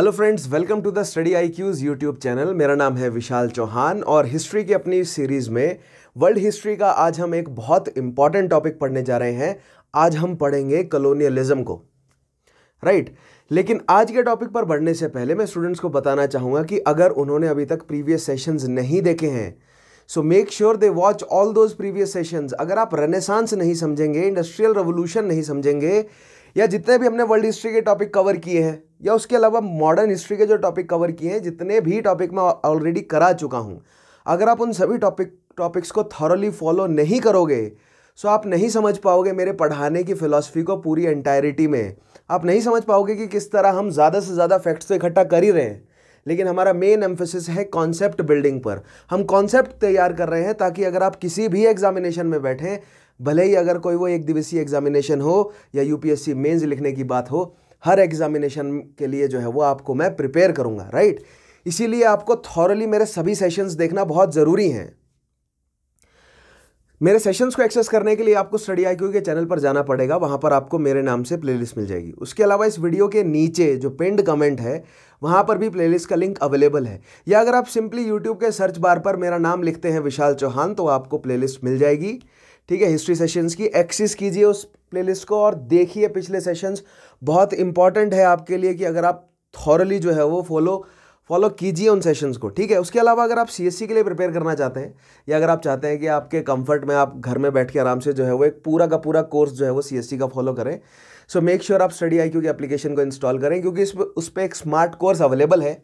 Hello friends welcome to the Study I Q's YouTube channel मेरा नाम है विशाल चौहान और हिस्ट्री की अपनी सीरीज़ में वर्ल्ड हिस्ट्री का आज हम एक बहुत इम्पॉर्टेंट टॉपिक पढ़ने जा रहे हैं आज हम पढ़ेंगे कलोनियलिज्म को राइट right? लेकिन आज के टॉपिक पर बढ़ने से पहले मैं स्टूडेंट्स को बताना चाहूँगा कि अगर उन्होंने अभी तक प्रीवियस सेशंस नहीं देखे हैं so make sure they watch all those previous sessions अगर आप रेनेसांस नहीं समझेंगे इंडस्ट्रियल रेवोल्यूशन नहीं समझेंगे या जितने भी हमने वर्ल्ड हिस्ट्री के टॉपिक कवर किए हैं या उसके अलावा मॉडर्न हिस्ट्री के जो टॉपिक कवर किए हैं जितने भी टॉपिक मैं ऑलरेडी करा चुका हूँ अगर आप उन सभी टॉपिक टॉपिक्स को थॉरली फॉलो नहीं करोगे सो आप नहीं समझ पाओगे मेरे पढ़ाने की फ़िलासफ़ी को पूरी एंटायरिटी में आप नहीं समझ पाओगे कि किस तरह हम ज़्यादा से ज़्यादा फैक्ट्स तो इकट्ठा कर ही रहे हैं लेकिन हमारा मेन एम्फोसिस है कॉन्सेप्ट बिल्डिंग पर हम कॉन्सेप्ट तैयार कर रहे हैं ताकि अगर आप किसी भी एग्जामिनेशन में बैठें भले ही अगर कोई वो एक दिवसीय एग्जामिनेशन हो या यूपीएससी मेंस लिखने की बात हो हर एग्जामिनेशन के लिए जो है वो आपको मैं प्रिपेयर करूंगा राइट इसीलिए आपको थॉरली मेरे सभी सेशंस देखना बहुत ज़रूरी हैं मेरे सेशंस को एक्सेस करने के लिए आपको स्टडी आई के चैनल पर जाना पड़ेगा वहाँ पर आपको मेरे नाम से प्लेलिस्ट मिल जाएगी उसके अलावा इस वीडियो के नीचे जो पेंड कमेंट है वहाँ पर भी प्लेलिस्ट का लिंक अवेलेबल है या अगर आप सिंपली यूट्यूब के सर्च बार पर मेरा नाम लिखते हैं विशाल चौहान तो आपको प्लेलिस्ट मिल जाएगी ठीक है हिस्ट्री सेशंस की एक्सेस कीजिए उस प्लेलिस्ट को और देखिए पिछले सेशंस बहुत इंपॉर्टेंट है आपके लिए कि अगर आप थॉरली जो है वो फॉलो फॉलो कीजिए उन सेशंस को ठीक है उसके अलावा अगर आप सीएससी के लिए प्रिपेयर करना चाहते हैं या अगर आप चाहते हैं कि आपके कंफर्ट में आप घर में बैठ के आराम से जो है वो एक पूरा का पूरा कोर्स जो है वो सीएससी का फॉलो करें सो मेक श्योर आप स्टडी आई की एप्लीकेशन को इंस्टॉल करें क्योंकि इस उस पर एक स्मार्ट कोर्स अवेलेबल है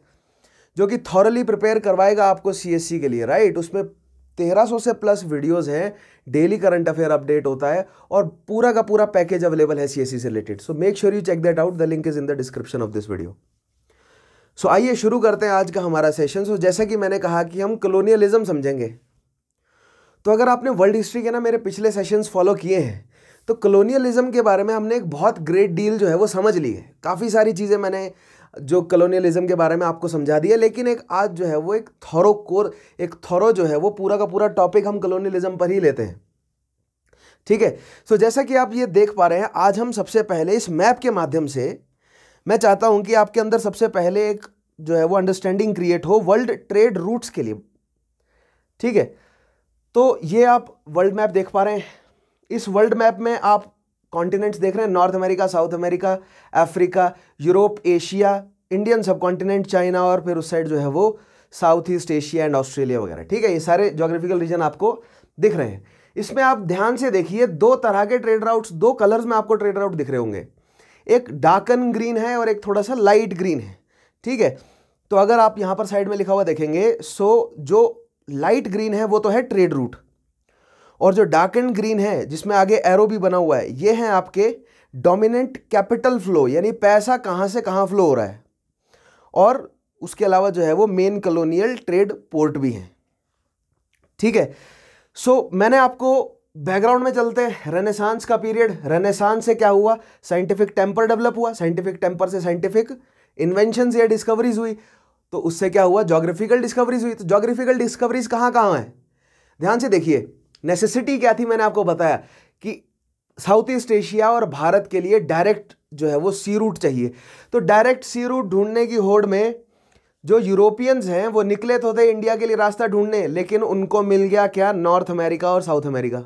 जो कि थॉरली प्रिपेयर करवाएगा आपको सी के लिए राइट उसमें तेरह सौ से प्लस वीडियोस हैं डेली करंट अफेयर अपडेट होता है और पूरा का पूरा पैकेज अवेलेबल है सीएससी e से related so make sure you check that out the link is in the description of this video so आइए शुरू करते हैं आज का हमारा सेशन सो so, जैसा कि मैंने कहा कि हम कलोनियलिज्म समझेंगे तो अगर आपने वर्ल्ड हिस्ट्री के ना मेरे पिछले सेशंस फॉलो किए हैं तो कलोनियलिज्म के बारे में हमने एक बहुत ग्रेट डील जो है वो समझ ली है काफ़ी सारी चीज़ें मैंने जो कलोनियलिज्म के बारे में आपको समझा दिया लेकिन एक आज जो है वो एक थॉरो कोर एक थॉरो जो है वो पूरा का पूरा टॉपिक हम कलोनियलिज्म पर ही लेते हैं ठीक है सो जैसा कि आप ये देख पा रहे हैं आज हम सबसे पहले इस मैप के माध्यम से मैं चाहता हूं कि आपके अंदर सबसे पहले एक जो है वो अंडरस्टैंडिंग क्रिएट हो वर्ल्ड ट्रेड रूट्स के लिए ठीक है तो ये आप वर्ल्ड मैप देख पा रहे हैं इस वर्ल्ड मैप में आप कॉन्टिनेंट्स देख रहे हैं North America South America Africa Europe Asia Indian subcontinent China और फिर उस साइड जो है वो South East Asia and Australia वगैरह ठीक है ये सारे जोग्राफिकल रीजन आपको दिख रहे हैं इसमें आप ध्यान से देखिए दो तरह के ट्रेड राउट्स दो कलर्स में आपको ट्रेड राउट दिख रहे होंगे एक डार्कन ग्रीन है और एक थोड़ा सा लाइट ग्रीन है ठीक है तो अगर आप यहाँ पर साइड में लिखा हुआ देखेंगे सो जो लाइट ग्रीन है वो तो है ट्रेड रूट और जो डार्क एंड ग्रीन है जिसमें आगे एरो भी बना हुआ है ये हैं आपके डोमिनेंट कैपिटल फ्लो यानी पैसा कहाँ से कहाँ फ्लो हो रहा है और उसके अलावा जो है वो मेन कॉलोनियल ट्रेड पोर्ट भी हैं ठीक है सो so, मैंने आपको बैकग्राउंड में चलते हैं रेनेसांस का पीरियड रेनेसांस से क्या हुआ साइंटिफिक टेम्पर डेवलप हुआ साइंटिफिक टेम्पर से साइंटिफिक इन्वेंशन या डिस्कवरीज हुई तो उससे क्या हुआ जोग्राफिकल डिस्कवरीज हुई तो जोग्राफिकल डिस्कवरीज कहाँ कहाँ हैं ध्यान से देखिए नेसेसिटी क्या थी मैंने आपको बताया कि साउथ ईस्ट एशिया और भारत के लिए डायरेक्ट जो है वो सी रूट चाहिए तो डायरेक्ट सी रूट ढूंढने की होड़ में जो यूरोपियंस हैं वो निकले तो थे इंडिया के लिए रास्ता ढूंढने लेकिन उनको मिल गया क्या नॉर्थ अमेरिका और साउथ अमेरिका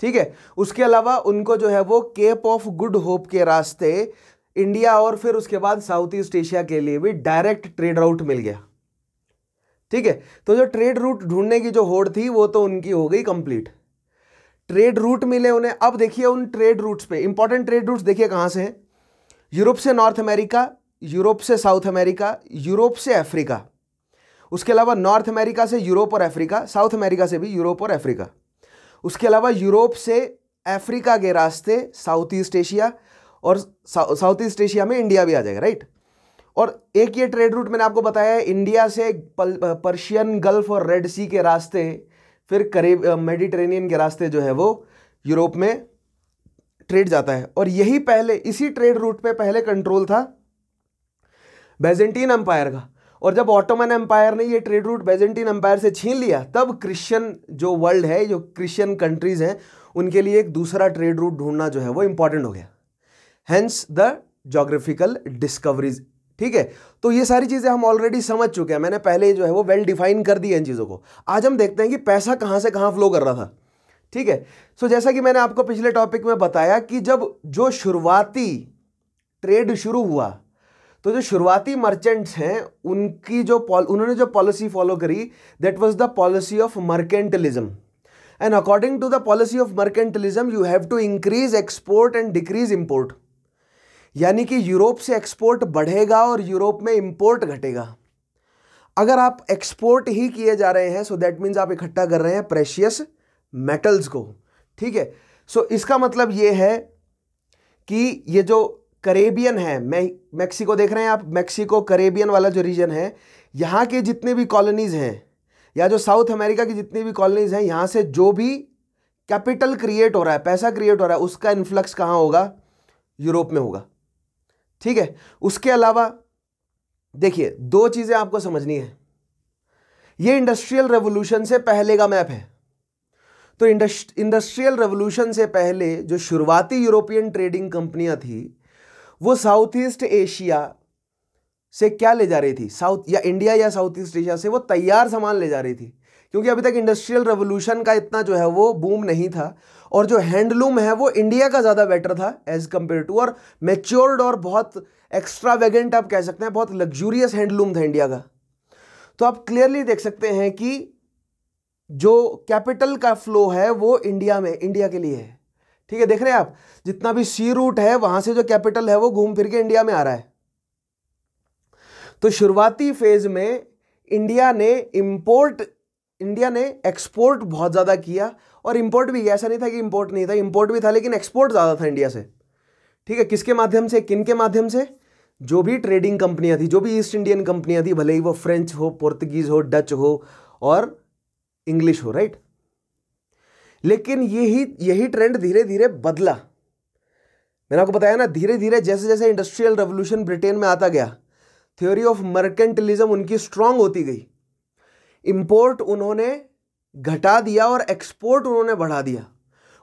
ठीक है उसके अलावा उनको जो है वो केप ऑफ गुड होप के रास्ते इंडिया और फिर उसके बाद साउथ ईस्ट एशिया के लिए भी डायरेक्ट ट्रेड राउट मिल गया ठीक है तो जो ट्रेड रूट ढूंढने की जो होड़ थी वो तो उनकी हो गई कंप्लीट ट्रेड रूट मिले उन्हें अब देखिए उन ट्रेड रूट्स पे इंपॉर्टेंट ट्रेड रूट्स देखिए कहाँ से हैं यूरोप से नॉर्थ अमेरिका यूरोप से साउथ अमेरिका यूरोप से अफ्रीका उसके अलावा नॉर्थ अमेरिका से यूरोप और अफ्रीका साउथ अमेरिका से भी यूरोप और अफ्रीका उसके अलावा यूरोप से अफ्रीका के रास्ते साउथ ईस्ट एशिया और साउथ ईस्ट एशिया में इंडिया भी आ जाएगा राइट और एक ये ट्रेड रूट मैंने आपको बताया है इंडिया से पर्शियन गल्फ और रेड सी के रास्ते फिर करेब मेडिटेरेनियन के रास्ते जो है वो यूरोप में ट्रेड जाता है और यही पहले इसी ट्रेड रूट पे पहले कंट्रोल था बेजेंटीन एम्पायर का और जब ऑटोमन एम्पायर ने ये ट्रेड रूट बेजेंटीन एम्पायर से छीन लिया तब क्रिश्चियन जो वर्ल्ड है जो क्रिश्चियन कंट्रीज़ हैं उनके लिए एक दूसरा ट्रेड रूट ढूंढना जो है वो इंपॉर्टेंट हो गया हैंस द जोग्राफिकल डिस्कवरीज ठीक है तो ये सारी चीज़ें हम ऑलरेडी समझ चुके हैं मैंने पहले जो है वो वेल डिफाइन कर दी है इन चीज़ों को आज हम देखते हैं कि पैसा कहाँ से कहाँ फ्लो कर रहा था ठीक है सो जैसा कि मैंने आपको पिछले टॉपिक में बताया कि जब जो शुरुआती ट्रेड शुरू हुआ तो जो शुरुआती मर्चेंट्स हैं उनकी जो उन्होंने जो पॉलिसी फॉलो करी that was the policy of mercantilism and according to the policy of mercantilism you have to increase export and decrease import यानी कि यूरोप से एक्सपोर्ट बढ़ेगा और यूरोप में इम्पोर्ट घटेगा अगर आप एक्सपोर्ट ही किए जा रहे हैं सो दैट मीन्स आप इकट्ठा कर रहे हैं प्रेशियस मेटल्स को ठीक है सो इसका मतलब ये है कि ये जो करेबियन है मैक्सिको देख रहे हैं आप मैक्सिको करेबियन वाला जो रीजन है यहाँ के जितने भी कॉलोनीज़ हैं या जो साउथ अमेरिका की जितनी भी कॉलोनीज़ हैं यहाँ से जो भी कैपिटल क्रिएट हो रहा है पैसा क्रिएट हो रहा है उसका इन्फ्लक्स कहाँ होगा यूरोप में होगा ठीक है उसके अलावा देखिए दो चीज़ें आपको समझनी है ये इंडस्ट्रियल रेवोल्यूशन से पहले का मैप है तो इंडस्ट्रियल रेवोल्यूशन से पहले जो शुरुआती यूरोपियन ट्रेडिंग कंपनियां थी वो साउथ ईस्ट एशिया से क्या ले जा रही थी साउथ या इंडिया या साउथ ईस्ट एशिया से वो तैयार सामान ले जा रही थी क्योंकि अभी तक इंडस्ट्रियल रेवोल्यूशन का इतना जो है वो बूम नहीं था और जो हैंडलूम है वो इंडिया का ज़्यादा बेटर था एज़ कम्पेयर टू और मेच्योर्ड और बहुत एक्स्ट्रा वेगेंट आप कह सकते हैं बहुत लग्जूरियस हैंडलूम था इंडिया का तो आप क्लियरली देख सकते हैं कि जो कैपिटल का फ्लो है वो इंडिया में इंडिया के लिए है ठीक है देख रहे हैं आप जितना भी सी रूट है वहां से जो कैपिटल है वो घूम फिर के इंडिया में आ रहा है तो शुरुआती फेज में इंडिया ने इंपोर्ट इंडिया ने एक्सपोर्ट बहुत ज़्यादा किया और इम्पोर्ट भी ऐसा नहीं था कि इम्पोर्ट नहीं था इम्पोर्ट भी था लेकिन एक्सपोर्ट ज़्यादा था इंडिया से ठीक है किसके माध्यम से किन के माध्यम से जो भी ट्रेडिंग कंपनियाँ थी जो भी ईस्ट इंडियन कंपनियाँ थी भले ही वो फ्रेंच हो पोर्तुगीज़ हो डच हो और इंग्लिश हो राइट लेकिन यही यही ट्रेंड धीरे धीरे बदला मैंने आपको बताया ना धीरे धीरे जैसे जैसे इंडस्ट्रियल रेवोल्यूशन ब्रिटेन में आता गया थ्योरी ऑफ मर्केंटलिज्म उनकी स्ट्रांग होती गई इम्पोर्ट उन्होंने घटा दिया और एक्सपोर्ट उन्होंने बढ़ा दिया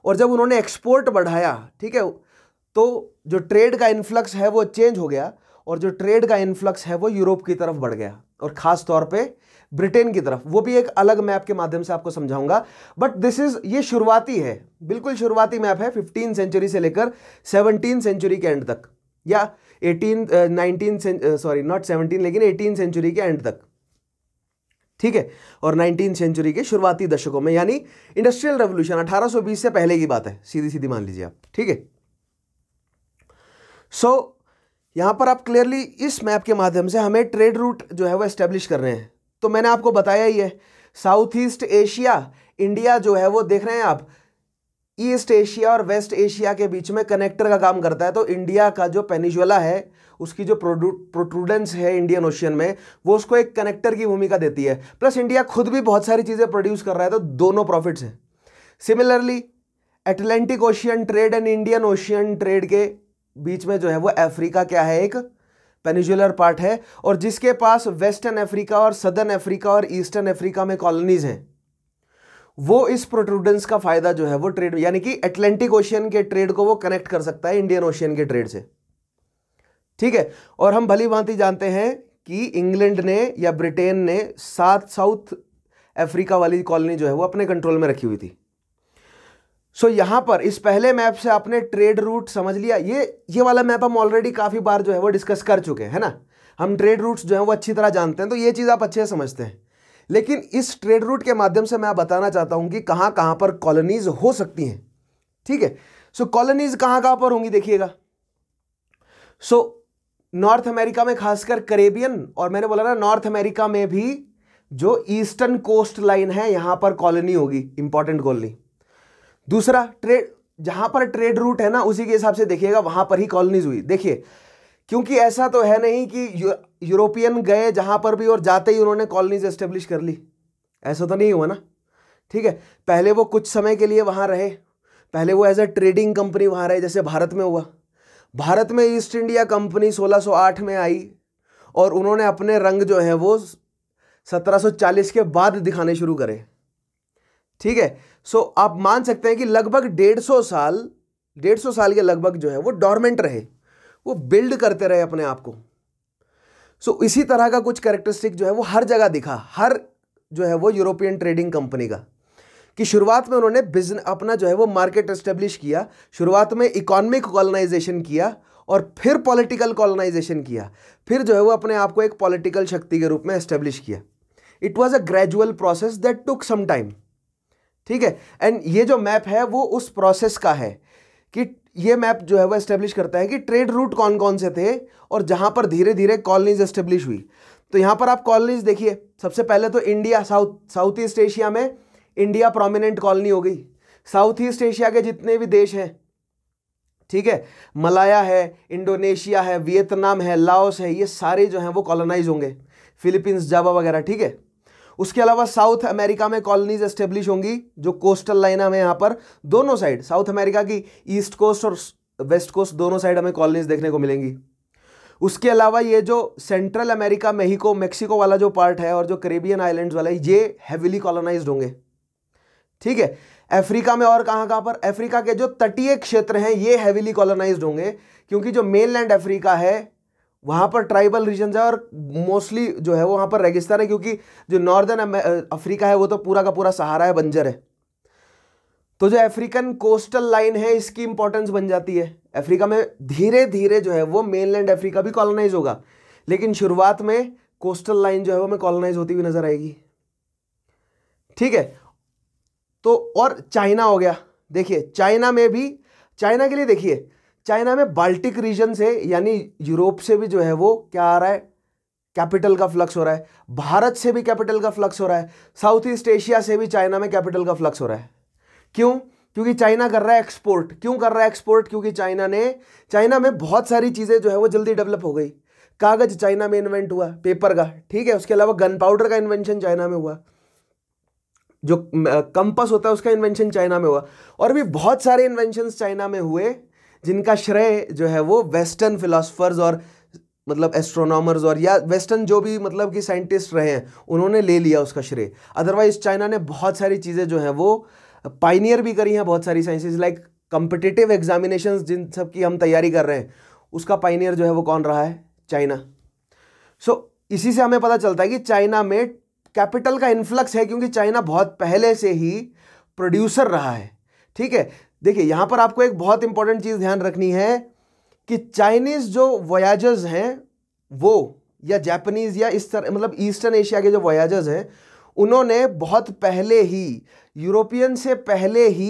और जब उन्होंने एक्सपोर्ट बढ़ाया ठीक है तो जो ट्रेड का इन्फ्लक्स है वो चेंज हो गया और जो ट्रेड का इन्फ्लक्स है वो यूरोप की तरफ बढ़ गया और ख़ास तौर पे ब्रिटेन की तरफ वो भी एक अलग मैप के माध्यम से आपको समझाऊंगा बट दिस इज़ ये शुरुआती है बिल्कुल शुरुआती मैप है फिफ्टीन सेंचुरी से लेकर सेवनटीन सेंचुरी के एंड तक या eighteen nineteen sorry not seventeen लेकिन एटीन सेंचुरी के एंड तक ठीक है और नाइनटीन सेंचुरी के शुरुआती दशकों में यानी इंडस्ट्रियल रेवोल्यूशन 1820 से पहले की बात है सीधी सीधी मान लीजिए आप ठीक है सो so, पर आप क्लियरली इस मैप के माध्यम से हमें ट्रेड रूट जो है वो एस्टेब्लिश कर रहे हैं तो मैंने आपको बताया ही है साउथ ईस्ट एशिया इंडिया जो है वो देख रहे हैं आप ईस्ट एशिया और वेस्ट एशिया के बीच में कनेक्टर का काम करता है तो इंडिया का जो पेनिजुला है उसकी जो प्रोट्रूडेंस है इंडियन ओशियन में वो उसको एक कनेक्टर की भूमिका देती है प्लस इंडिया खुद भी बहुत सारी चीज़ें प्रोड्यूस कर रहा है तो दोनों प्रॉफिट्स हैं similarly Atlantic Ocean trade and Indian Ocean trade के बीच में जो है वो अफ्रीका क्या है एक पेनिजुलर पार्ट है और जिसके पास वेस्टर्न अफ्रीका और सदर्न अफ्रीका और ईस्टर्न अफ्रीका में कॉलोनीज हैं वो इस प्रोट्रूडेंस का फायदा जो है वो ट्रेड यानी कि एटलांटिक ओशियन के ट्रेड को वो कनेक्ट कर सकता है इंडियन ओशियन के ट्रेड से ठीक है और हम भली भांति जानते हैं कि इंग्लैंड ने या ब्रिटेन ने सात साउथ अफ्रीका वाली कॉलोनी जो है वो अपने कंट्रोल में रखी हुई थी सो so, यहां पर इस पहले मैप से आपने ट्रेड रूट समझ लिया ये ये वाला मैप हम ऑलरेडी काफ़ी बार जो है वो डिस्कस कर चुके हैं ना हम ट्रेड रूट्स जो है वो अच्छी तरह जानते हैं तो ये चीज़ आप अच्छे से समझते हैं लेकिन इस ट्रेड रूट के माध्यम से मैं बताना चाहता हूं कि कहां कहां पर कॉलोनीज हो सकती हैं ठीक है सो कॉलोनीज कहां कहां पर होंगी देखिएगा सो so, नॉर्थ अमेरिका में खासकर करेबियन और मैंने बोला ना नॉर्थ अमेरिका में भी जो ईस्टर्न कोस्ट लाइन है यहाँ पर कॉलोनी होगी इंपॉर्टेंट कॉलोनी दूसरा ट्रेड जहाँ पर ट्रेड रूट है ना उसी के हिसाब से देखिएगा वहाँ पर ही कॉलोनीज हुई देखिए क्योंकि ऐसा तो है नहीं कि यू, यूरोपियन गए जहाँ पर भी और जाते ही उन्होंने कॉलोनीज एस्टेब्लिश कर ली ऐसा तो नहीं हुआ ना ठीक है पहले वो कुछ समय के लिए वहाँ रहे पहले वो एज अ ट्रेडिंग कंपनी वहाँ रहे जैसे भारत में हुआ भारत में ईस्ट इंडिया कंपनी 1608 में आई और उन्होंने अपने रंग जो हैं वो 1740 के बाद दिखाने शुरू करे ठीक है सो आप मान सकते हैं कि लगभग डेढ़ सौ साल डेढ़ सौ साल के लगभग जो है वो डॉर्मेंट रहे वो बिल्ड करते रहे अपने आप को सो इसी तरह का कुछ कैरेक्टरिस्टिक जो है वो हर जगह दिखा हर जो है वो यूरोपियन ट्रेडिंग कंपनी का कि शुरुआत में उन्होंने बिजनेस अपना जो है वो मार्केट एस्टेब्लिश किया शुरुआत में इकोनॉमिक कॉलोनाइजेशन किया और फिर पॉलिटिकल कॉलोनाइजेशन किया फिर जो है वो अपने आप को एक पॉलिटिकल शक्ति के रूप में एस्टेब्लिश किया it was a gradual process that took some time ठीक है एंड ये जो मैप है वो उस प्रोसेस का है कि ये मैप जो है वो एस्टेब्लिश करता है कि ट्रेड रूट कौन कौन से थे और जहाँ पर धीरे धीरे कॉलोनीज एस्टेब्लिश हुई तो यहाँ पर आप कॉलोनीज देखिए सबसे पहले तो India South South East Asia में इंडिया प्रोमिनेंट कॉलोनी हो गई साउथ ईस्ट एशिया के जितने भी देश हैं ठीक है मलाया है इंडोनेशिया है वियतनाम है लाओस है ये सारे जो हैं वो कॉलोनाइज होंगे फिलीपींस जावा वगैरह ठीक है उसके अलावा साउथ अमेरिका में कॉलोनीज एस्टेब्लिश होंगी जो कोस्टल लाइन हमें यहाँ पर दोनों साइड साउथ अमेरिका की ईस्ट कोस्ट और वेस्ट कोस्ट दोनों साइड हमें कॉलोनीज देखने को मिलेंगी उसके अलावा ये जो सेंट्रल अमेरिका मेहिको मैक्सिको वाला जो पार्ट है और जो करेबियन आइलैंड्स वाला है ये हैविली कॉलोनाइज होंगे ठीक है अफ्रीका में और कहाँ कहाँ पर अफ्रीका के जो तटीय क्षेत्र हैं ये हैविली कॉलोनाइज होंगे क्योंकि जो मेन लैंड अफ्रीका है वहाँ पर ट्राइबल रीजन है और मोस्टली जो है वो वहाँ पर रेगिस्तान है क्योंकि जो नॉर्दर्न अफ्रीका है वो तो पूरा का पूरा सहारा है बंजर है तो जो अफ्रीकन कोस्टल लाइन है इसकी इंपॉर्टेंस बन जाती है अफ्रीका में धीरे धीरे जो है वो मेनलैंड अफ्रीका भी कॉलोनाइज होगा लेकिन शुरुआत में कोस्टल लाइन जो है वो हमें कॉलोनाइज होती हुई नजर आएगी ठीक है तो और चाइना हो गया देखिए चाइना में भी चाइना के लिए देखिए चाइना में बाल्टिक रीजन से यानी यूरोप से भी जो है वो क्या आ रहा है कैपिटल का फ्लक्स हो रहा है भारत से भी कैपिटल का फ्लक्स हो रहा है साउथ ईस्ट एशिया से भी चाइना में कैपिटल का फ्लक्स हो रहा है क्यों क्योंकि चाइना कर रहा है एक्सपोर्ट क्यों कर रहा है एक्सपोर्ट क्योंकि चाइना ने चाइना में बहुत सारी चीज़ें जो है वो जल्दी डेवलप हो गई कागज़ चाइना में इन्वेंट हुआ पेपर का ठीक है उसके अलावा गन पाउडर का इन्वेंशन चाइना में हुआ जो कंपस होता है उसका इन्वेंशन चाइना में हुआ और भी बहुत सारे इन्वेंशन चाइना में हुए जिनका श्रेय जो है वो वेस्टर्न फिलासफर्स और मतलब एस्ट्रोनॉमर्स और या वेस्टर्न जो भी मतलब कि साइंटिस्ट रहे हैं उन्होंने ले लिया उसका श्रेय अदरवाइज चाइना ने बहुत सारी चीज़ें जो हैं वो पाइनियर भी करी हैं बहुत सारी साइंसेज लाइक कंपिटेटिव एग्जामिनेशन जिन सब की हम तैयारी कर रहे हैं उसका पाइनियर जो है वो कौन रहा है चाइना सो so, इसी से हमें पता चलता है कि चाइना में कैपिटल का इन्फ्लक्स है क्योंकि चाइना बहुत पहले से ही प्रोड्यूसर रहा है ठीक है देखिए यहाँ पर आपको एक बहुत इंपॉर्टेंट चीज़ ध्यान रखनी है कि चाइनीज़ जो वयाजर्स हैं वो या जापानीज़ या इस तरह मतलब ईस्टर्न एशिया के जो वयाजर्स हैं उन्होंने बहुत पहले ही यूरोपियन से पहले ही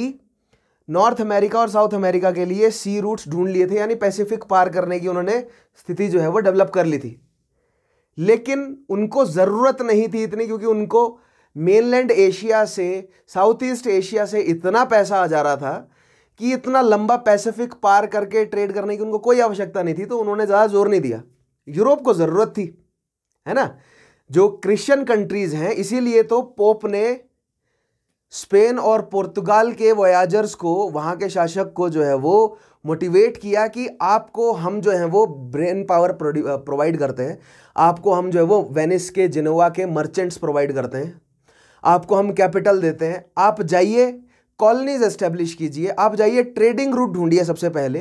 नॉर्थ अमेरिका और साउथ अमेरिका के लिए सी रूट्स ढूंढ लिए थे यानी पैसिफिक पार करने की उन्होंने स्थिति जो है वो डेवलप कर ली थी लेकिन उनको ज़रूरत नहीं थी इतनी क्योंकि उनको मेनलैंड एशिया से साउथ ईस्ट एशिया से इतना पैसा आ जा रहा था कि इतना लंबा पैसिफिक पार करके ट्रेड करने की उनको कोई आवश्यकता नहीं थी तो उन्होंने ज़्यादा जोर नहीं दिया यूरोप को ज़रूरत थी है ना जो क्रिश्चियन कंट्रीज़ हैं इसीलिए तो पोप ने स्पेन और पुर्तगाल के वयाजर्स को वहाँ के शासक को जो है वो मोटिवेट किया कि आपको हम जो हैं वो ब्रेन पावर प्रोवाइड करते हैं आपको हम जो है वो वेनिस के जिनोवा के मर्चेंट्स प्रोवाइड करते हैं आपको हम कैपिटल देते हैं आप जाइए कॉलोनीज एस्टेब्लिश कीजिए आप जाइए ट्रेडिंग रूट ढूंढिए सबसे पहले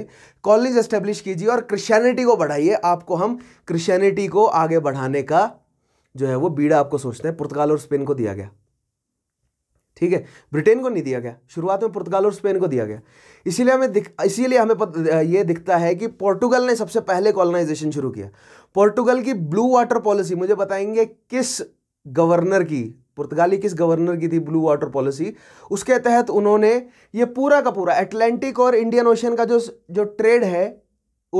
कॉलोनीज एस्टेब्लिश कीजिए और क्रिश्चियनिटी को बढ़ाइए आपको हम क्रिश्चियनिटी को आगे बढ़ाने का जो है वो बीड़ा आपको सोचते हैं पुर्तगाल और स्पेन को दिया गया ठीक है ब्रिटेन को नहीं दिया गया शुरुआत में पुर्तगाल और स्पेन को दिया गया इसीलिए हमें दिख इसीलिए हमें पत, ये दिखता है कि पोर्टुगल ने सबसे पहले कॉलोनाइजेशन शुरू किया पोर्टुगल की ब्लू वाटर पॉलिसी मुझे बताएंगे किस गवर्नर की पुर्तगाली किस गवर्नर की थी ब्लू वाटर पॉलिसी उसके तहत उन्होंने ये पूरा का पूरा अटलांटिक और इंडियन ओशियन का जो जो ट्रेड है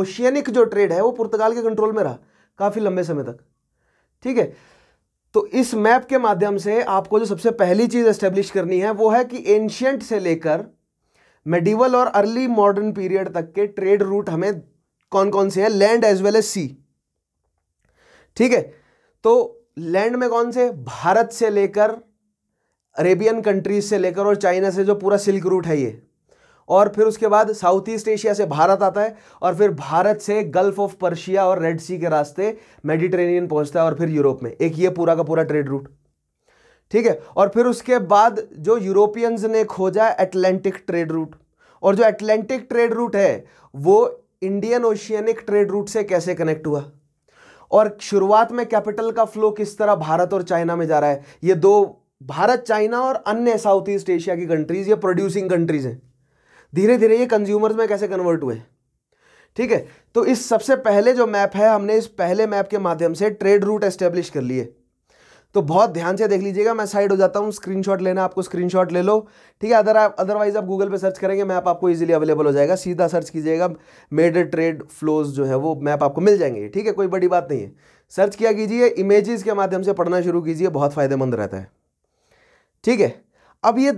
ओशियनिक जो ट्रेड है वो पुर्तगाल के कंट्रोल में रहा काफ़ी लंबे समय तक ठीक है तो इस मैप के माध्यम से आपको जो सबसे पहली चीज़ एस्टेब्लिश करनी है वो है कि एंशियंट से लेकर मेडिवल और अर्ली मॉडर्न पीरियड तक के ट्रेड रूट हमें कौन कौन से हैं land as well as sea ठीक है तो लैंड में कौन से भारत से लेकर अरेबियन कंट्रीज से लेकर और चाइना से जो पूरा सिल्क रूट है ये और फिर उसके बाद साउथ ईस्ट एशिया से भारत आता है और फिर भारत से गल्फ ऑफ पर्शिया और रेड सी के रास्ते मेडिटेरेनियन पहुंचता है और फिर यूरोप में एक ये पूरा का पूरा ट्रेड रूट ठीक है और फिर उसके बाद जो यूरोपियंस ने खोजा एटलांटिक ट्रेड रूट और जो एटलांटिक ट्रेड रूट है वो इंडियन ओशियनिक ट्रेड रूट से कैसे कनेक्ट हुआ और शुरुआत में कैपिटल का फ्लो किस तरह भारत और चाइना में जा रहा है ये दो भारत चाइना और अन्य साउथ ईस्ट एशिया की कंट्रीज ये प्रोड्यूसिंग कंट्रीज हैं धीरे धीरे ये कंज्यूमर्स में कैसे कन्वर्ट हुए ठीक है तो इस सबसे पहले जो मैप है हमने इस पहले मैप के माध्यम से ट्रेड रूट एस्टेब्लिश कर लिए तो बहुत ध्यान से देख लीजिएगा मैं साइड हो जाता हूँ स्क्रीनशॉट लेना आपको स्क्रीनशॉट ले लो ठीक है अदर अदरवाइज आप गूगल पे सर्च करेंगे मैप आपको इजीली अवेलेबल हो जाएगा सीधा सर्च कीजिएगा मेड ट्रेड फ्लोज जो है वो मैप आपको मिल जाएंगे ठीक है कोई बड़ी बात नहीं है सर्च किया कीजिए इमेजेस के माध्यम से पढ़ना शुरू कीजिए बहुत फ़ायदेमंद रहता है ठीक है अब ये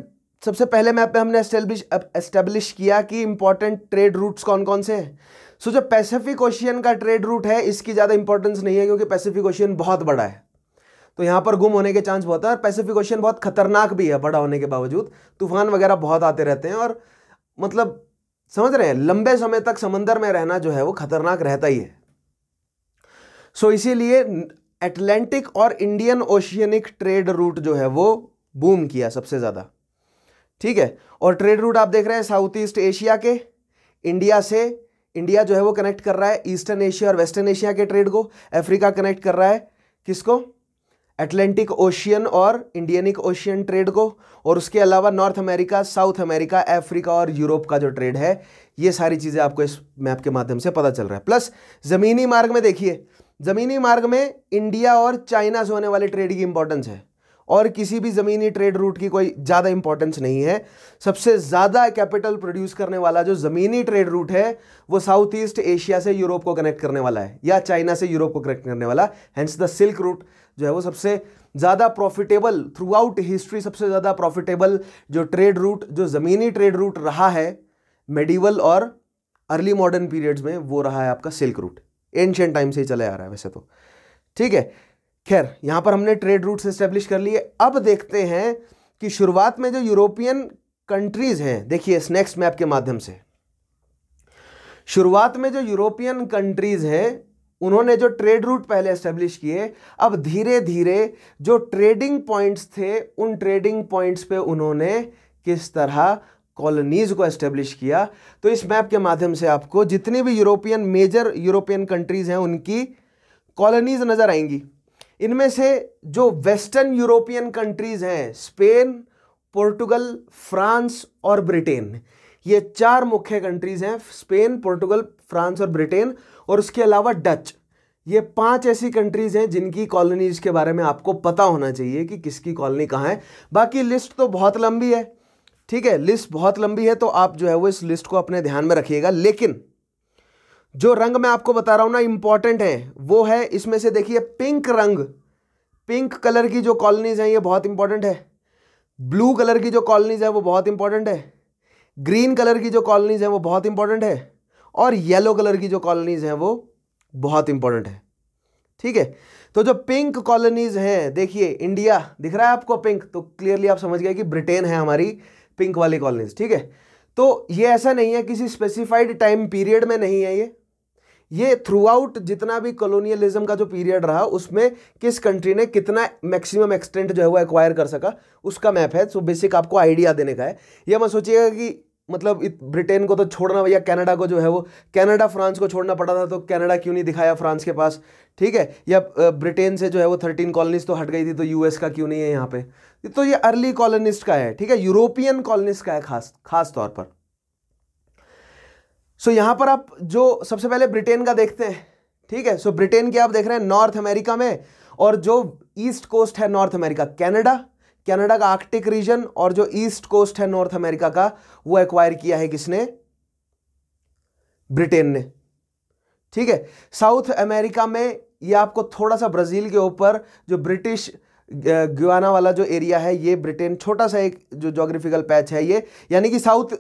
सबसे पहले मैप पे हमने एस्टेब्लिश एस्टेब्लिश किया कि इंपॉर्टेंट ट्रेड रूट्स कौन कौन से हैं सो जो पैसिफिक ओशियन का ट्रेड रूट है इसकी ज़्यादा इंपॉर्टेंस नहीं है क्योंकि पैसिफिक ओशियन बहुत बड़ा है तो यहाँ पर गुम होने के चांस बहुत है और पैसिफिक ओशन बहुत खतरनाक भी है बड़ा होने के बावजूद तूफान वगैरह बहुत आते रहते हैं और मतलब समझ रहे हैं लंबे समय तक समंदर में रहना जो है वो खतरनाक रहता ही है सो so, इसीलिए एटलांटिक और इंडियन ओशियनिक ट्रेड रूट जो है वो बूम किया सबसे ज़्यादा ठीक है और ट्रेड रूट आप देख रहे हैं साउथ ईस्ट एशिया के इंडिया से इंडिया जो है वो कनेक्ट कर रहा है ईस्टर्न एशिया और वेस्टर्न एशिया के ट्रेड को अफ्रीका कनेक्ट कर रहा है किसको अटलांटिक ओशियन और इंडियनिक ओशियन ट्रेड को और उसके अलावा North America South America Africa और यूरोप का जो ट्रेड है ये सारी चीज़ें आपको इस मैप के माध्यम से पता चल रहा है प्लस ज़मीनी मार्ग में देखिए ज़मीनी मार्ग में इंडिया और चाइना से होने वाले ट्रेड की इंपॉर्टेंस है और किसी भी ज़मीनी ट्रेड रूट की कोई ज़्यादा इंपॉर्टेंस नहीं है सबसे ज़्यादा कैपिटल प्रोड्यूस करने वाला जो ज़मीनी ट्रेड रूट है वो साउथ ईस्ट एशिया से यूरोप को कनेक्ट करने वाला है या चाइना से यूरोप को कनेक्ट करने वाला हैंस द सिल्क रूट जो है वो सबसे ज़्यादा प्रॉफिटेबल थ्रू आउट हिस्ट्री सबसे ज़्यादा प्रॉफिटेबल जो ट्रेड रूट जो ज़मीनी ट्रेड रूट रहा है मेडिवल और अर्ली मॉडर्न पीरियड्स में वो रहा है आपका सिल्क रूट एंशियंट टाइम से ही चला आ रहा है वैसे तो ठीक है खैर यहाँ पर हमने ट्रेड रूट्स इस्टेब्लिश कर लिए अब देखते हैं कि शुरुआत में जो यूरोपियन कंट्रीज़ हैं देखिए इस नेक्स्ट मैप के माध्यम से शुरुआत में जो यूरोपियन कंट्रीज़ हैं उन्होंने जो ट्रेड रूट पहले एस्टेब्लिश किए अब धीरे धीरे जो ट्रेडिंग पॉइंट्स थे उन ट्रेडिंग पॉइंट्स पे उन्होंने किस तरह कॉलोनीज़ को एस्टेब्लिश किया तो इस मैप के माध्यम से आपको जितनी भी यूरोपियन मेजर यूरोपियन कंट्रीज़ हैं उनकी कॉलोनीज़ नज़र आएंगी इनमें से जो वेस्टर्न यूरोपियन कंट्रीज़ हैं स्पेन पोर्टुगल फ्रांस और ब्रिटेन ये चार मुख्य कंट्रीज़ हैं स्पेन पोर्टुगल फ्रांस और ब्रिटेन और उसके अलावा डच ये पांच ऐसी कंट्रीज हैं जिनकी कॉलोनीज के बारे में आपको पता होना चाहिए कि किसकी कॉलोनी कहाँ है बाकी लिस्ट तो बहुत लंबी है ठीक है लिस्ट बहुत लंबी है तो आप जो है वो इस लिस्ट को अपने ध्यान में रखिएगा लेकिन जो रंग मैं आपको बता रहा हूँ ना इंपॉर्टेंट है वो है इसमें से देखिए पिंक रंग पिंक कलर की जो कॉलोनीज हैं ये बहुत इंपॉर्टेंट है ब्लू कलर की जो कॉलोनीज है वो बहुत इंपॉर्टेंट है ग्रीन कलर की जो कॉलोनीज है वो बहुत इंपॉर्टेंट है और येलो कलर की जो कॉलोनीज़ हैं वो बहुत इंपॉर्टेंट है ठीक है तो जो पिंक कॉलोनीज़ हैं देखिए इंडिया दिख रहा है आपको पिंक तो क्लियरली आप समझ गए कि ब्रिटेन है हमारी पिंक वाली कॉलोनीज़ ठीक है तो ये ऐसा नहीं है किसी स्पेसिफाइड टाइम पीरियड में नहीं है ये ये थ्रू आउट जितना भी कॉलोनियलिज्म का जो पीरियड रहा उसमें किस कंट्री ने कितना मैक्सिमम एक्सटेंट जो है वो एक्वायर कर सका उसका मैप है सो बेसिक आपको आइडिया देने का है यह मैं सोचिएगा कि मतलब ब्रिटेन को तो छोड़ना भैया कनाडा को जो है वो कनाडा फ्रांस को छोड़ना पड़ा था तो कनाडा क्यों नहीं दिखाया फ्रांस के पास ठीक है या ब्रिटेन से जो है वो थर्टीन कॉलोनीज तो हट गई थी तो यूएस का क्यों नहीं है यहाँ पे तो ये अर्ली कॉलोनिस्ट का है ठीक है यूरोपियन कॉलोनिस्ट का है खास खास तौर पर सो so, यहाँ पर आप जो सबसे पहले ब्रिटेन का देखते हैं ठीक है सो ब्रिटेन के आप देख रहे हैं नॉर्थ अमेरिका में और जो ईस्ट कोस्ट है नॉर्थ अमेरिका कैनेडा कनाडा का आर्कटिक रीजन और जो ईस्ट कोस्ट है नॉर्थ अमेरिका का वो एक्वायर किया है किसने ब्रिटेन ने ठीक है साउथ अमेरिका में ये आपको थोड़ा सा ब्राज़ील के ऊपर जो ब्रिटिश गुआना वाला जो एरिया है ये ब्रिटेन छोटा सा एक जो जोग्राफिकल पैच है ये यानी कि साउथ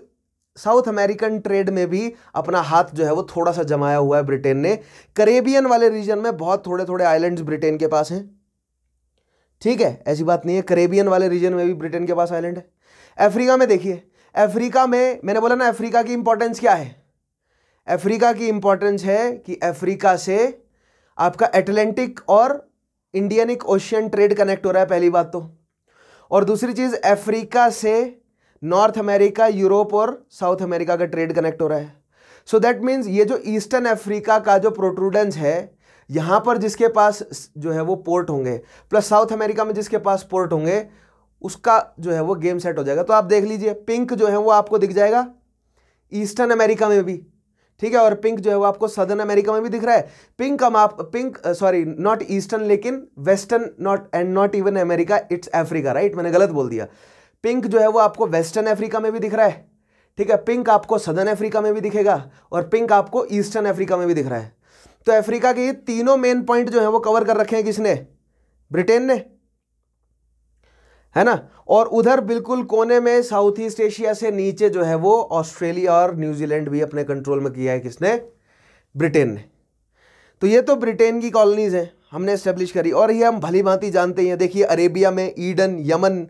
साउथ अमेरिकन ट्रेड में भी अपना हाथ जो है वो थोड़ा सा जमाया हुआ है ब्रिटेन ने करेबियन वाले रीजन में बहुत थोड़े थोड़े आइलैंड्स ब्रिटेन के पास हैं ठीक है ऐसी बात नहीं है करेबियन वाले रीजन में भी ब्रिटेन के पास आइलैंड है अफ्रीका में देखिए अफ्रीका में मैंने बोला ना अफ्रीका की इंपॉर्टेंस क्या है अफ्रीका की इंपॉर्टेंस है कि अफ्रीका से आपका एटलांटिक और इंडियनिक ओशियन ट्रेड कनेक्ट हो रहा है पहली बात तो और दूसरी चीज़ अफ्रीका से नॉर्थ अमेरिका यूरोप और साउथ अमेरिका का ट्रेड कनेक्ट हो रहा है सो दैट मीन्स ये जो ईस्टर्न अफ्रीका का जो प्रोट्रूडेंस है यहाँ पर जिसके पास जो है वो पोर्ट होंगे प्लस साउथ अमेरिका में जिसके पास पोर्ट होंगे उसका जो है वो गेम सेट हो जाएगा तो आप देख लीजिए पिंक जो है वो आपको दिख जाएगा ईस्टर्न अमेरिका में भी ठीक है और पिंक जो है वो आपको सदर्न अमेरिका में भी दिख रहा है पिंक हम आप पिंक सॉरी नॉट ईस्टर्न लेकिन Western not and not even America it's Africa right मैंने गलत बोल दिया पिंक जो है वो आपको वेस्टर्न अफ्रीका में भी दिख रहा है ठीक है पिंक आपको सदर्न अफ्रीका में भी दिखेगा और पिंक आपको ईस्टर्न अफ्रीका में भी दिख रहा है तो अफ्रीका के ये तीनों मेन पॉइंट जो है वो कवर कर रखे हैं किसने ब्रिटेन ने है ना और उधर बिल्कुल कोने में साउथ ईस्ट एशिया से नीचे जो है वो ऑस्ट्रेलिया और न्यूजीलैंड भी अपने कंट्रोल में किया है किसने ब्रिटेन ने तो ये तो ब्रिटेन की कॉलोनीज हैं हमने इस्टेब्लिश करी और ये हम भली भांति जानते हैं देखिए अरेबिया में ईडन यमन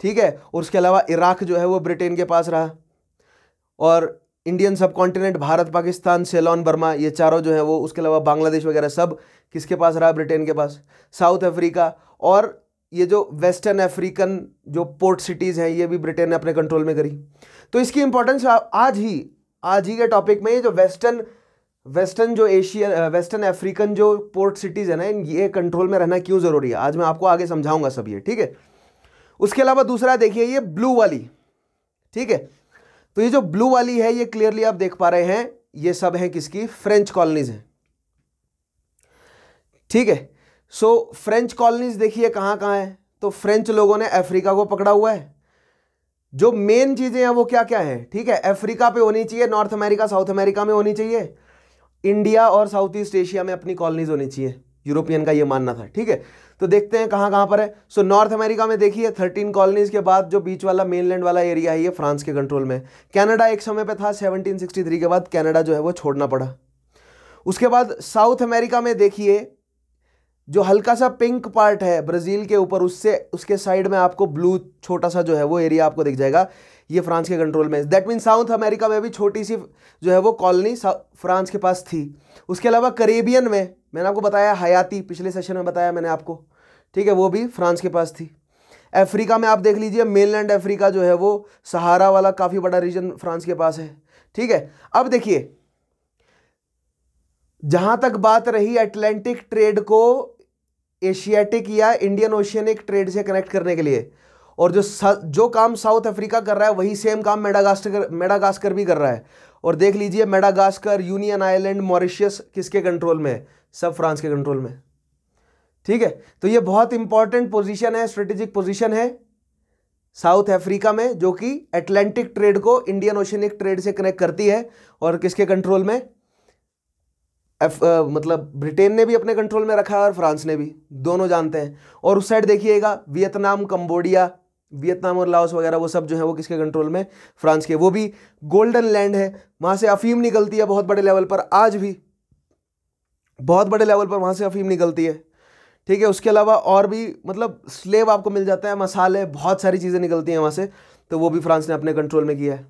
ठीक है और उसके अलावा इराक जो है वो ब्रिटेन के पास रहा और Indian subcontinent Bharat Pakistan Ceylon Burma ये चारों जो हैं वो उसके अलावा बांग्लादेश वगैरह सब किसके पास रहा ब्रिटेन के पास साउथ अफ्रीका और ये जो वेस्टर्न अफ्रीकन जो पोर्ट सिटीज़ हैं ये भी ब्रिटेन ने अपने कंट्रोल में करी तो इसकी इंपॉर्टेंस आज ही आज ही के टॉपिक में ये जो वेस्टर्न वेस्टर्न जो एशिया वेस्टर्न अफ्रीकन जो पोर्ट सिटीज़ है ना ये कंट्रोल में रहना क्यों ज़रूरी है आज मैं आपको आगे समझाऊंगा सब ये ठीक है उसके अलावा दूसरा देखिए ये ब्लू वाली ठीक है तो ये जो ब्लू वाली है ये क्लियरली आप देख पा रहे हैं ये सब है किसकी फ्रेंच कॉलोनीज है ठीक है सो फ्रेंच कॉलोनीज देखिए कहां कहां है तो फ्रेंच लोगों ने अफ्रीका को पकड़ा हुआ है जो मेन चीज़ें हैं वो क्या क्या है ठीक है अफ्रीका पे होनी चाहिए नॉर्थ अमेरिका साउथ अमेरिका में होनी चाहिए इंडिया और साउथ ईस्ट एशिया में अपनी कॉलोनीज होनी चाहिए यूरोपियन का ये मानना था ठीक है तो देखते हैं कहाँ कहाँ पर है सो नॉर्थ अमेरिका में देखिए थर्टीन कॉलोनीज के बाद जो बीच वाला मेनलैंड वाला एरिया है ये फ्रांस के कंट्रोल में कनाडा एक समय पे था 1763 के बाद कनाडा जो है वो छोड़ना पड़ा उसके बाद साउथ अमेरिका में देखिए जो हल्का सा पिंक पार्ट है ब्राज़ील के ऊपर उससे उसके साइड में आपको ब्लू छोटा सा जो है वो एरिया आपको दिख जाएगा ये फ्रांस के कंट्रोल में दैट मीन साउथ अमेरिका में भी छोटी सी जो है वो कॉलोनी फ्रांस के पास थी उसके अलावा करेबियन में मैंने आपको बताया हयाती पिछले सेशन में बताया मैंने आपको ठीक है वो भी फ्रांस के पास थी अफ्रीका में आप देख लीजिए मेनलैंड अफ्रीका जो है वो सहारा वाला काफ़ी बड़ा रीजन फ्रांस के पास है ठीक है अब देखिए जहाँ तक बात रही अटलांटिक ट्रेड को एशियाटिक या इंडियन ओशियनिक ट्रेड से कनेक्ट करने के लिए और जो जो काम साउथ अफ्रीका कर रहा है वही सेम काम मेडागास्कर मेडागास्कर भी कर रहा है और देख लीजिए मेडागास्कर यूनियन आइलैंड मॉरिशियस किसके कंट्रोल में है सब फ्रांस के कंट्रोल में ठीक है तो ये बहुत इंपॉर्टेंट पोजीशन है स्ट्रेटेजिक पोजीशन है साउथ अफ्रीका में जो कि एटलांटिक ट्रेड को इंडियन ओशनिक ट्रेड से कनेक्ट करती है और किसके कंट्रोल में एफ आ, मतलब ब्रिटेन ने भी अपने कंट्रोल में रखा है और फ्रांस ने भी दोनों जानते हैं और उस साइड देखिएगा वियतनाम कंबोडिया वियतनाम और लाओस वगैरह वो सब जो है वो किसके कंट्रोल में फ्रांस के वो भी गोल्डन लैंड है वहां से अफीम निकलती है बहुत बड़े लेवल पर आज भी बहुत बड़े लेवल पर वहां से अफीम निकलती है ठीक है उसके अलावा और भी मतलब स्लेव आपको मिल जाता है मसाले बहुत सारी चीज़ें निकलती हैं वहाँ से तो वो भी फ्रांस ने अपने कंट्रोल में किया है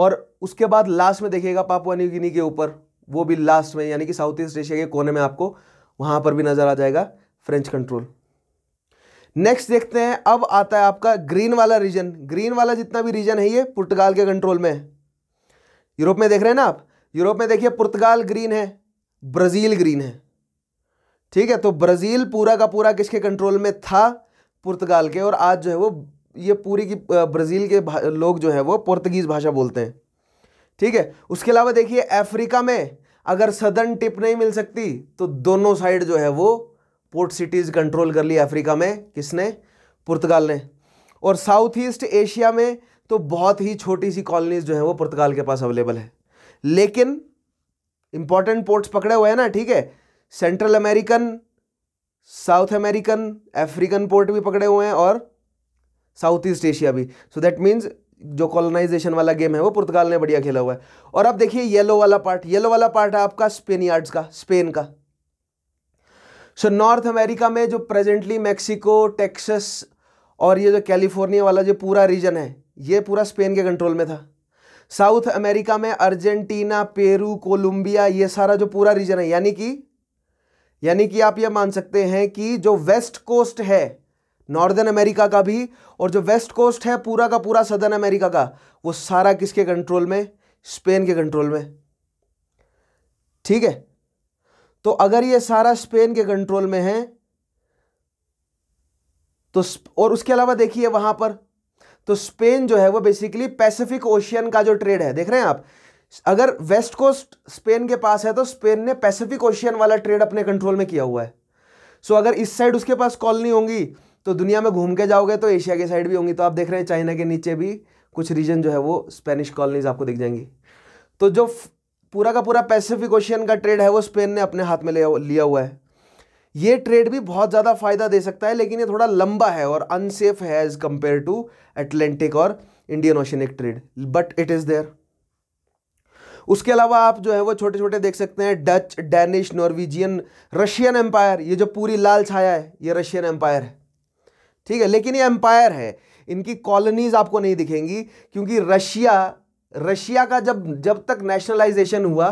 और उसके बाद लास्ट में देखिएगा पापुआ न्यू गिनी के ऊपर वो भी लास्ट में यानी कि साउथ ईस्ट एशिया के कोने में आपको वहाँ पर भी नज़र आ जाएगा फ्रेंच कंट्रोल नेक्स्ट देखते हैं अब आता है आपका ग्रीन वाला रीजन ग्रीन वाला जितना भी रीजन है ये पुर्तगाल के कंट्रोल में है यूरोप में देख रहे हैं ना आप यूरोप में देखिए पुर्तगाल ग्रीन है ब्राज़ील ग्रीन है ठीक है तो ब्राज़ील पूरा का पूरा किसके कंट्रोल में था पुर्तगाल के और आज जो है वो ये पूरी की ब्राज़ील के लोग जो है वो पुर्तगीज़ भाषा बोलते हैं ठीक है उसके अलावा देखिए अफ्रीका में अगर सदन टिप नहीं मिल सकती तो दोनों साइड जो है वो पोर्ट सिटीज़ कंट्रोल कर ली अफ्रीका में किसने पुर्तगाल ने और साउथ ईस्ट एशिया में तो बहुत ही छोटी सी कॉलोनीज जो है वो पुर्तगाल के पास अवेलेबल है लेकिन इंपॉर्टेंट पोर्ट्स पकड़े हुए हैं ना ठीक है Central American South American African port भी पकड़े हुए हैं और साउथ ईस्ट एशिया भी सो दैट मीन्स जो कॉलोनाइजेशन वाला गेम है वो पुर्तगाल ने बढ़िया खेला हुआ है और अब देखिए येलो वाला पार्ट येलो वाला पार्ट है आपका स्पेन यार्ड्स का स्पेन का सो नॉर्थ अमेरिका में जो प्रेजेंटली मैक्सिको टेक्सस और ये जो कैलिफोर्निया वाला जो पूरा रीजन है ये पूरा स्पेन के कंट्रोल में था साउथ अमेरिका में अर्जेंटीना पेरू कोलंबिया ये सारा जो पूरा रीजन है यानी कि यानी कि आप ये मान सकते हैं कि जो वेस्ट कोस्ट है नॉर्दर्न अमेरिका का भी और जो वेस्ट कोस्ट है पूरा का पूरा सदर्न अमेरिका का वो सारा किसके कंट्रोल में स्पेन के कंट्रोल में ठीक है तो अगर ये सारा स्पेन के कंट्रोल में है तो और उसके अलावा देखिए वहां पर तो स्पेन जो है वो बेसिकली पैसिफिक ओशियन का जो ट्रेड है देख रहे हैं आप अगर वेस्ट कोस्ट स्पेन के पास है तो स्पेन ने पैसिफिक ओशियन वाला ट्रेड अपने कंट्रोल में किया हुआ है सो अगर इस साइड उसके पास कॉलोनी होंगी तो दुनिया में घूम के जाओगे तो एशिया के साइड भी होंगी तो आप देख रहे हैं चाइना के नीचे भी कुछ रीजन जो है वो स्पेनिश कॉलोनीज आपको दिख जाएंगी तो जो पूरा का पूरा पैसिफिक ओशियन का ट्रेड है वो स्पेन ने अपने हाथ में ले लिया हुआ है ये ट्रेड भी बहुत ज़्यादा फ़ायदा दे सकता है लेकिन ये थोड़ा लंबा है और अनसेफ है एज कंपेयर टू एटलांटिक और Indian oceanic trade but it is there उसके अलावा आप जो है वो छोटे छोटे देख सकते हैं Dutch Danish Norwegian Russian empire ये जो पूरी लाल छाया है ये रशियन एम्पायर है ठीक है लेकिन ये एम्पायर है इनकी कॉलोनीज आपको नहीं दिखेंगी क्योंकि रशिया रशिया का जब जब तक नेशनलाइजेशन हुआ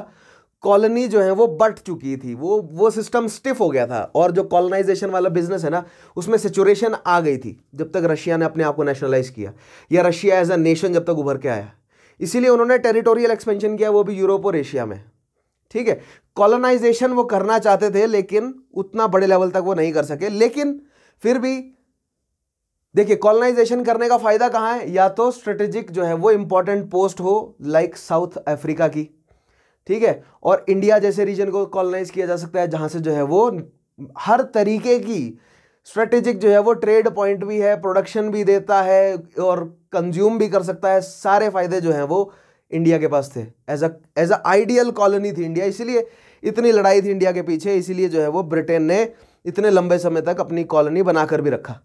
कॉलोनी जो है वो बट चुकी थी वो वो सिस्टम स्टिफ हो गया था और जो कॉलोनाइजेशन वाला बिजनेस है ना उसमें सिचुएशन आ गई थी जब तक रशिया ने अपने आप को नेशनलाइज किया या रशिया एज अ नेशन जब तक उभर के आया इसीलिए उन्होंने टेरिटोरियल एक्सपेंशन किया वो भी यूरोप और एशिया में ठीक है कॉलोनाइजेशन वो करना चाहते थे लेकिन उतना बड़े लेवल तक वो नहीं कर सके लेकिन फिर भी देखिए कॉलोनाइजेशन करने का फायदा कहाँ है या तो स्ट्रेटेजिक जो है वो इंपॉर्टेंट पोस्ट हो लाइक साउथ अफ्रीका की ठीक है और इंडिया जैसे रीजन को कॉलोनाइज किया जा सकता है जहाँ से जो है वो हर तरीके की स्ट्रेटेजिक जो है वो ट्रेड पॉइंट भी है प्रोडक्शन भी देता है और कंज्यूम भी कर सकता है सारे फायदे जो हैं वो इंडिया के पास थे as a as a ideal colony थी इंडिया इसीलिए इतनी लड़ाई थी इंडिया के पीछे इसीलिए जो है वो ब्रिटेन ने इतने लंबे समय तक अपनी कॉलोनी बनाकर भी रखा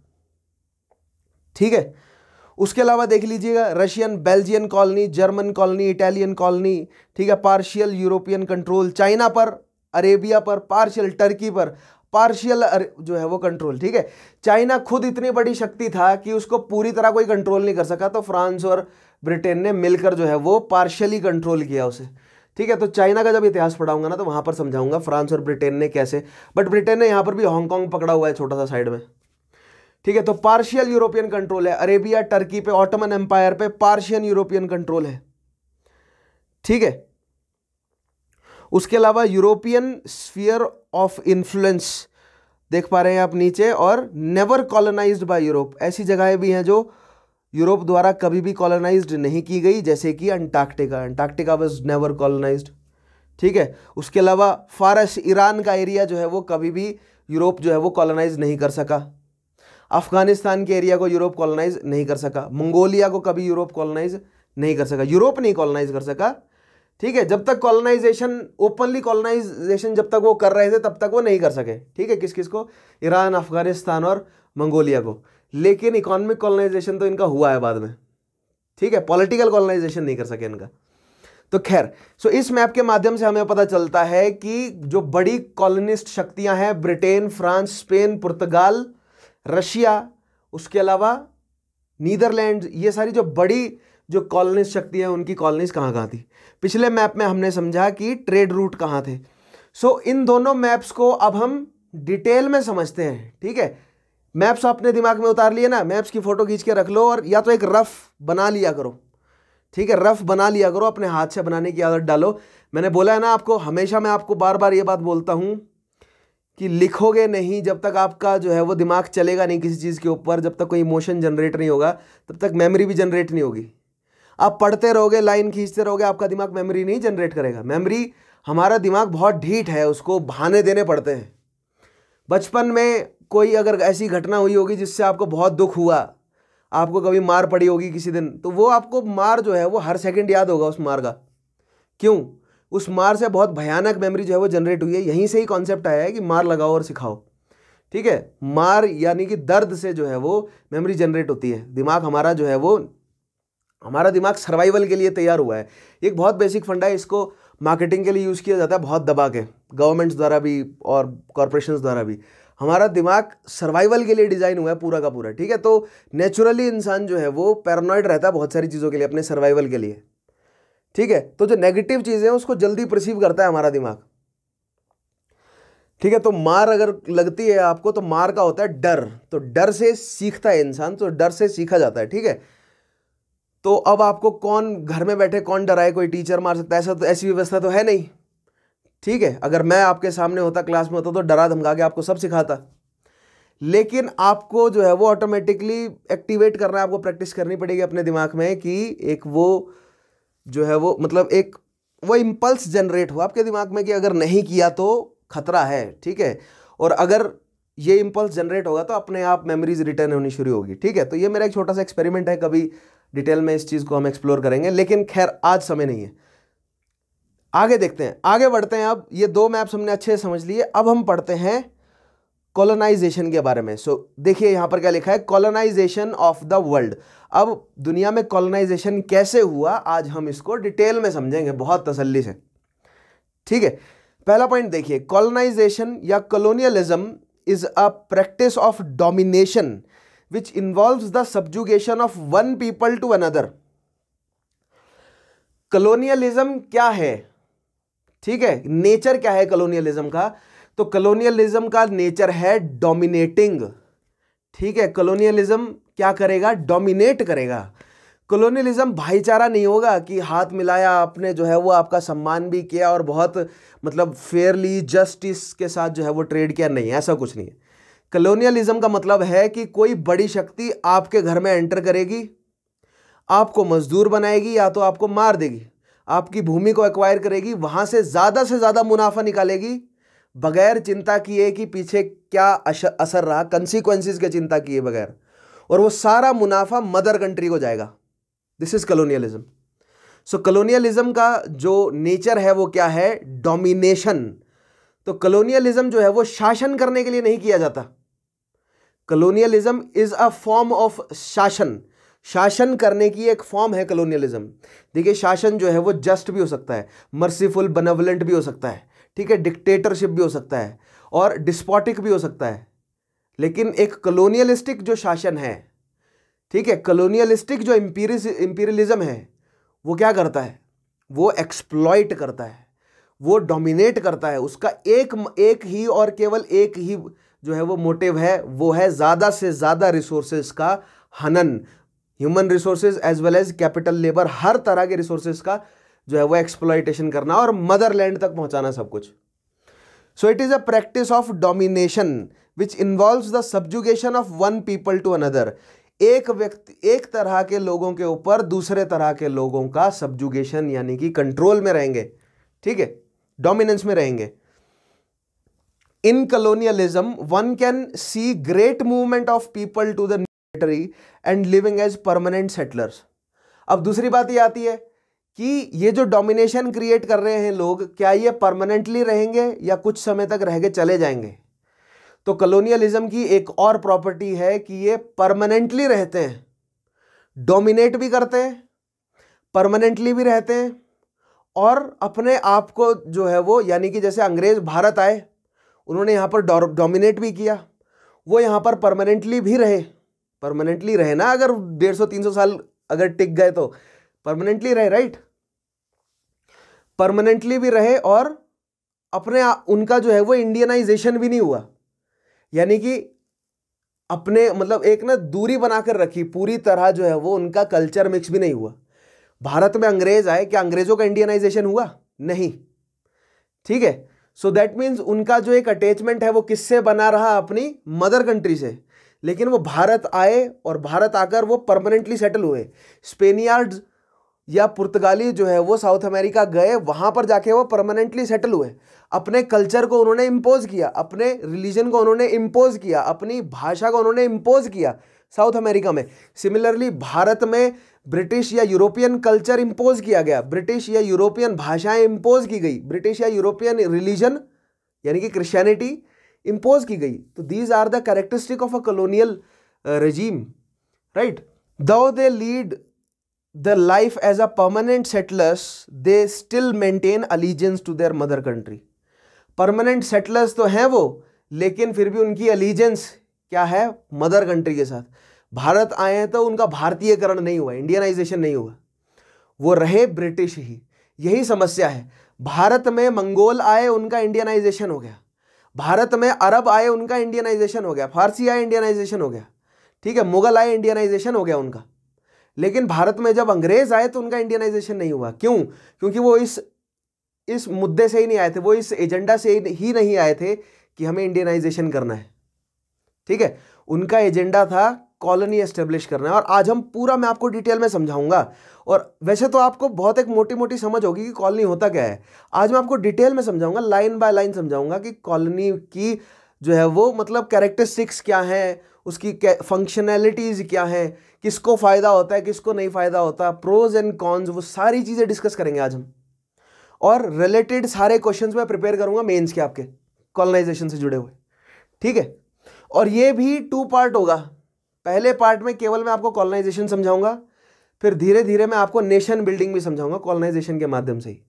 ठीक है उसके अलावा देख लीजिएगा Russian Belgian colony German colony Italian colony ठीक है पार्शियल यूरोपियन कंट्रोल चाइना पर अरेबिया पर पार्शियल टर्की पर पार्शियल जो है वो कंट्रोल ठीक है चाइना खुद इतनी बड़ी शक्ति था कि उसको पूरी तरह कोई कंट्रोल नहीं कर सका तो फ्रांस और ब्रिटेन ने मिलकर जो है वो पार्शियली कंट्रोल किया उसे ठीक है तो चाइना का जब इतिहास पढ़ाऊंगा ना तो वहाँ पर समझाऊंगा फ्रांस और ब्रिटेन ने कैसे बट ब्रिटेन ने यहाँ पर भी हांगकांग पकड़ा हुआ है छोटा सा साइड में ठीक है तो पार्शियल यूरोपियन कंट्रोल है अरेबिया टर्की पे ऑटोमन एम्पायर पे पार्शियन यूरोपियन कंट्रोल है ठीक है उसके अलावा यूरोपियन स्फीयर ऑफ इन्फ्लुएंस देख पा रहे हैं आप नीचे और नेवर कॉलोनाइज बाय यूरोप ऐसी जगहें भी हैं जो यूरोप द्वारा कभी भी कॉलोनाइज नहीं की गई जैसे कि Antarctica Antarctica was never colonise ठीक है उसके अलावा फारस ईरान का एरिया जो है वो कभी भी यूरोप जो है वो कॉलोनाइज नहीं कर सका अफगानिस्तान के एरिया को यूरोप कॉलोनाइज नहीं कर सका मंगोलिया को कभी यूरोप कॉलोनाइज नहीं कर सका यूरोप नहीं कॉलोनाइज कर सका ठीक है जब तक कॉलोनाइजेशन ओपनली कॉलोनाइजेशन जब तक वो कर रहे थे तब तक वो नहीं कर सके ठीक है किस किस को ईरान अफगानिस्तान और मंगोलिया को लेकिन इकोनॉमिक कॉलोनाइजेशन तो इनका हुआ है बाद में ठीक है पॉलिटिकल कॉलोनाइजेशन नहीं कर सके इनका तो खैर सो इस मैप के माध्यम से हमें पता चलता है कि जो बड़ी कॉलोनिस्ट शक्तियां हैं ब्रिटेन फ्रांस स्पेन पुर्तगाल रशिया उसके अलावा नीदरलैंड ये सारी जो बड़ी जो कॉलोनीज शक्ति है उनकी कॉलोनीज कहाँ कहाँ थी पिछले मैप में हमने समझा कि ट्रेड रूट कहाँ थे सो so, इन दोनों मैप्स को अब हम डिटेल में समझते हैं ठीक है मैप्स आपने दिमाग में उतार लिए ना मैप्स की फ़ोटो खींच के रख लो और या तो एक रफ़ बना लिया करो ठीक है रफ़ बना लिया करो अपने हाथ से बनाने की आदत डालो मैंने बोला है ना आपको हमेशा मैं आपको बार बार ये बात बोलता हूँ कि लिखोगे नहीं जब तक आपका जो है वो दिमाग चलेगा नहीं किसी चीज़ के ऊपर जब तक कोई इमोशन जनरेट नहीं होगा तब तक मेमोरी भी जनरेट नहीं होगी आप पढ़ते रहोगे लाइन खींचते रहोगे आपका दिमाग मेमोरी नहीं जनरेट करेगा मेमोरी हमारा दिमाग बहुत ढीठ है उसको बहाने देने पड़ते हैं बचपन में कोई अगर ऐसी घटना हुई होगी जिससे आपको बहुत दुख हुआ आपको कभी मार पड़ी होगी किसी दिन तो वो आपको मार जो है वो हर सेकंड याद होगा उस मार का क्यों उस मार से बहुत भयानक मेमोरी जो है वो जनरेट हुई है यहीं से ही कॉन्सेप्ट आया है कि मार लगाओ और सिखाओ ठीक है मार यानी कि दर्द से जो है वो मेमोरी जनरेट होती है दिमाग हमारा जो है वो हमारा दिमाग सर्वाइवल के लिए तैयार हुआ है एक बहुत बेसिक फंडा है इसको मार्केटिंग के लिए यूज़ किया जाता है बहुत दबा के गवर्नमेंट्स द्वारा भी और कॉरपोरेशन द्वारा भी हमारा दिमाग सर्वाइवल के लिए डिज़ाइन हुआ है पूरा का पूरा ठीक है तो नेचुरली इंसान जो है वो पैरानॉइड रहता है बहुत सारी चीज़ों के लिए अपने सर्वाइवल के लिए ठीक है तो जो नेगेटिव चीज़ें हैं उसको जल्दी परसीव करता है हमारा दिमाग ठीक है तो मार अगर लगती है आपको तो मार का होता है डर तो डर से सीखता है इंसान तो डर से सीखा जाता है ठीक है तो अब आपको कौन घर में बैठे कौन डराए कोई टीचर मार सकता है ऐसा तो ऐसी व्यवस्था तो है नहीं ठीक है अगर मैं आपके सामने होता क्लास में होता तो डरा धमका के आपको सब सिखाता लेकिन आपको जो है वो ऑटोमेटिकली एक्टिवेट करना है आपको प्रैक्टिस करनी पड़ेगी अपने दिमाग में कि एक वो जो है वो मतलब एक वो इम्पल्स जनरेट हुआ आपके दिमाग में कि अगर नहीं किया तो खतरा है ठीक है और अगर ये इम्पल्स जनरेट होगा तो अपने आप मेमोरीज रिटर्न होनी शुरू होगी ठीक है तो ये मेरा एक छोटा सा एक्सपेरिमेंट है कभी डिटेल में इस चीज़ को हम एक्सप्लोर करेंगे लेकिन खैर आज समय नहीं है आगे देखते हैं आगे बढ़ते हैं अब ये दो मैप्स हमने अच्छे समझ लिए अब हम पढ़ते हैं कॉलोनाइजेशन के बारे में सो so, देखिए यहाँ पर क्या लिखा है कॉलोनाइजेशन ऑफ द वर्ल्ड अब दुनिया में कॉलोनाइजेशन कैसे हुआ आज हम इसको डिटेल में समझेंगे बहुत तसल्ली से ठीक है पहला पॉइंट देखिए कॉलोनाइजेशन या colonialism is a practice of domination which involve the subjugation of one people to another colonialism क्या है ठीक है नेचर क्या है कॉलोनियलिज्म का तो कलोनियलिज्म का नेचर है डोमिनेटिंग ठीक है कलोनियलिज्म क्या करेगा डोमिनेट करेगा कलोनियलिज्म भाईचारा नहीं होगा कि हाथ मिलाया आपने जो है वो आपका सम्मान भी किया और बहुत मतलब फेयरली जस्टिस के साथ जो है वो ट्रेड किया नहीं ऐसा कुछ नहीं है कलोनियलिज्म का मतलब है कि कोई बड़ी शक्ति आपके घर में एंटर करेगी आपको मजदूर बनाएगी या तो आपको मार देगी आपकी भूमि को एक्वायर करेगी वहाँ से ज़्यादा से ज़्यादा मुनाफा निकालेगी बगैर चिंता किए कि पीछे क्या असर रहा कंसिक्वेंसिस के चिंता किए बगैर और वो सारा मुनाफा मदर कंट्री को जाएगा this is colonialism so colonialism का जो नेचर है वो क्या है डोमिनेशन तो कलोनियलिज्म जो है वो शासन करने के लिए नहीं किया जाता colonialism is a form of शासन शासन करने की एक फॉर्म है कलोनियलिज्म देखिए शासन जो है वो जस्ट भी हो सकता है मर्सीफुल बनवलेंट भी हो सकता है ठीक है डिक्टेटरशिप भी हो सकता है और डिस्पॉटिक भी हो सकता है लेकिन एक कलोनियलिस्टिक जो शासन है ठीक है कलोनियलिस्टिक जो इम्पीरियलिज्म है वो क्या करता है वो एक्सप्लॉयट करता है वो डोमिनेट करता है उसका एक एक ही और केवल एक ही जो है वो मोटिव है वो है ज़्यादा से ज़्यादा रिसोर्सेज का हनन human resources as well as capital labour हर तरह के रिसोर्सेज का जो है वो एक्सप्लॉयटेशन करना और मदरलैंड तक पहुंचाना सब कुछ so it is a practice of domination which involve the subjugation of one people to another एक व्यक्ति एक तरह के लोगों के ऊपर दूसरे तरह के लोगों का सब्जुगेशन यानी कि कंट्रोल में रहेंगे ठीक है डोमिनेंस में रहेंगे in colonialism one can see great movement of people to the end living as permanent settlers अब दूसरी बात ये आती है कि ये जो डोमिनेशन क्रिएट कर रहे हैं लोग क्या ये परमानेंटली रहेंगे या कुछ समय तक रह के चले जाएंगे तो कलोनियलिज्म की एक और प्रॉपर्टी है कि ये परमानेंटली रहते हैं डोमिनेट भी करते हैं परमानेंटली भी रहते हैं और अपने आप को जो है वो यानी कि जैसे अंग्रेज़ भारत आए उन्होंने यहाँ पर डोमिनेट भी किया वो यहाँ पर परमानेंटली भी रहे परमानेंटली रहे ना अगर डेढ़ सौ तीन सौ साल अगर टिक गए तो परमानेंटली रहे राइट परमानेंटली भी रहे और अपने आ, उनका जो है वो इंडियनाइजेशन भी नहीं हुआ यानी कि अपने मतलब एक ना दूरी बनाकर रखी पूरी तरह जो है वो उनका कल्चर मिक्स भी नहीं हुआ भारत में अंग्रेज आए क्या अंग्रेजों का इंडियनाइजेशन हुआ नहीं ठीक है सो दैट मीन्स उनका जो एक अटैचमेंट है वो किससे बना रहा अपनी मदर कंट्री से लेकिन वो भारत आए और भारत आकर वो परमानेंटली सेटल हुए स्पेनियार्ड्स या पुर्तगाली जो है वो साउथ अमेरिका गए वहाँ पर जाके वो परमानेंटली सेटल हुए अपने कल्चर को उन्होंने इम्पोज़ किया अपने रिलीजन को उन्होंने इम्पोज़ किया अपनी भाषा को उन्होंने इम्पोज़ किया साउथ अमेरिका में सिमिलरली भारत में ब्रिटिश या यूरोपियन कल्चर इम्पोज़ किया गया ब्रिटिश या यूरोपियन भाषाएं इम्पोज़ की गई ब्रिटिश या यूरोपियन रिलीजन यानी कि क्रिश्चियनिटी इम्पोज़ की गई तो these are the characteristic of a colonial regime right though they lead the life as a permanent settlers they still maintain allegiance to their mother country permanent settlers तो हैं वो लेकिन फिर भी उनकी अलीजेंस क्या है मदर कंट्री के साथ भारत आए हैं तो उनका भारतीयकरण नहीं हुआ इंडियनाइजेशन नहीं हुआ वो रहे ब्रिटिश ही यही समस्या है भारत में मंगोल आए उनका इंडियनाइजेशन हो गया भारत में अरब आए उनका इंडियनाइजेशन हो गया फारसी आए इंडियनाइजेशन हो गया ठीक है मुगल आए इंडियनाइजेशन हो गया उनका लेकिन भारत में जब अंग्रेज आए तो उनका इंडियनाइजेशन नहीं हुआ क्यों क्योंकि वो इस इस मुद्दे से ही नहीं आए थे वो इस एजेंडा से ही नहीं आए थे कि हमें इंडियनाइजेशन करना है ठीक है उनका एजेंडा था कॉलोनी एस्टेब्लिश करना है और आज हम पूरा मैं आपको डिटेल में समझाऊंगा और वैसे तो आपको बहुत एक मोटी मोटी समझ होगी कि कॉलोनी होता क्या है आज मैं आपको डिटेल में समझाऊंगा लाइन बाय लाइन समझाऊंगा कि कॉलोनी की जो है वो मतलब कैरेक्टरिस्टिक्स क्या हैं उसकी फंक्शनैलिटीज़ क्या है किसको फ़ायदा होता है किसको नहीं फ़ायदा होता प्रोज एंड कॉन्स वो सारी चीज़ें डिस्कस करेंगे आज हम और रिलेटेड सारे क्वेश्चन मैं प्रिपेयर करूँगा मेन्स के आपके कॉलोनाइजेशन से जुड़े हुए ठीक है और ये भी टू पार्ट होगा पहले पार्ट में केवल मैं आपको कॉलोनाइजेशन समझाऊंगा फिर धीरे धीरे मैं आपको नेशन बिल्डिंग भी समझाऊंगा कॉलोनाइजेशन के माध्यम से ही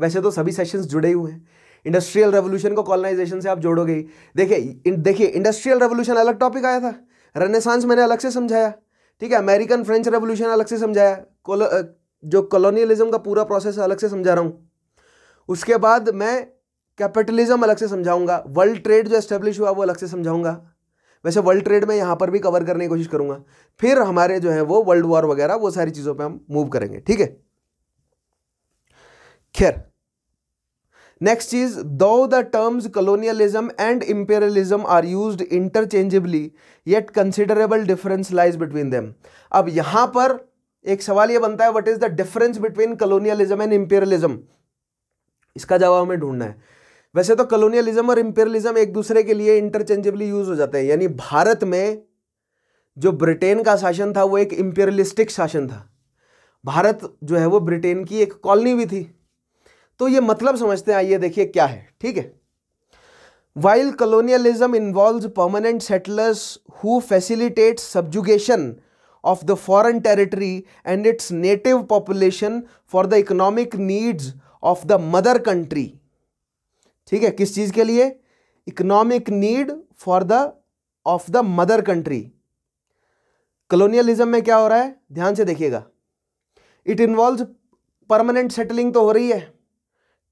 वैसे तो सभी सेशंस जुड़े हुए हैं इंडस्ट्रियल रेवोल्यूशन को कॉलोनाइजेशन से आप जोड़ोगे देखिए देखिए इंडस्ट्रियल रेवोल्यूशन अलग टॉपिक आया था रेनेसांस मैंने अलग से समझाया ठीक है अमेरिकन फ्रेंच रेवोल्यूशन अलग से समझाया कोलो, जो कॉलोनियलिज्म का पूरा प्रोसेस अलग से समझा रहा हूँ उसके बाद मैं कैपिटलिज्म अलग से समझाऊंगा वर्ल्ड ट्रेड जो एस्टेब्लिश हुआ वो अलग से समझाऊंगा वैसे वर्ल्ड ट्रेड में यहाँ पर भी कवर करने की कोशिश करूंगा फिर हमारे जो है वो वर्ल्ड वॉर वगैरह वो सारी चीज़ों पर हम मूव करेंगे ठीक है खैर नेक्स्ट चीज though the terms colonialism and imperialism are use interchangeably yet considerable difference lies between them अब यहां पर एक सवाल यह बनता है what is the difference between colonialism and imperialism इसका जवाब हमें ढूंढना है वैसे तो कॉलोनियलिज्म और इंपेरियलिज्म एक दूसरे के लिए इंटरचेंजेबली यूज हो जाते हैं यानी भारत में जो ब्रिटेन का शासन था वो एक इम्पेरियलिस्टिक शासन था भारत जो है वो ब्रिटेन की एक कॉलोनी भी थी तो ये मतलब समझते हैं आइए देखिए क्या है ठीक है while colonialism involve permanent settlers who facilitate subjugation of the foreign territory and its native population for the economic needs of the mother country ठीक है किस चीज के लिए economic need for the of the mother country colonialism में क्या हो रहा है ध्यान से देखिएगा इट इन्वॉल्व परमानेंट सेटलिंग तो हो रही है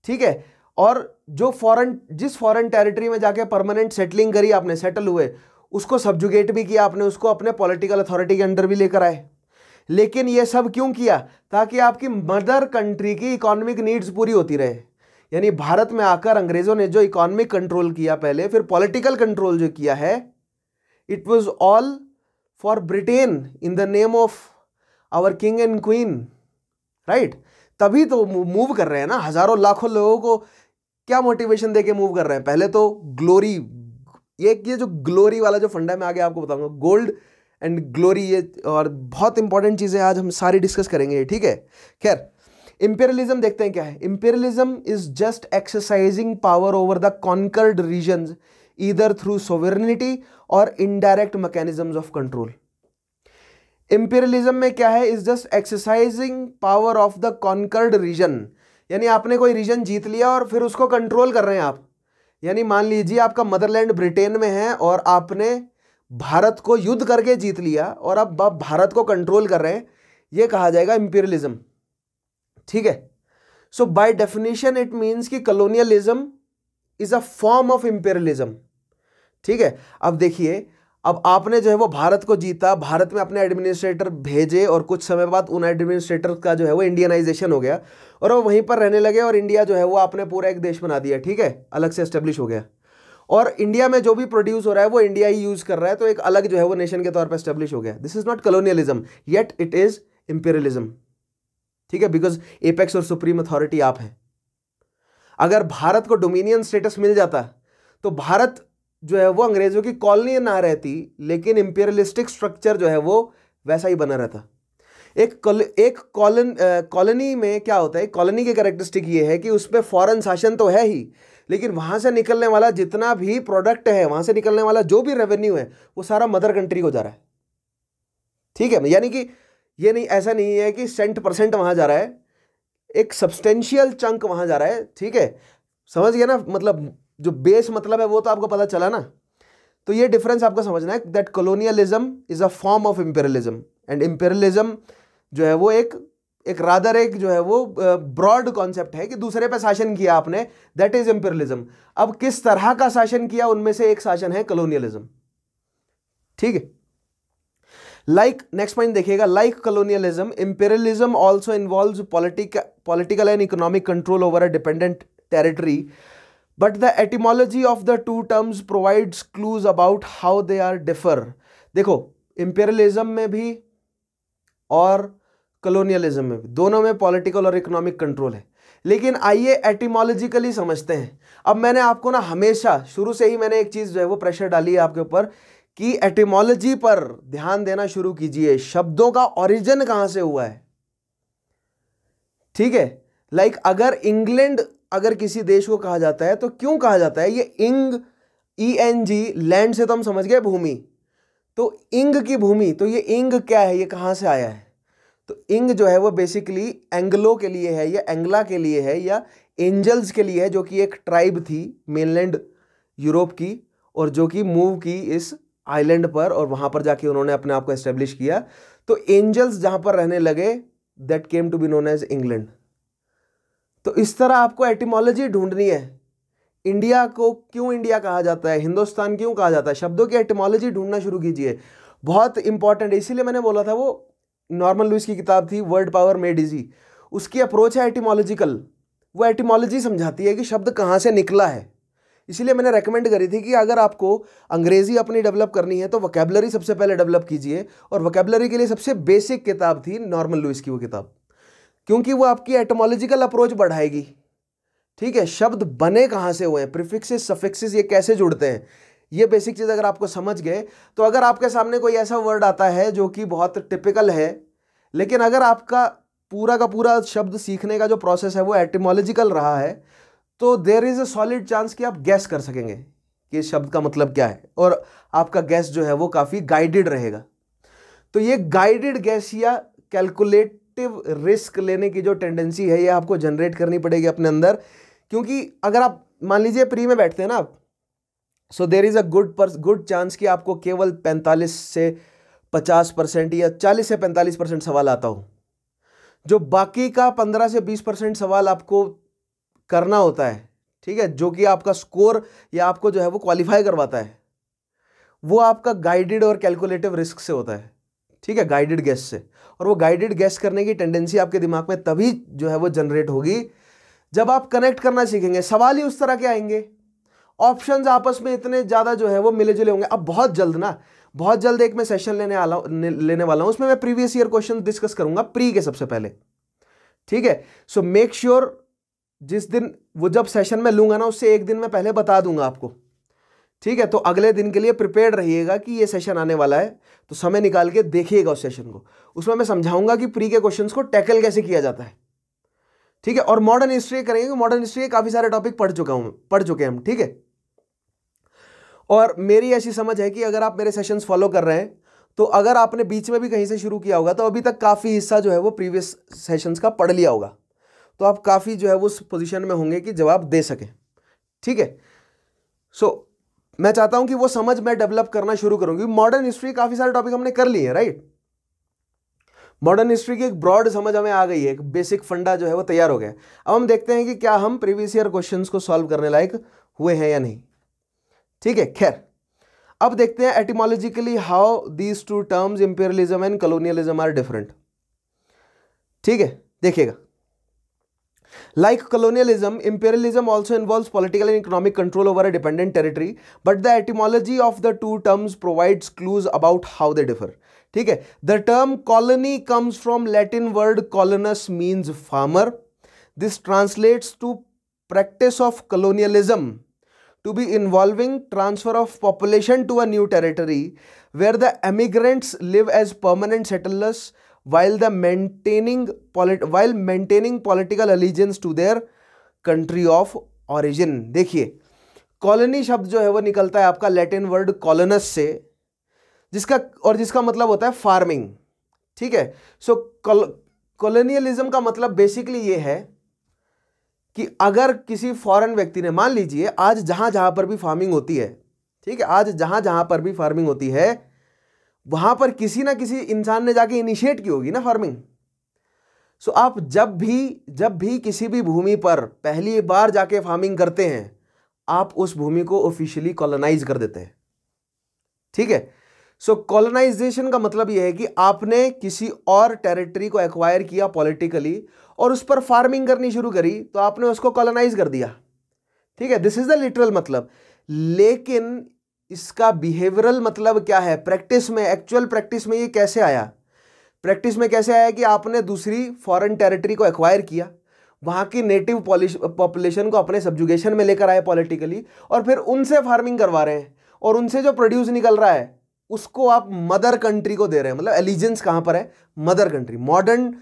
ठीक है और जो फॉरेन जिस फॉरेन टेरिटरी में जाके परमानेंट सेटलिंग करी आपने सेटल हुए उसको सब्जुगेट भी किया आपने उसको अपने पॉलिटिकल अथॉरिटी के अंडर भी लेकर आए लेकिन ये सब क्यों किया ताकि आपकी मदर कंट्री की इकोनॉमिक नीड्स पूरी होती रहे यानी भारत में आकर अंग्रेज़ों ने जो इकोनॉमिक कंट्रोल किया पहले फिर पॉलिटिकल कंट्रोल जो किया है it was all for Britain in the name of our king and queen right तभी तो मूव कर रहे हैं ना हजारों लाखों लोगों को क्या मोटिवेशन दे के मूव कर रहे हैं पहले तो ग्लोरी ये ये जो ग्लोरी वाला जो फंडा है मैं आगे आपको बताऊंगा गोल्ड एंड ग्लोरी ये और बहुत इंपॉर्टेंट चीज़ें आज हम सारी डिस्कस करेंगे ठीक है खैर इंपेरियलिज्म देखते हैं क्या है imperialism is just exercising power over the conquered region either through sovereignty और indirect mechanism of control imperialism में क्या है is just exercising power of the conquered region यानी आपने कोई रीजन जीत लिया और फिर उसको कंट्रोल कर रहे हैं आप यानी मान लीजिए आपका मदरलैंड ब्रिटेन में है और आपने भारत को युद्ध करके जीत लिया और अब आप भारत को कंट्रोल कर रहे हैं ये कहा जाएगा इम्पीरियलिज्म ठीक है so by definition it means कि colonialism is a form of imperialism ठीक है अब देखिए अब आपने जो है वो भारत को जीता भारत में अपने एडमिनिस्ट्रेटर भेजे और कुछ समय बाद उन एडमिनिस्ट्रेटर का जो है वो इंडियनाइजेशन हो गया और वो वहीं पर रहने लगे और इंडिया जो है वो आपने पूरा एक देश बना दिया ठीक है अलग से एस्टेब्लिश हो गया और इंडिया में जो भी प्रोड्यूस हो रहा है वो इंडिया ही यूज़ कर रहा है तो एक अलग जो है वो नेशन के तौर पर एस्टेब्लिश हो गया this is not colonialism yet it is imperialism ठीक है बिकॉज एपेक्स और सुप्रीम अथॉरिटी आप हैं अगर भारत को डोमिनियन स्टेटस मिल जाता तो भारत जो है वो अंग्रेज़ों की कॉलोनी ना रहती लेकिन इंपेरियलिस्टिक स्ट्रक्चर जो है वो वैसा ही बना रहता एक एक कॉलन कॉलोनी में क्या होता है कॉलोनी की कैरेक्टरिस्टिक ये है कि उस पर फॉरन शासन तो है ही लेकिन वहाँ से निकलने वाला जितना भी प्रोडक्ट है वहाँ से निकलने वाला जो भी रेवेन्यू है वो सारा मदर कंट्री को जा रहा है ठीक है यानी कि ये नहीं ऐसा नहीं है कि सेंट परसेंट वहाँ जा रहा है एक सब्सटेंशियल चंक वहाँ जा रहा है ठीक है समझ गया ना मतलब जो बेस मतलब है वो तो आपको पता चला ना तो ये डिफरेंस आपको समझना है that colonialism is a form of imperialism and imperialism जो है वो एक एक रादर एक जो है वो ब्रॉड uh, कॉन्सेप्ट है कि दूसरे पे शासन किया आपने दैट इज इंपेरियलिज्म अब किस तरह का शासन किया उनमें से एक शासन है कॉलोनियलिज्म ठीक है लाइक नेक्स्ट पॉइंट देखिएगा like colonialism imperialism also involves political and economic control over a dependent territory but the etymology of the two terms provides clues about how they are differ देखो imperialism में भी और colonialism में भी दोनों में political और इकोनॉमिक कंट्रोल है लेकिन आइए एटीमोलॉजिकली समझते हैं अब मैंने आपको ना हमेशा शुरू से ही मैंने एक चीज़ जो है वो प्रेशर डाली है आपके ऊपर कि एटीमोलॉजी पर ध्यान देना शुरू कीजिए शब्दों का ओरिजिन कहाँ से हुआ है ठीक है लाइक like, अगर इंग्लैंड अगर किसी देश को कहा जाता है तो क्यों कहा जाता है ये इंग ई एन जी लैंड से तो हम समझ गए भूमि तो इंग की भूमि तो ये इंग क्या है ये कहाँ से आया है तो इंग जो है वो बेसिकली एंग्लो के लिए है या एंग्ला के लिए है या एंजल्स के लिए है जो कि एक ट्राइब थी मेनलैंड यूरोप की और जो कि मूव की इस आइलैंड पर और वहाँ पर जाके उन्होंने अपने आप को इस्टेब्लिश किया तो एंजल्स जहाँ पर रहने लगे that came to be known as England तो इस तरह आपको एटीमोलॉजी ढूंढनी है इंडिया को क्यों इंडिया कहा जाता है हिंदुस्तान क्यों कहा जाता है शब्दों की एटीमोलॉजी ढूंढना शुरू कीजिए बहुत इंपॉर्टेंट है इसीलिए मैंने बोला था वो नॉर्मल लुइस की किताब थी वर्ड पावर मेड इजी उसकी अप्रोच है एटीमोलॉजिकल वो एटीमोलॉजी समझाती है कि शब्द कहाँ से निकला है इसीलिए मैंने रेकमेंड करी थी कि अगर आपको अंग्रेज़ी अपनी डेवलप करनी है तो वकेबलरी सबसे पहले डेवलप कीजिए और वकेबलरी के लिए सबसे बेसिक किताब थी नॉर्मल लुइस की वो किताब क्योंकि वो आपकी एटमोलॉजिकल अप्रोच बढ़ाएगी ठीक है शब्द बने कहाँ से हुए हैं प्रिफिक्सेस सफिक्सेस ये कैसे जुड़ते हैं ये बेसिक चीज़ अगर आपको समझ गए तो अगर आपके सामने कोई ऐसा वर्ड आता है जो कि बहुत टिपिकल है लेकिन अगर आपका पूरा का पूरा शब्द सीखने का जो प्रोसेस है वो एटिमोलॉजिकल रहा है तो there is a solid chance कि आप गैस कर सकेंगे कि इस शब्द का मतलब क्या है और आपका गैस जो है वो काफ़ी गाइडेड रहेगा तो ये गाइडेड गैस या कैलकुलेट एक्टिव रिस्क लेने की जो टेंडेंसी है ये आपको जनरेट करनी पड़ेगी अपने अंदर क्योंकि अगर आप मान लीजिए प्री में बैठते हैं ना आप so there is a good पर गुड चांस कि आपको केवल पैंतालीस से पचास परसेंट या चालीस से पैंतालीस परसेंट सवाल आता हो जो बाकी का पंद्रह से बीस परसेंट सवाल आपको करना होता है ठीक है जो कि आपका स्कोर या आपको जो है वो क्वालिफाई करवाता है वो आपका गाइडेड और कैलकुलेटिव रिस्क से होता है ठीक है गाइडेड गेस्ट से और वो गाइडेड गैस करने की टेंडेंसी आपके दिमाग में तभी जो है वो जनरेट होगी जब आप कनेक्ट करना सीखेंगे सवाल ही उस तरह के आएंगे ऑप्शंस आपस में इतने ज़्यादा जो है वो मिले जुले होंगे अब बहुत जल्द ना बहुत जल्द एक मैं सेशन लेने आला लेने वाला हूँ उसमें मैं प्रीवियस ईयर क्वेश्चन डिस्कस करूंगा प्री के सबसे पहले ठीक है सो मेक श्योर जिस दिन वो जब सेशन में लूंगा ना उससे एक दिन मैं पहले बता दूंगा आपको ठीक है तो अगले दिन के लिए प्रिपेयर रहिएगा कि ये सेशन आने वाला है तो समय निकाल के देखिएगा उस सेशन को उसमें मैं समझाऊंगा कि प्री के क्वेश्चंस को टैकल कैसे किया जाता है ठीक है और मॉडर्न हिस्ट्री करेंगे मॉडर्न हिस्ट्री के काफ़ी सारे टॉपिक पढ़ चुका हूँ पढ़ चुके हैं हम ठीक है और मेरी ऐसी समझ है कि अगर आप मेरे सेशंस फॉलो कर रहे हैं तो अगर आपने बीच में भी कहीं से शुरू किया होगा तो अभी तक काफ़ी हिस्सा जो है वो प्रीवियस सेशंस का पढ़ लिया होगा तो आप काफ़ी जो है वो उस पोजिशन में होंगे कि जवाब दे सकें ठीक है सो मैं चाहता हूं कि वो समझ मैं डेवलप करना शुरू करूं क्योंकि मॉडर्न हिस्ट्री काफ़ी सारे टॉपिक हमने कर लिए राइट मॉडर्न हिस्ट्री की एक ब्रॉड समझ हमें आ गई है एक बेसिक फंडा जो है वो तैयार हो गया अब हम देखते हैं कि क्या हम प्रीवियस ईयर क्वेश्चंस को सॉल्व करने लायक हुए हैं या नहीं ठीक है खैर अब देखते हैं etymologically how these two terms imperialism and colonialism are different ठीक है देखिएगा Like colonialism, imperialism also involves political and economic control over a dependent territory, but the etymology of the two terms provides clues about how they differ. Okay, the term colony comes from Latin word colonus means farmer. This translates to practice of colonialism to be involving transfer of population to a new territory where the emigrants live as permanent settlers while the maintaining polit while maintaining political allegiance to their country of origin देखिए colony शब्द जो है वो निकलता है आपका Latin word कॉलोनस से जिसका और जिसका मतलब होता है फार्मिंग ठीक है सो कॉलोनियलिज्म का मतलब बेसिकली ये है कि अगर किसी फॉरेन व्यक्ति ने मान लीजिए आज जहां जहां पर भी फार्मिंग होती है ठीक है आज जहां जहां पर भी फार्मिंग होती है वहां पर किसी ना किसी इंसान ने जाके इनिशिएट की होगी ना फार्मिंग सो आप जब भी जब भी किसी भी भूमि पर पहली बार जाके फार्मिंग करते हैं आप उस भूमि को ऑफिशियली कॉलोनाइज कर देते हैं ठीक है सो so, कॉलोनाइजेशन का मतलब यह है कि आपने किसी और टेरिटरी को एक्वायर किया पॉलिटिकली और उस पर फार्मिंग करनी शुरू करी तो आपने उसको कॉलोनाइज कर दिया ठीक है दिस इज द लिटरल मतलब लेकिन इसका बिहेवियरल मतलब क्या है प्रैक्टिस में एक्चुअल प्रैक्टिस में ये कैसे आया प्रैक्टिस में कैसे आया कि आपने दूसरी फॉरेन टेरिटरी को एक्वायर किया वहाँ की नेटिव पॉपुलेशन को अपने सब्जुगेशन में लेकर आए पॉलिटिकली और फिर उनसे फार्मिंग करवा रहे हैं और उनसे जो प्रोड्यूस निकल रहा है उसको आप मदर कंट्री को दे रहे हैं मतलब एलिजेंस कहाँ पर है मदर कंट्री मॉडर्न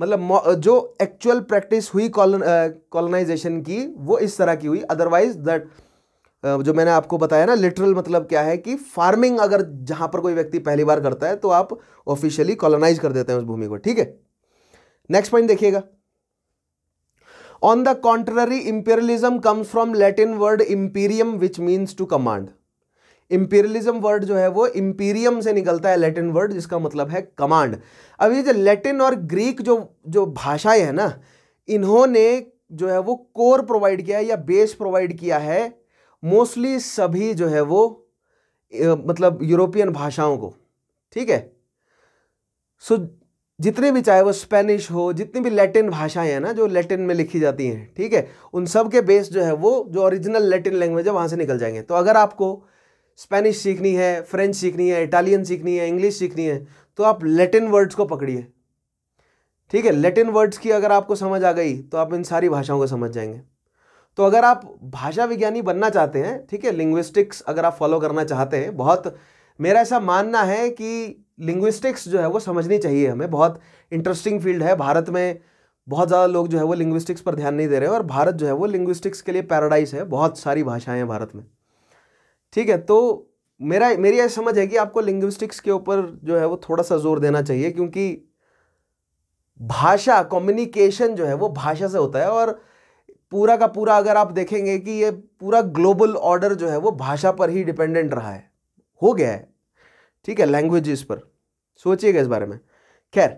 मतलब जो एक्चुअल प्रैक्टिस हुई कॉलोनाइजेशन की वो इस तरह की हुई अदरवाइज दैट जो मैंने आपको बताया ना लिटरल मतलब क्या है कि फार्मिंग अगर जहां पर कोई व्यक्ति पहली बार करता है तो आप ऑफिशियली कॉलोनाइज कर देते हैं उस भूमि को ठीक है नेक्स्ट पॉइंट देखिएगा on the contrary imperialism comes from Latin word imperium which means to command imperialism word जो है वो इंपीरियम से निकलता है लैटिन वर्ड जिसका मतलब है कमांड अब ये जो लैटिन और ग्रीक जो जो भाषाएं है ना इन्होंने जो है वो कोर प्रोवाइड किया है या बेस प्रोवाइड किया है मोस्टली सभी जो है वो मतलब यूरोपियन भाषाओं को ठीक है सो जितने भी चाहे वो स्पेनिश हो जितनी भी लैटिन भाषाएं हैं ना जो लैटिन में लिखी जाती हैं ठीक है उन सब के बेस जो है वो जो ओरिजिनल लैटिन लैंग्वेज है वहाँ से निकल जाएंगे तो अगर आपको स्पेनिश सीखनी है फ्रेंच सीखनी है इटालियन सीखनी है इंग्लिश सीखनी है तो आप लैटिन वर्ड्स को पकड़िए ठीक है लैटिन वर्ड्स की अगर आपको समझ आ गई तो आप इन सारी भाषाओं को समझ जाएंगे तो अगर आप भाषा विज्ञानी बनना चाहते हैं ठीक है लिंग्विस्टिक्स अगर आप फॉलो करना चाहते हैं बहुत मेरा ऐसा मानना है कि लिंग्विस्टिक्स जो है वो समझनी चाहिए हमें बहुत इंटरेस्टिंग फील्ड है भारत में बहुत ज़्यादा लोग जो है वो लिंग्विस्टिक्स पर ध्यान नहीं दे रहे हैं और भारत जो है वो लिंग्विस्टिक्स के लिए पैराडाइज है बहुत सारी भाषाएँ हैं भारत में ठीक है तो मेरा मेरी यह समझ है कि आपको लिंग्विस्टिक्स के ऊपर जो है वो थोड़ा सा जोर देना चाहिए क्योंकि भाषा कम्युनिकेशन जो है वो भाषा से होता है और पूरा का पूरा अगर आप देखेंगे कि ये पूरा ग्लोबल ऑर्डर जो है वो भाषा पर ही डिपेंडेंट रहा है हो गया है ठीक है लैंग्वेजेस पर सोचिएगा इस बारे में खैर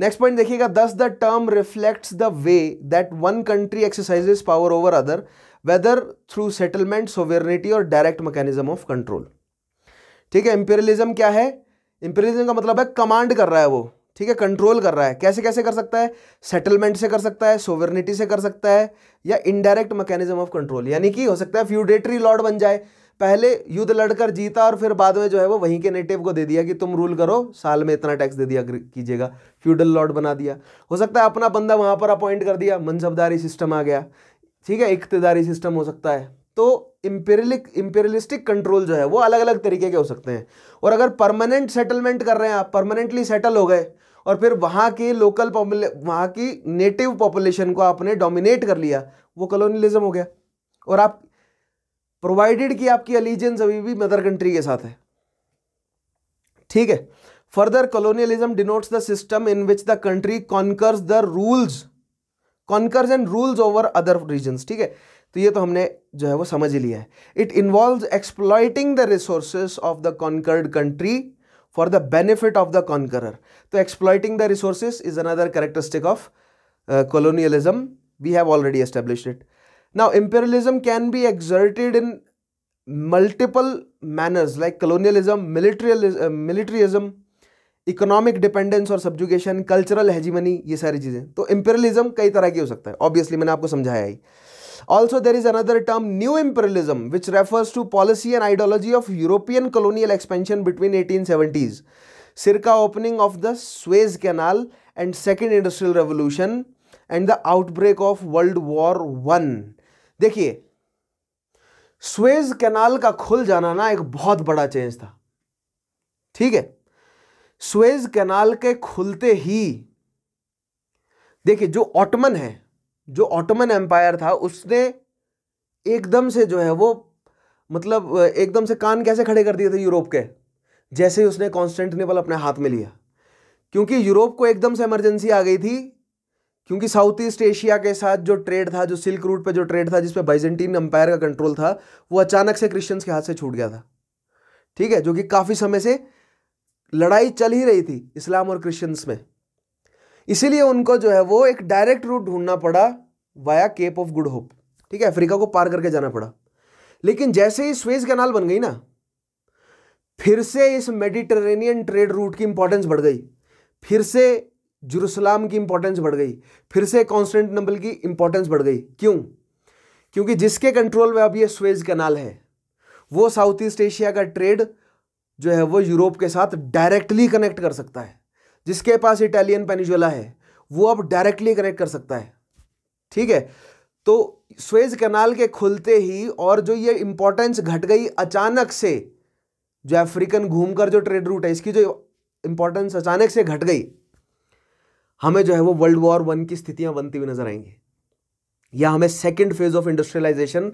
नेक्स्ट पॉइंट देखिएगा thus the term reflects the way that one country exercises power over other whether through settlement sovereignty और डायरेक्ट मैकेनिज्म ऑफ कंट्रोल ठीक है इंपेरियलिज्म क्या है इंपेरियलिज्म का मतलब है कमांड कर रहा है वो ठीक है कंट्रोल कर रहा है कैसे कैसे कर सकता है सेटलमेंट से कर सकता है सोवर्निटी से कर सकता है या इनडायरेक्ट मैकेनिज्म ऑफ कंट्रोल यानी कि हो सकता है फ्यूडेटरी लॉर्ड बन जाए पहले युद्ध लड़कर जीता और फिर बाद में जो है वो वहीं के नेटिव को दे दिया कि तुम रूल करो साल में इतना टैक्स दे दिया कीजिएगा फ्यूडल लॉर्ड बना दिया हो सकता है अपना बंदा वहां पर अपॉइंट कर दिया मनसबदारी सिस्टम आ गया ठीक है इकतदारी सिस्टम हो सकता है तो इम्पेरियलिक इम्पेरियलिस्टिक कंट्रोल जो है वो अलग अलग तरीके के हो सकते हैं और अगर परमानेंट सेटलमेंट कर रहे हैं आप परमानेंटली सेटल हो गए और फिर वहाँ के लोकल पॉपुले वहाँ की नेटिव पॉपुलेशन को आपने डोमिनेट कर लिया वो कॉलोनियलिज्म हो गया और आप प्रोवाइडेड कि आपकी अलीजेंस अभी भी मदर कंट्री के साथ है ठीक है further colonialism denotes the system in which the country conquers the rules conquers and rules over other region ठीक है तो ये तो हमने जो है वो समझ ही लिया है it involve exploiting the resources of the conquered country for the benefit of the conqueror तो exploiting the resources is another characteristic of colonialism we have already establish it now imperialism can be exerted in multiple manners like colonialism military economic dependence और subjugation cultural hegemony ये सारी चीज़ें तो imperialism कई तरह की हो सकता है ऑब्वियसली मैंने आपको समझाया ही Also, there is another term, new imperialism, which refers to policy and ideology of European colonial expansion between 1870s, circa opening of the Suez Canal and Second Industrial Revolution and the outbreak of World War One. देखिए suez canal का खुल जाना ना एक बहुत बड़ा change था ठीक है suez canal के खुलते ही देखिए जो ऑटमन है जो ऑटोमन एम्पायर था उसने एकदम से जो है वो मतलब एकदम से कान कैसे खड़े कर दिए थे यूरोप के जैसे ही उसने कॉन्स्टेंटिनेपल अपने हाथ में लिया क्योंकि यूरोप को एकदम से इमरजेंसी आ गई थी क्योंकि साउथ ईस्ट एशिया के साथ जो ट्रेड था जो सिल्क रूट पे जो ट्रेड था जिसपे बाइजेंटीन एम्पायर का कंट्रोल था वो अचानक से क्रिश्चियंस के हाथ से छूट गया था ठीक है जो कि काफ़ी समय से लड़ाई चल ही रही थी इस्लाम और क्रिश्चियंस में इसीलिए उनको जो है वो एक डायरेक्ट रूट ढूंढना पड़ा via Cape of Good Hope ठीक है अफ्रीका को पार करके जाना पड़ा लेकिन जैसे ही स्वेज कैनाल बन गई ना फिर से इस मेडिटरेनियन ट्रेड रूट की इंपॉर्टेंस बढ़ गई फिर से जरूसलाम की इंपॉर्टेंस बढ़ गई फिर से कॉन्स्टेंट नंबर की इंपॉर्टेंस बढ़ गई क्यों क्योंकि जिसके कंट्रोल में अब ये स्वेज कैनाल है वो साउथ ईस्ट एशिया का ट्रेड जो है वो यूरोप के साथ डायरेक्टली कनेक्ट कर सकता है जिसके पास इटालियन पेनिजुला है वो अब डायरेक्टली कनेक्ट कर सकता है ठीक है तो स्वेज कैनाल के खुलते ही और जो ये इंपॉर्टेंस घट गई अचानक से जो अफ्रीकन घूमकर जो ट्रेड रूट है इसकी जो इंपॉर्टेंस अचानक से घट गई हमें जो है वो वर्ल्ड वॉर वन की स्थितियां बनती हुई नजर आएंगी या हमें सेकेंड फेज ऑफ इंडस्ट्रियलाइजेशन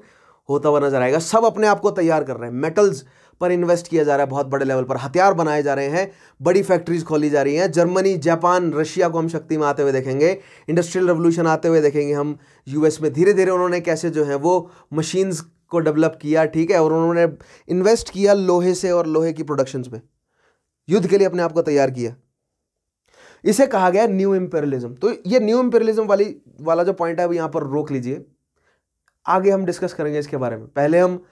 होता हुआ नजर आएगा सब अपने आप को तैयार कर रहे हैं मेटल्स पर इन्वेस्ट किया जा रहा है बहुत बड़े लेवल पर हथियार बनाए जा रहे हैं बड़ी फैक्ट्रीज खोली जा रही हैं जर्मनी जापान रशिया को हम शक्ति में आते हुए देखेंगे इंडस्ट्रियल रेवोल्यूशन आते हुए देखेंगे हम यूएस में धीरे धीरे उन्होंने कैसे जो है वो मशीन्स को डेवलप किया ठीक है और उन्होंने इन्वेस्ट किया लोहे से और लोहे की प्रोडक्शन में युद्ध के लिए अपने आप को तैयार किया इसे कहा गया न्यू इंपेरियलिज्म तो ये न्यू इंपेरियलिज्म वाली वाला जो पॉइंट है वो यहाँ पर रोक लीजिए आगे हम डिस्कस करेंगे इसके बारे में पहले हम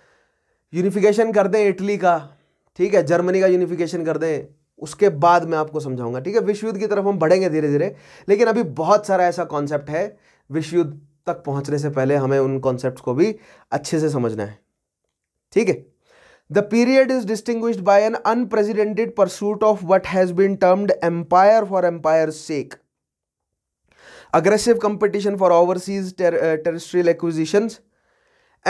यूनिफिकेशन कर दें इटली का ठीक है जर्मनी का यूनिफिकेशन कर दें उसके बाद मैं आपको समझाऊंगा ठीक है विश्व युद्ध की तरफ हम बढ़ेंगे धीरे धीरे लेकिन अभी बहुत सारा ऐसा कॉन्सेप्ट है विश्व युद्ध तक पहुंचने से पहले हमें उन कॉन्सेप्ट को भी अच्छे से समझना है ठीक है the period is distinguished by an unprecedented pursuit of what has been termed empire for empire sake aggressive competition for overseas terrestrial acquisitions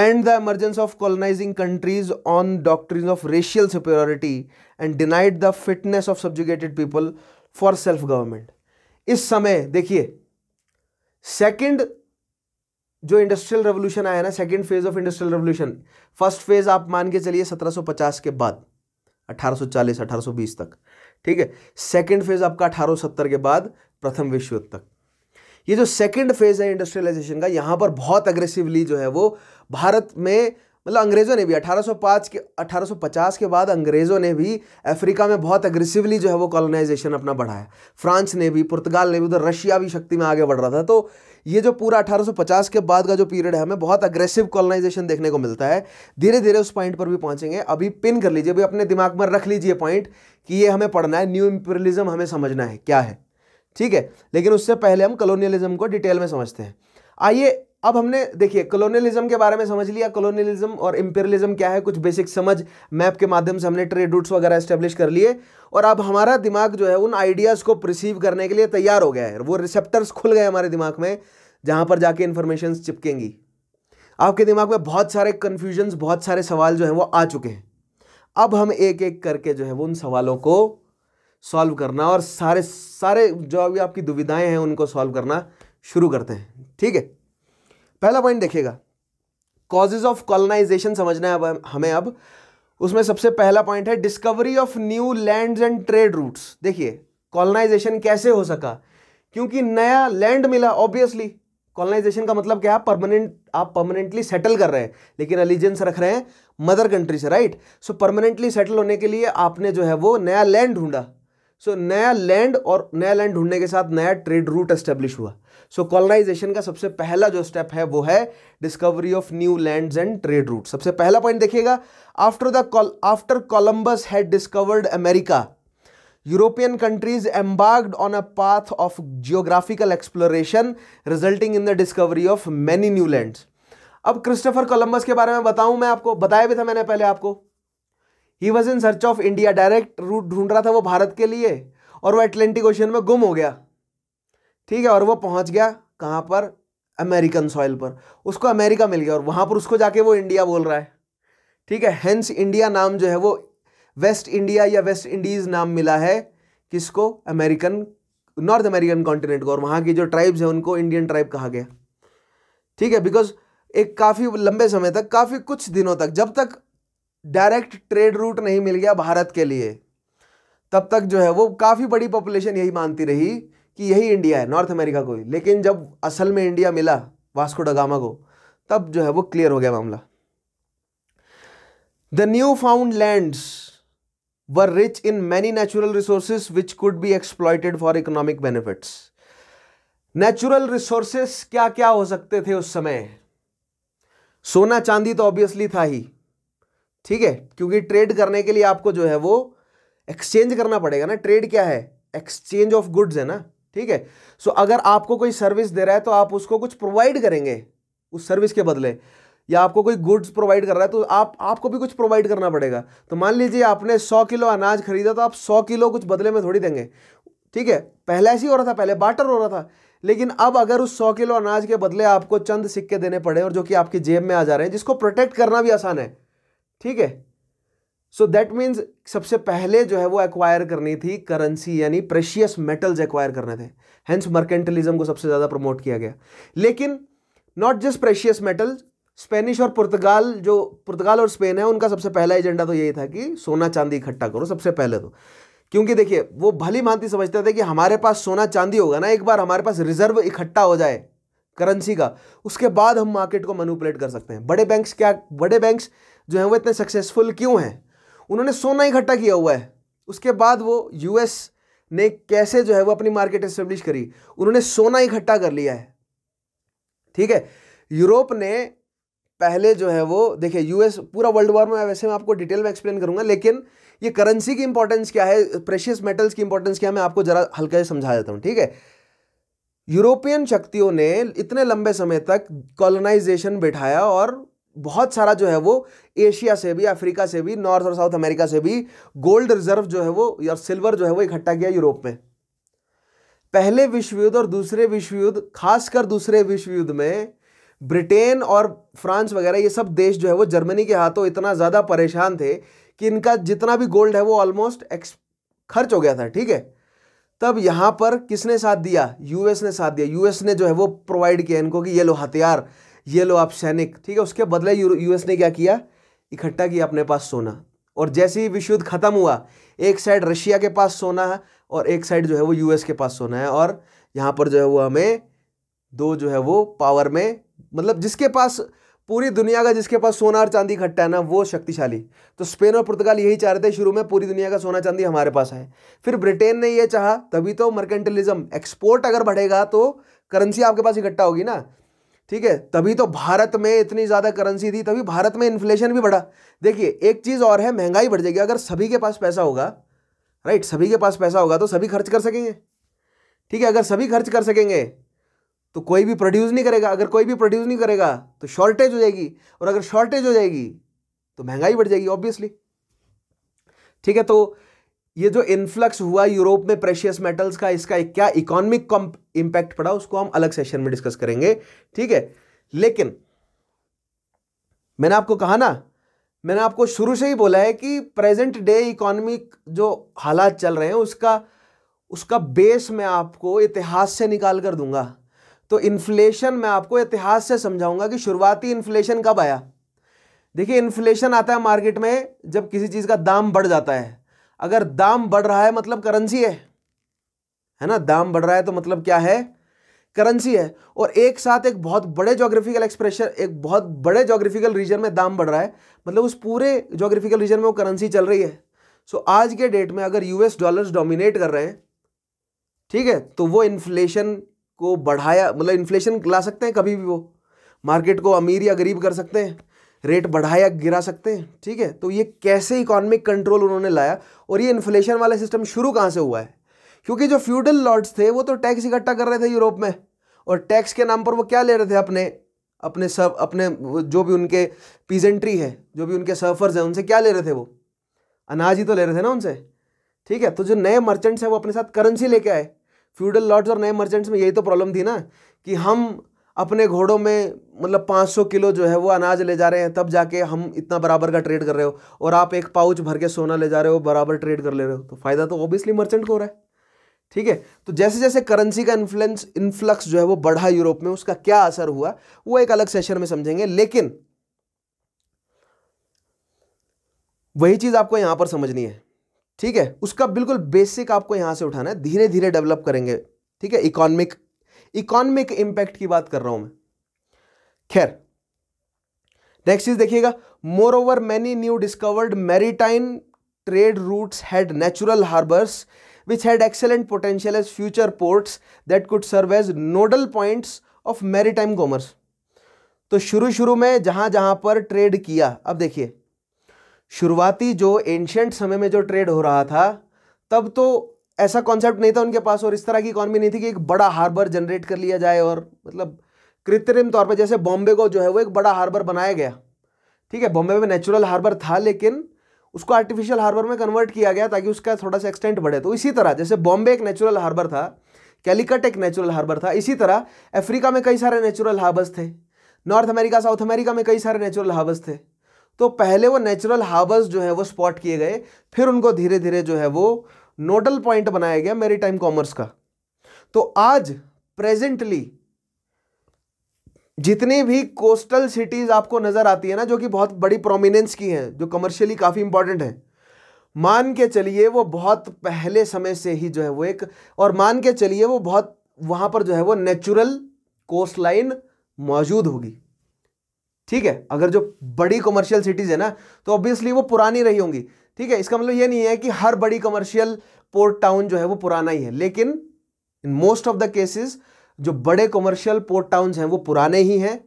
and the emergence of colonizing countries on doctrines of racial superiority and denied the fitness of subjugated people for self government इस समय देखिए second जो industrial revolution आया ना second phase of industrial revolution first phase आप मान के चलिए 1750 के बाद 1840 1820 तक ठीक है सेकंड फेज आपका 1870 के बाद प्रथम विश्व युद्ध तक ये जो सेकेंड फेज़ है इंडस्ट्रियलाइजेशन का यहाँ पर बहुत अग्रेसिवली जो है वो भारत में मतलब अंग्रेज़ों ने भी 1805 के 1850 के बाद अंग्रेज़ों ने भी अफ्रीका में बहुत अग्रेसिवली जो है वो कॉलोनाइजेशन अपना बढ़ाया फ्रांस ने भी पुर्तगाल ने भी उधर रशिया भी शक्ति में आगे बढ़ रहा था तो ये जो पूरा 1850 के बाद का जो पीरियड है हमें बहुत अग्रेसिव कॉलोनाइजेशन देखने को मिलता है धीरे धीरे उस पॉइंट पर भी पहुँचेंगे अभी पिन कर लीजिए अभी अपने दिमाग में रख लीजिए पॉइंट कि ये हमें पढ़ना है न्यू इम्पीरियलिज्म हमें समझना है क्या है ठीक है लेकिन उससे पहले हम कॉलोनियलिज्म को डिटेल में समझते हैं आइए अब हमने देखिए कॉलोनियलिज्म के बारे में समझ लिया कॉलोनियलिज्म और इम्पेरियलिज्म क्या है कुछ बेसिक समझ मैप के माध्यम से हमने ट्रेड रूट्स वगैरह एस्टेब्लिश कर लिए और अब हमारा दिमाग जो है उन आइडियाज़ को प्रिसीव करने के लिए तैयार हो गया है वो रिसेप्टर्स खुल गए हमारे दिमाग में जहाँ पर जाके इन्फॉर्मेशन चिपकेंगी आपके दिमाग में बहुत सारे कन्फ्यूजन्स बहुत सारे सवाल जो हैं वो आ चुके हैं अब हम एक एक करके जो है वो उन सवालों को सॉल्व करना और सारे सारे जो भी आपकी दुविधाएं हैं उनको सॉल्व करना शुरू करते हैं ठीक है पहला पॉइंट देखिएगा कॉजेज ऑफ कॉलोनाइजेशन समझना है अब हमें अब उसमें सबसे पहला पॉइंट है discovery of new lands and trade routes देखिए कॉलोनाइजेशन कैसे हो सका क्योंकि नया लैंड मिला ऑब्वियसली कॉलोनाइजेशन का मतलब क्या है परमानेंट आप परमानेंटली सेटल कर रहे हैं लेकिन एलिजेंस रख रहे हैं मदर कंट्री से राइट सो परमानेंटली सेटल होने के लिए आपने जो है वो नया लैंड ढूंढा सो so, नया लैंड और नया लैंड ढूंढने के साथ नया ट्रेड रूट एस्टेब्लिश हुआ सो so, कॉलोनाइजेशन का सबसे पहला जो स्टेप है वो है discovery of new lands and trade route सबसे पहला पॉइंट देखिएगा after the after Columbus had discovered America European countries embarked on a path of geographical exploration resulting in the discovery of many new land अब Christopher Columbus के बारे में बताऊं मैं आपको बताया भी था मैंने पहले आपको ही was in search of India direct route ढूंढ रहा था वो भारत के लिए और वो एटलांटिक ओशन में गुम हो गया ठीक है और वो पहुंच गया कहाँ पर अमेरिकन सॉइल पर उसको अमेरिका मिल गया और वहाँ पर उसको जाके वो इंडिया बोल रहा है ठीक है हेंस इंडिया नाम जो है वो वेस्ट इंडिया या वेस्ट इंडीज़ नाम मिला है किसको अमेरिकन नॉर्थ अमेरिकन कॉन्टिनेंट को और वहाँ की जो ट्राइब्स हैं उनको इंडियन ट्राइब कहा गया ठीक है बिकॉज एक काफ़ी लंबे समय तक काफ़ी कुछ दिनों तक जब तक डायरेक्ट ट्रेड रूट नहीं मिल गया भारत के लिए तब तक जो है वो काफ़ी बड़ी पॉपुलेशन यही मानती रही कि यही इंडिया है नॉर्थ अमेरिका को ही लेकिन जब असल में इंडिया मिला वास्को डगामा को तब जो है वो क्लियर हो गया मामला the new found lands were rich in many natural resources which could be exploited for economic benefits natural resources क्या क्या हो सकते थे उस समय सोना चांदी तो ऑब्वियसली था ही ठीक है क्योंकि ट्रेड करने के लिए आपको जो है वो एक्सचेंज करना पड़ेगा ना ट्रेड क्या है एक्सचेंज ऑफ गुड्स है ना ठीक है सो अगर आपको कोई सर्विस दे रहा है तो आप उसको कुछ प्रोवाइड करेंगे उस सर्विस के बदले या आपको कोई गुड्स प्रोवाइड कर रहा है तो आप आपको भी कुछ प्रोवाइड करना पड़ेगा तो मान लीजिए आपने 100 किलो अनाज खरीदा तो आप 100 किलो कुछ बदले में थोड़ी देंगे ठीक है पहले ऐसे ही हो रहा था पहले बाटर हो रहा था लेकिन अब अगर उस 100 किलो अनाज के बदले आपको चंद सिक्के देने पड़े और जो कि आपकी जेब में आ जा रहे हैं जिसको प्रोटेक्ट करना भी आसान है ठीक है सो दैट मीन्स सबसे पहले जो है वो एक्वायर करनी थी करेंसी यानी प्रेशियस मेटल्स एक्वायर करने थे हेंस मर्केंटलिज्म को सबसे ज़्यादा प्रमोट किया गया लेकिन not just precious metals Spanish और पुर्तगाल जो पुर्तगाल और स्पेन है उनका सबसे पहला एजेंडा तो यही था कि सोना चांदी इकट्ठा करो सबसे पहले तो क्योंकि देखिए वो भली भांति समझते थे कि हमारे पास सोना चांदी होगा ना एक बार हमारे पास रिजर्व इकट्ठा हो जाए करेंसी का उसके बाद हम मार्केट को मनुपुलेट कर सकते हैं बड़े बैंक्स क्या बड़े बैंक्स जो हैं वो इतने सक्सेसफुल क्यों हैं उन्होंने सोना इकट्ठा किया हुआ है उसके बाद वो यूएस ने कैसे जो है वो अपनी मार्केट इस्टेब्लिश करी उन्होंने सोना इकट्ठा कर लिया है ठीक है यूरोप ने पहले जो है वो देखिए यूएस पूरा वर्ल्ड वॉर में वैसे मैं आपको डिटेल में एक्सप्लेन करूंगा लेकिन ये करेंसी की इंपॉर्टेंस क्या है प्रेशियस मेटल्स की इंपॉर्टेंस क्या है मैं आपको जरा हल्का से समझा देता हूं ठीक है यूरोपियन शक्तियों ने इतने लंबे समय तक कॉलोनाइजेशन बिठाया और बहुत सारा जो है वो एशिया से भी अफ्रीका से भी नॉर्थ और साउथ अमेरिका से भी गोल्ड रिजर्व जो है वो या सिल्वर जो है वो इकट्ठा किया यूरोप में पहले विश्व युद्ध और दूसरे विश्व युद्ध खासकर दूसरे विश्व युद्ध में ब्रिटेन और फ्रांस वगैरह ये सब देश जो है वो जर्मनी के हाथों इतना ज़्यादा परेशान थे कि इनका जितना भी गोल्ड है वो ऑलमोस्ट एक्स खर्च हो गया था ठीक है तब यहाँ पर किसने साथ दिया यूएस ने साथ दिया यूएस ने जो है वो प्रोवाइड किया इनको कि ये लो हथियार ये लो आप सैनिक ठीक है उसके बदले यूएस ने क्या किया इकट्ठा किया अपने पास सोना और जैसे ही विश्व युद्ध खत्म हुआ एक साइड रशिया के पास सोना है और एक साइड जो है वो यूएस के पास सोना है और यहाँ पर जो है वो हमें दो जो है वो पावर में मतलब जिसके पास पूरी दुनिया का जिसके पास सोना और चांदी इकट्ठा है ना वो शक्तिशाली तो स्पेन और पुर्तगाल यही चाह रहे थे शुरू में पूरी दुनिया का सोना चांदी हमारे पास है फिर ब्रिटेन ने ये चाहा तभी तो मर्केंटलिज्म एक्सपोर्ट अगर बढ़ेगा तो करेंसी आपके पास इकट्ठा होगी ना ठीक है तभी तो भारत में इतनी ज़्यादा करेंसी थी तभी भारत में इन्फ्लेशन भी बढ़ा देखिए एक चीज़ और है महंगाई बढ़ जाएगी अगर सभी के पास पैसा होगा राइट सभी के पास पैसा होगा तो सभी खर्च कर सकेंगे ठीक है अगर सभी खर्च कर सकेंगे तो कोई भी प्रोड्यूस नहीं करेगा अगर कोई भी प्रोड्यूस नहीं करेगा तो शॉर्टेज हो जाएगी और अगर शॉर्टेज हो जाएगी तो महंगाई बढ़ जाएगी ऑब्वियसली ठीक है तो ये जो इन्फ्लक्स हुआ यूरोप में प्रेशियस मेटल्स का इसका क्या इकोनॉमिक इम्पैक्ट पड़ा उसको हम अलग सेशन में डिस्कस करेंगे ठीक है लेकिन मैंने आपको कहा ना मैंने आपको शुरू से ही बोला है कि प्रेजेंट डे इकोनॉमिक जो हालात चल रहे हैं उसका उसका बेस मैं आपको इतिहास से निकाल कर दूंगा तो इन्फ्लेशन मैं आपको इतिहास से समझाऊंगा कि शुरुआती इन्फ्लेशन कब आया देखिए इन्फ्लेशन आता है मार्केट में जब किसी चीज़ का दाम बढ़ जाता है अगर दाम बढ़ रहा है मतलब करेंसी है है ना दाम बढ़ रहा है तो मतलब क्या है करेंसी है और एक साथ एक बहुत बड़े जोग्राफिकल एक्सप्रेशन एक बहुत बड़े जोग्राफिकल रीजन में दाम बढ़ रहा है मतलब उस पूरे जोग्राफिकल रीजन में वो करेंसी चल रही है सो so, आज के डेट में अगर यूएस डॉलर्स डोमिनेट कर रहे हैं ठीक है तो वो इन्फ्लेशन को बढ़ाया मतलब इन्फ्लेशन ला सकते हैं कभी भी वो मार्केट को अमीर या गरीब कर सकते हैं रेट बढ़ा या गिरा सकते हैं ठीक है तो ये कैसे इकोनॉमिक कंट्रोल उन्होंने लाया और ये इन्फ्लेशन वाला सिस्टम शुरू कहाँ से हुआ है क्योंकि जो फ्यूडल लॉर्ड्स थे वो तो टैक्स इकट्ठा कर रहे थे यूरोप में और टैक्स के नाम पर वो क्या ले रहे थे अपने अपने सब अपने जो भी उनके पीजेंट्री है जो भी उनके सर्फर्स हैं उनसे क्या ले रहे थे वो अनाज ही तो ले रहे थे ना उनसे ठीक है तो जो नए मर्चेंट्स हैं वो अपने साथ करेंसी लेके आए फ्यूडल लॉर्ड्स और नए मर्चेंट्स में यही तो प्रॉब्लम थी ना कि हम अपने घोड़ों में मतलब 500 किलो जो है वो अनाज ले जा रहे हैं तब जाके हम इतना बराबर का ट्रेड कर रहे हो और आप एक पाउच भर के सोना ले जा रहे हो बराबर ट्रेड कर ले रहे हो तो फ़ायदा तो ऑब्वियसली मर्चेंट को हो रहा है ठीक है तो जैसे जैसे करेंसी का इन्फ्लुएंस इन्फ्लक्स जो है वो बढ़ा यूरोप में उसका क्या असर हुआ वो एक अलग सेशन में समझेंगे लेकिन वही चीज़ आपको यहाँ पर समझनी है ठीक है उसका बिल्कुल बेसिक आपको यहाँ से उठाना है धीरे धीरे डेवलप करेंगे ठीक है इकोनॉमिक इकोनॉमिक इम्पैक्ट की बात कर रहा हूँ मैं खैर नेक्स्ट चीज देखिएगा moreover many new discovered maritime trade routes had natural harbours which had excellent potential as future ports that could serve as nodal points of maritime commerce तो शुरू शुरू में जहां जहां पर ट्रेड किया अब देखिए शुरुआती जो एंशियंट समय में जो ट्रेड हो रहा था तब तो ऐसा कॉन्सेप्ट नहीं था उनके पास और इस तरह की इकॉनमी नहीं थी कि एक बड़ा हार्बर जनरेट कर लिया जाए और मतलब कृत्रिम तौर पर जैसे बॉम्बे को जो है वो एक बड़ा हार्बर बनाया गया ठीक है बॉम्बे में नेचुरल हार्बर था लेकिन उसको आर्टिफिशियल हार्बर में कन्वर्ट किया गया ताकि उसका थोड़ा सा एक्सटेंट बढ़े तो इसी तरह जैसे बॉम्बे एक नेचुरल हार्बर था कैलिकट एक नेचुरल हार्बर था इसी तरह अफ्रीका में कई सारे नेचुरल हार्बर्स थे नॉर्थ अमेरिका साउथ अमेरिका में कई सारे नेचुरल हार्बर्स थे तो पहले वो नेचुरल हार्बर्स जो है वो स्पॉट किए गए फिर उनको धीरे धीरे जो है वो नोडल पॉइंट बनाया गया मेरी टाइम कॉमर्स का तो आज प्रेजेंटली जितनी भी कोस्टल सिटीज़ आपको नज़र आती है ना जो कि बहुत बड़ी प्रोमिनेंस की हैं जो कमर्शियली काफ़ी इंपॉर्टेंट है मान के चलिए वो बहुत पहले समय से ही जो है वो एक और मान के चलिए वो बहुत वहां पर जो है वो नेचुरल कोस्ट लाइन मौजूद होगी ठीक है अगर जो बड़ी कमर्शियल सिटीज़ है ना तो ऑब्वियसली वो पुरानी रही होंगी ठीक है इसका मतलब ये नहीं है कि हर बड़ी कमर्शियल पोर्ट टाउन जो है वो पुराना ही है लेकिन in most of the cases जो बड़े कमर्शियल पोर्ट टाउन्स हैं वो पुराने ही हैं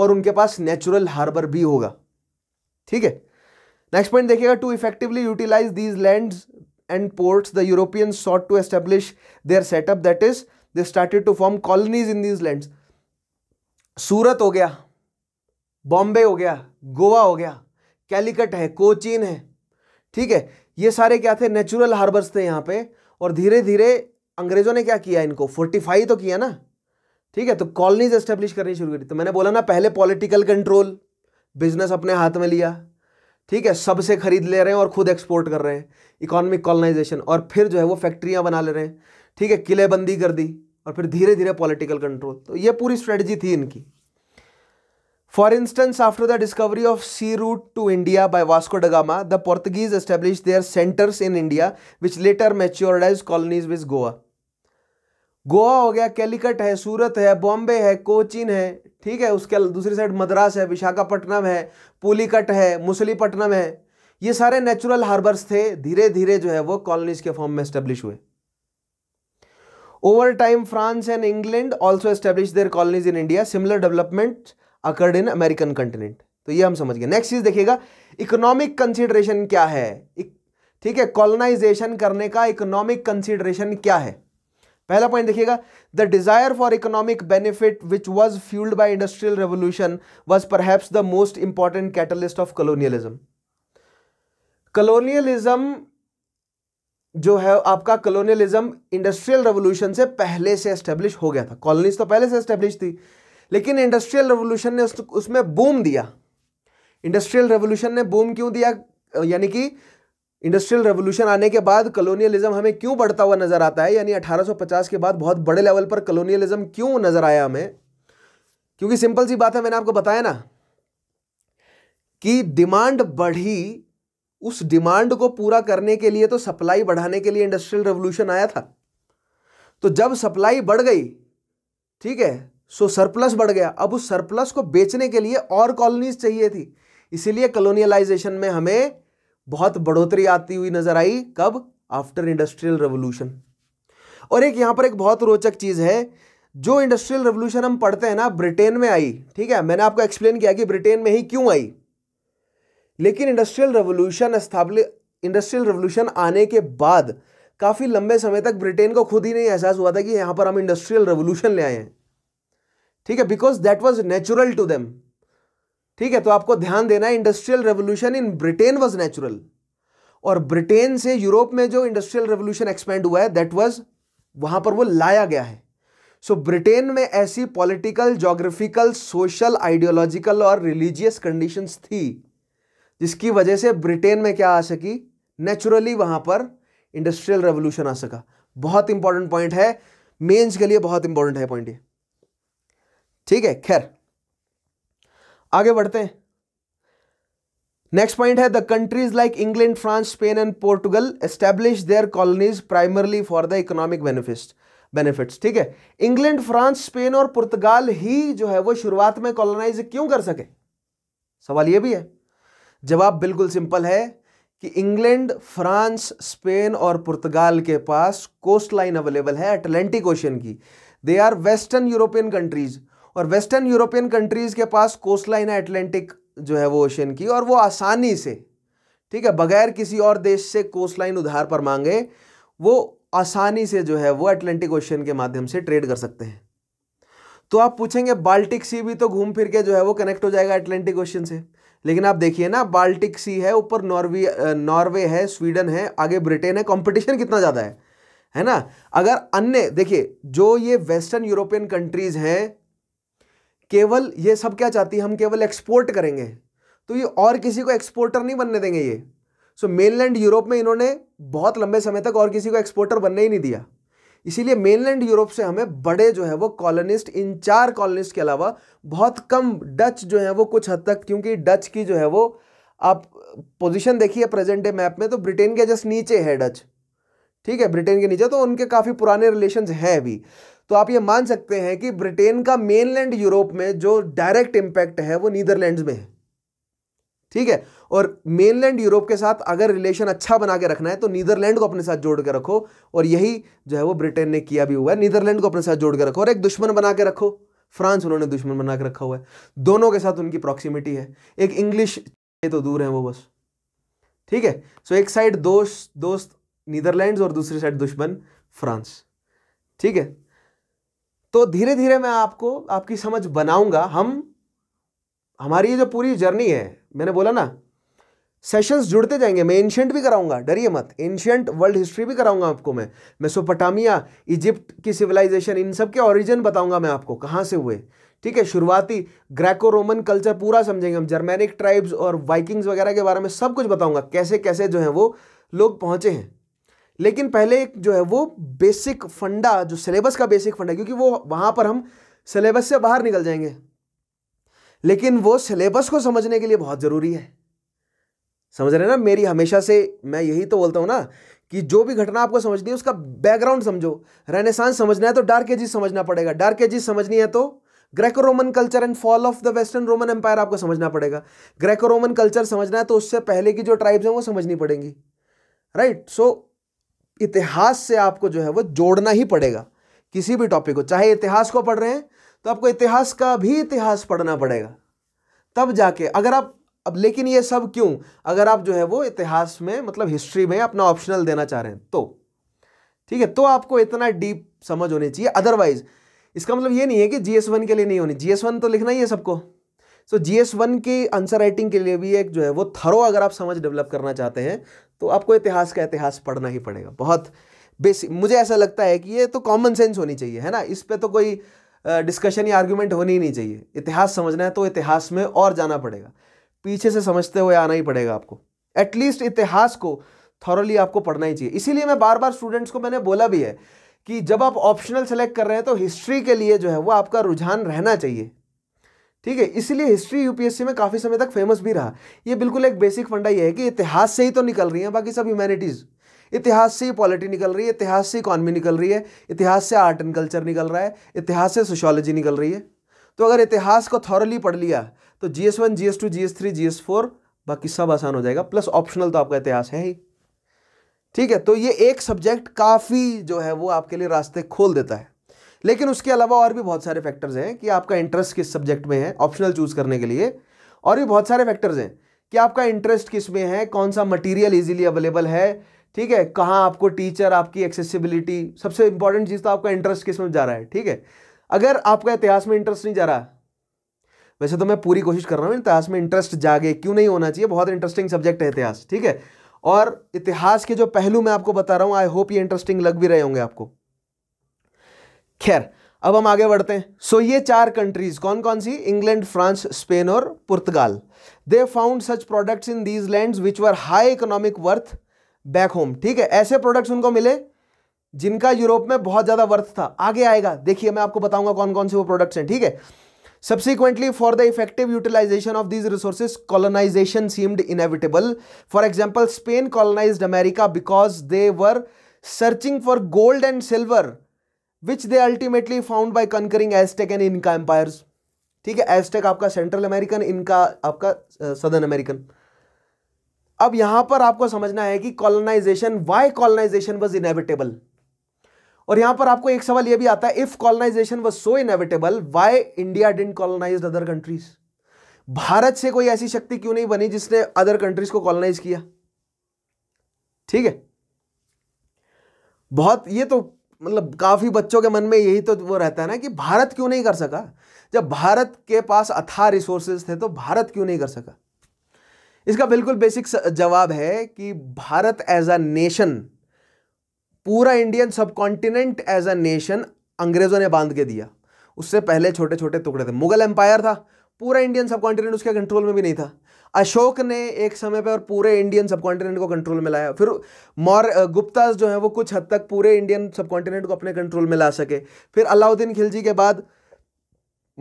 और उनके पास नेचुरल हार्बर भी होगा ठीक है नेक्स्ट पॉइंट देखिएगा to effectively utilise these land and ports the European sought to establish their setup that is they started to form colonies in these land Surat हो गया बॉम्बे हो गया गोवा हो गया कैलिकट है कोचीन है ठीक है ये सारे क्या थे नेचुरल हार्बर्स थे यहाँ पे और धीरे धीरे अंग्रेजों ने क्या किया इनको फोर्टिफाई तो किया ना ठीक है तो कॉलोनीज एस्टेब्लिश करनी शुरू करी तो मैंने बोला ना पहले पॉलिटिकल कंट्रोल बिजनेस अपने हाथ में लिया ठीक है सबसे खरीद ले रहे हैं और खुद एक्सपोर्ट कर रहे हैं इकोनॉमिक कॉलोनाइजेशन और फिर जो है वो फैक्ट्रियाँ बना ले रहे हैं ठीक है किलेबंदी कर दी और फिर धीरे धीरे पॉलिटिकल कंट्रोल तो ये पूरी स्ट्रेटजी थी इनकी for instance after the discovery of sea route to India by Vasco da Gama the Portuguese establish their centres in India which later matured into colonies viz Goa Goa हो गया कैलिकट है सूरत है बॉम्बे है कोचीन है ठीक है उसके दूसरी साइड मद्रास है विशाखापट्टनम है पुलिकट है मुसलीपट्टनम है ये सारे नेचुरल हार्बर्स थे धीरे धीरे जो है वो कॉलोनीज के फॉर्म में स्टेब्लिश हुए over time France and England also establish their colonies in India similar development occurred in American continent तो ये हम समझ गए नेक्स्ट चीज देखिएगा इकोनॉमिक कंसिडरेशन क्या है ठीक है कॉलोनाइजेशन करने का इकोनॉमिक कंसिडरेशन क्या है पहला पॉइंट देखिएगा the desire for economic benefit which was fuelled by industrial revolution was पर the most important catalyst of colonialism colonialism जो है आपका कॉलोनियलिज्म इंडस्ट्रियल रेवोल्यूशन से पहले से एस्टेब्लिश हो गया था कॉलोनीज तो पहले से एस्टेब्लिश थी लेकिन इंडस्ट्रियल रेवोल्यूशन ने उस, उसमें बूम दिया इंडस्ट्रियल रेवोल्यूशन ने बूम क्यों दिया यानी कि इंडस्ट्रियल रेवोल्यूशन आने के बाद कलोनियलिज्म हमें क्यों बढ़ता हुआ नज़र आता है यानी 1850 के बाद बहुत बड़े लेवल पर कलोनियलिज्म क्यों नज़र आया हमें क्योंकि सिंपल सी बात है मैंने आपको बताया ना कि डिमांड बढ़ी उस डिमांड को पूरा करने के लिए तो सप्लाई बढ़ाने के लिए इंडस्ट्रियल रेवोल्यूशन आया था तो जब सप्लाई बढ़ गई ठीक है सो सरप्लस बढ़ गया अब उस सरप्लस को बेचने के लिए और कॉलोनीज चाहिए थी इसीलिए कलोनियलाइजेशन में हमें बहुत बढ़ोतरी आती हुई नजर आई कब आफ्टर इंडस्ट्रियल रेवोल्यूशन और एक यहां पर एक बहुत रोचक चीज़ है जो इंडस्ट्रियल रेवोल्यूशन हम पढ़ते हैं ना ब्रिटेन में आई ठीक है मैंने आपको एक्सप्लेन किया कि ब्रिटेन में ही क्यों आई लेकिन इंडस्ट्रियल रेवोल्यूशन स्थापित इंडस्ट्रियल रेवोल्यूशन आने के बाद काफ़ी लंबे समय तक ब्रिटेन को खुद ही नहीं एहसास हुआ था कि यहां पर हम इंडस्ट्रियल रेवोल्यूशन ले आए हैं ठीक है because that was natural to them ठीक है तो आपको ध्यान देना industrial revolution in Britain was natural और ब्रिटेन से यूरोप में जो इंडस्ट्रियल रेवोल्यूशन एक्सपेंड हुआ है दैट वॉज वहां पर वो लाया गया है सो so, ब्रिटेन में ऐसी पॉलिटिकल जोग्राफिकल सोशल आइडियोलॉजिकल और रिलीजियस कंडीशंस थी जिसकी वजह से ब्रिटेन में क्या आ सकी नेचुरली वहां पर इंडस्ट्रियल रेवोल्यूशन आ सका बहुत इंपॉर्टेंट पॉइंट है मेंस के लिए बहुत इंपॉर्टेंट है पॉइंट ये ठीक है खैर आगे बढ़ते हैं नेक्स्ट पॉइंट है the countries like England France Spain and Portugal establish their colonies primarily for the economic benefit benefits ठीक है इंग्लैंड फ्रांस स्पेन और पुर्तगाल ही जो है वो शुरुआत में कॉलोनाइज क्यों कर सके सवाल ये भी है जवाब बिल्कुल सिंपल है कि इंग्लैंड फ्रांस स्पेन और पुर्तगाल के पास कोस्ट लाइन अवेलेबल है अटलांटिक ओशन की they are western European countries और वेस्टर्न यूरोपियन कंट्रीज़ के पास कोस्ट लाइन है एटलांटिक जो है वो ओशन की और वो आसानी से ठीक है बगैर किसी और देश से कोस्ट लाइन उधार पर मांगे वो आसानी से जो है वो अटलांटिक ओशन के माध्यम से ट्रेड कर सकते हैं तो आप पूछेंगे बाल्टिक सी भी तो घूम फिर के जो है वो कनेक्ट हो जाएगा अटलांटिक ओशन से लेकिन आप देखिए ना बाल्टिक सी है ऊपर नॉर्वे नॉर्वे है स्वीडन है आगे ब्रिटेन है कंपटीशन कितना ज़्यादा है है ना अगर अन्य देखिए जो ये वेस्टर्न यूरोपियन कंट्रीज़ हैं केवल ये सब क्या चाहती है हम केवल एक्सपोर्ट करेंगे तो ये और किसी को एक्सपोर्टर नहीं बनने देंगे ये सो मेनलैंड यूरोप में इन्होंने बहुत लंबे समय तक और किसी को एक्सपोर्टर बनने ही नहीं दिया इसीलिए मेनलैंड यूरोप से हमें बड़े जो है वो कॉलोनिस्ट इन चार कॉलोनिस्ट के अलावा बहुत कम डच जो है वो कुछ हद तक क्योंकि डच की जो है वो आप पोजिशन देखिए प्रेजेंट डे मैप में तो ब्रिटेन के जस्ट नीचे है डच ठीक है ब्रिटेन के नीचे तो उनके काफ़ी पुराने रिलेशन हैं अभी तो आप ये मान सकते हैं कि ब्रिटेन का मेनलैंड यूरोप में जो डायरेक्ट इंपैक्ट है वो नीदरलैंड्स में है ठीक है और मेनलैंड यूरोप के साथ अगर रिलेशन अच्छा बना के रखना है तो नीदरलैंड को अपने साथ जोड़ के रखो और यही जो है वो ब्रिटेन ने किया भी हुआ है नीदरलैंड को अपने साथ जोड़ के रखो और एक दुश्मन बना के रखो फ्रांस उन्होंने दुश्मन बना के रखा हुआ है दोनों के साथ उनकी प्रॉक्सिमिटी है एक इंग्लिश तो दूर है वो बस ठीक है सो एक साइड दोस्त दोस्त नीदरलैंड्स और दूसरी साइड दुश्मन फ्रांस ठीक है तो धीरे धीरे मैं आपको आपकी समझ बनाऊंगा हम हमारी ये जो पूरी जर्नी है मैंने बोला ना सेशंस जुड़ते जाएंगे मैं एंशियंट भी कराऊंगा डरिए मत एंशियंट वर्ल्ड हिस्ट्री भी कराऊंगा आपको मैं सोपटामिया इजिप्ट की सिविलाइजेशन इन सब के ओरिजिन बताऊंगा मैं आपको कहाँ से हुए ठीक है शुरुआती ग्रैको रोमन कल्चर पूरा समझेंगे हम जर्मेनिक ट्राइब्स और वाइकिंग्स वगैरह के बारे में सब कुछ बताऊंगा कैसे कैसे जो है वो लोग पहुंचे हैं लेकिन पहले एक जो है वो बेसिक फंडा जो सिलेबस का बेसिक फंडा क्योंकि वो वहां पर हम सिलेबस से बाहर निकल जाएंगे लेकिन वो सिलेबस को समझने के लिए बहुत ज़रूरी है समझ रहे हैं ना मेरी हमेशा से मैं यही तो बोलता हूं ना कि जो भी घटना आपको समझनी है उसका बैकग्राउंड समझो रेनेसांस समझना है तो डार्क एजिस समझना पड़ेगा डार्क एजिस समझनी है तो Greco Roman culture and fall of the western Roman empire आपको समझना पड़ेगा ग्रेको रोमन कल्चर समझना है तो उससे पहले की जो ट्राइब्स हैं वो समझनी पड़ेंगी राइट right? सो so, इतिहास से आपको जो है वो जोड़ना ही पड़ेगा किसी भी टॉपिक को चाहे इतिहास को पढ़ रहे हैं तो आपको इतिहास का भी इतिहास पढ़ना पड़ेगा तब जाके अगर आप अब लेकिन ये सब क्यों अगर आप जो है वो इतिहास में मतलब हिस्ट्री में अपना ऑप्शनल देना चाह रहे हैं तो ठीक है तो आपको इतना डीप समझ होनी चाहिए अदरवाइज इसका मतलब ये नहीं है कि जी एस वन के लिए नहीं होनी जी एस वन तो लिखना ही है सबको सो जी एस वन की आंसर राइटिंग के लिए भी एक जो है वो थरो अगर आप समझ डेवलप करना चाहते हैं तो आपको इतिहास का इतिहास पढ़ना ही पड़ेगा बहुत बेसिक मुझे ऐसा लगता है कि ये तो कॉमन सेंस होनी चाहिए है ना इस पर तो कोई डिस्कशन या आर्ग्यूमेंट होनी ही नहीं चाहिए इतिहास समझना है तो इतिहास में और जाना पड़ेगा पीछे से समझते हुए आना ही पड़ेगा आपको एटलीस्ट इतिहास को थॉरली आपको पढ़ना ही चाहिए इसीलिए मैं बार बार स्टूडेंट्स को मैंने बोला भी है कि जब आप ऑप्शनल सेलेक्ट कर रहे हैं तो हिस्ट्री के लिए जो है वो आपका रुझान रहना चाहिए ठीक है इसलिए हिस्ट्री यूपीएससी में काफ़ी समय तक फेमस भी रहा ये बिल्कुल एक बेसिक फंडा ये है कि इतिहास से ही तो निकल रही है बाकी सब ह्यूमैनिटीज़ इतिहास से ही पॉलिटी निकल रही है इतिहास से इकॉनमी निकल रही है इतिहास से आर्ट एंड कल्चर निकल रहा है इतिहास से सोशोलॉजी निकल रही है तो अगर इतिहास को थॉरली पढ़ लिया तो G S one G S two G S three G S four बाकी सब आसान हो जाएगा प्लस ऑप्शनल तो आपका इतिहास है ही ठीक है तो ये एक सब्जेक्ट काफ़ी जो है वो आपके लिए रास्ते खोल देता है लेकिन उसके अलावा और भी बहुत सारे फैक्टर्स हैं कि आपका इंटरेस्ट किस सब्जेक्ट में है ऑप्शनल चूज करने के लिए और भी बहुत सारे फैक्टर्स हैं कि आपका इंटरेस्ट किस में है कौन सा मटेरियल इजीली अवेलेबल है ठीक है कहाँ आपको टीचर आपकी एक्सेसिबिलिटी सबसे इंपॉर्टेंट चीज़ तो आपका इंटरेस्ट किस में जा रहा है ठीक है अगर आपका इतिहास में इंटरेस्ट नहीं जा रहा वैसे तो मैं पूरी कोशिश कर रहा हूँ इतिहास में इंटरेस्ट जागे क्यों नहीं होना चाहिए बहुत इंटरेस्टिंग सब्जेक्ट है इतिहास ठीक है और इतिहास के जो पहलू मैं आपको बता रहा हूँ आई होप ये इंटरेस्टिंग लग भी रहे होंगे आपको खैर अब हम आगे बढ़ते हैं सो so, ये चार कंट्रीज कौन कौन सी इंग्लैंड फ्रांस स्पेन और Portugal they found such products in these land which were high economic worth back home ठीक है ऐसे प्रोडक्ट्स उनको मिले जिनका यूरोप में बहुत ज्यादा वर्थ था आगे आएगा देखिए मैं आपको बताऊंगा कौन कौन से वो प्रोडक्ट्स हैं ठीक है subsequently for the effective utilisation of these resources colonisation seemed inevitable for example Spain colonise America because they were searching for gold and silver which they ultimately found by conquering Aztec and Inca empires ठीक है asterisk आपका central American इनका आपका southern American अब यहां पर आपको समझना है कि colonisation why colonisation was inevitable और यहां पर आपको एक सवाल यह भी आता है if colonisation was so inevitable why India didn't colonise other countries Bharat से कोई ऐसी शक्ति क्यों नहीं बनी जिसने अदर कंट्रीज को कॉलोनाइज किया ठीक है बहुत ये तो मतलब काफ़ी बच्चों के मन में यही तो वो रहता है ना कि भारत क्यों नहीं कर सका जब भारत के पास अथाह रिसोर्सेज थे तो भारत क्यों नहीं कर सका इसका बिल्कुल बेसिक जवाब है कि भारत एज अ नेशन पूरा Indian subcontinent as a nation अंग्रेज़ों ने बांध के दिया उससे पहले छोटे छोटे टुकड़े थे मुगल एम्पायर था पूरा इंडियन सब कॉन्टिनेंट उसके कंट्रोल में भी नहीं था अशोक ने एक समय पर पूरे इंडियन सबकॉन्टिनेंट को कंट्रोल में लाया फिर मौर गुप्ताज जो है वो कुछ हद तक पूरे इंडियन सबकॉन्टिनेंट को अपने कंट्रोल में ला सके फिर अलाउद्दीन खिलजी के बाद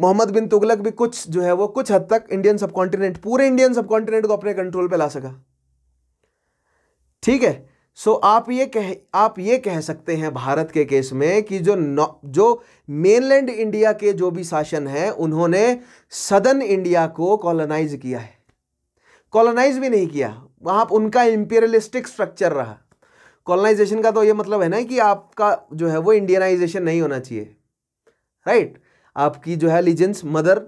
मोहम्मद बिन तुगलक भी कुछ जो है वो कुछ हद तक इंडियन सबकॉन्टिनेंट पूरे इंडियन सबकॉन्टिनेंट को अपने कंट्रोल पर ला सका ठीक है सो so, आप ये कह आप ये कह सकते हैं भारत के केस में कि जो जो मेनलैंड इंडिया के जो भी शासन हैं उन्होंने सदन इंडिया को कॉलोनाइज किया है कॉलोनाइज भी नहीं किया वहाँ उनका इम्पीरियलिस्टिक स्ट्रक्चर रहा कॉलोनाइजेशन का तो ये मतलब है ना कि आपका जो है वो इंडियनाइजेशन नहीं होना चाहिए राइट आपकी जो है लिजेंस मदर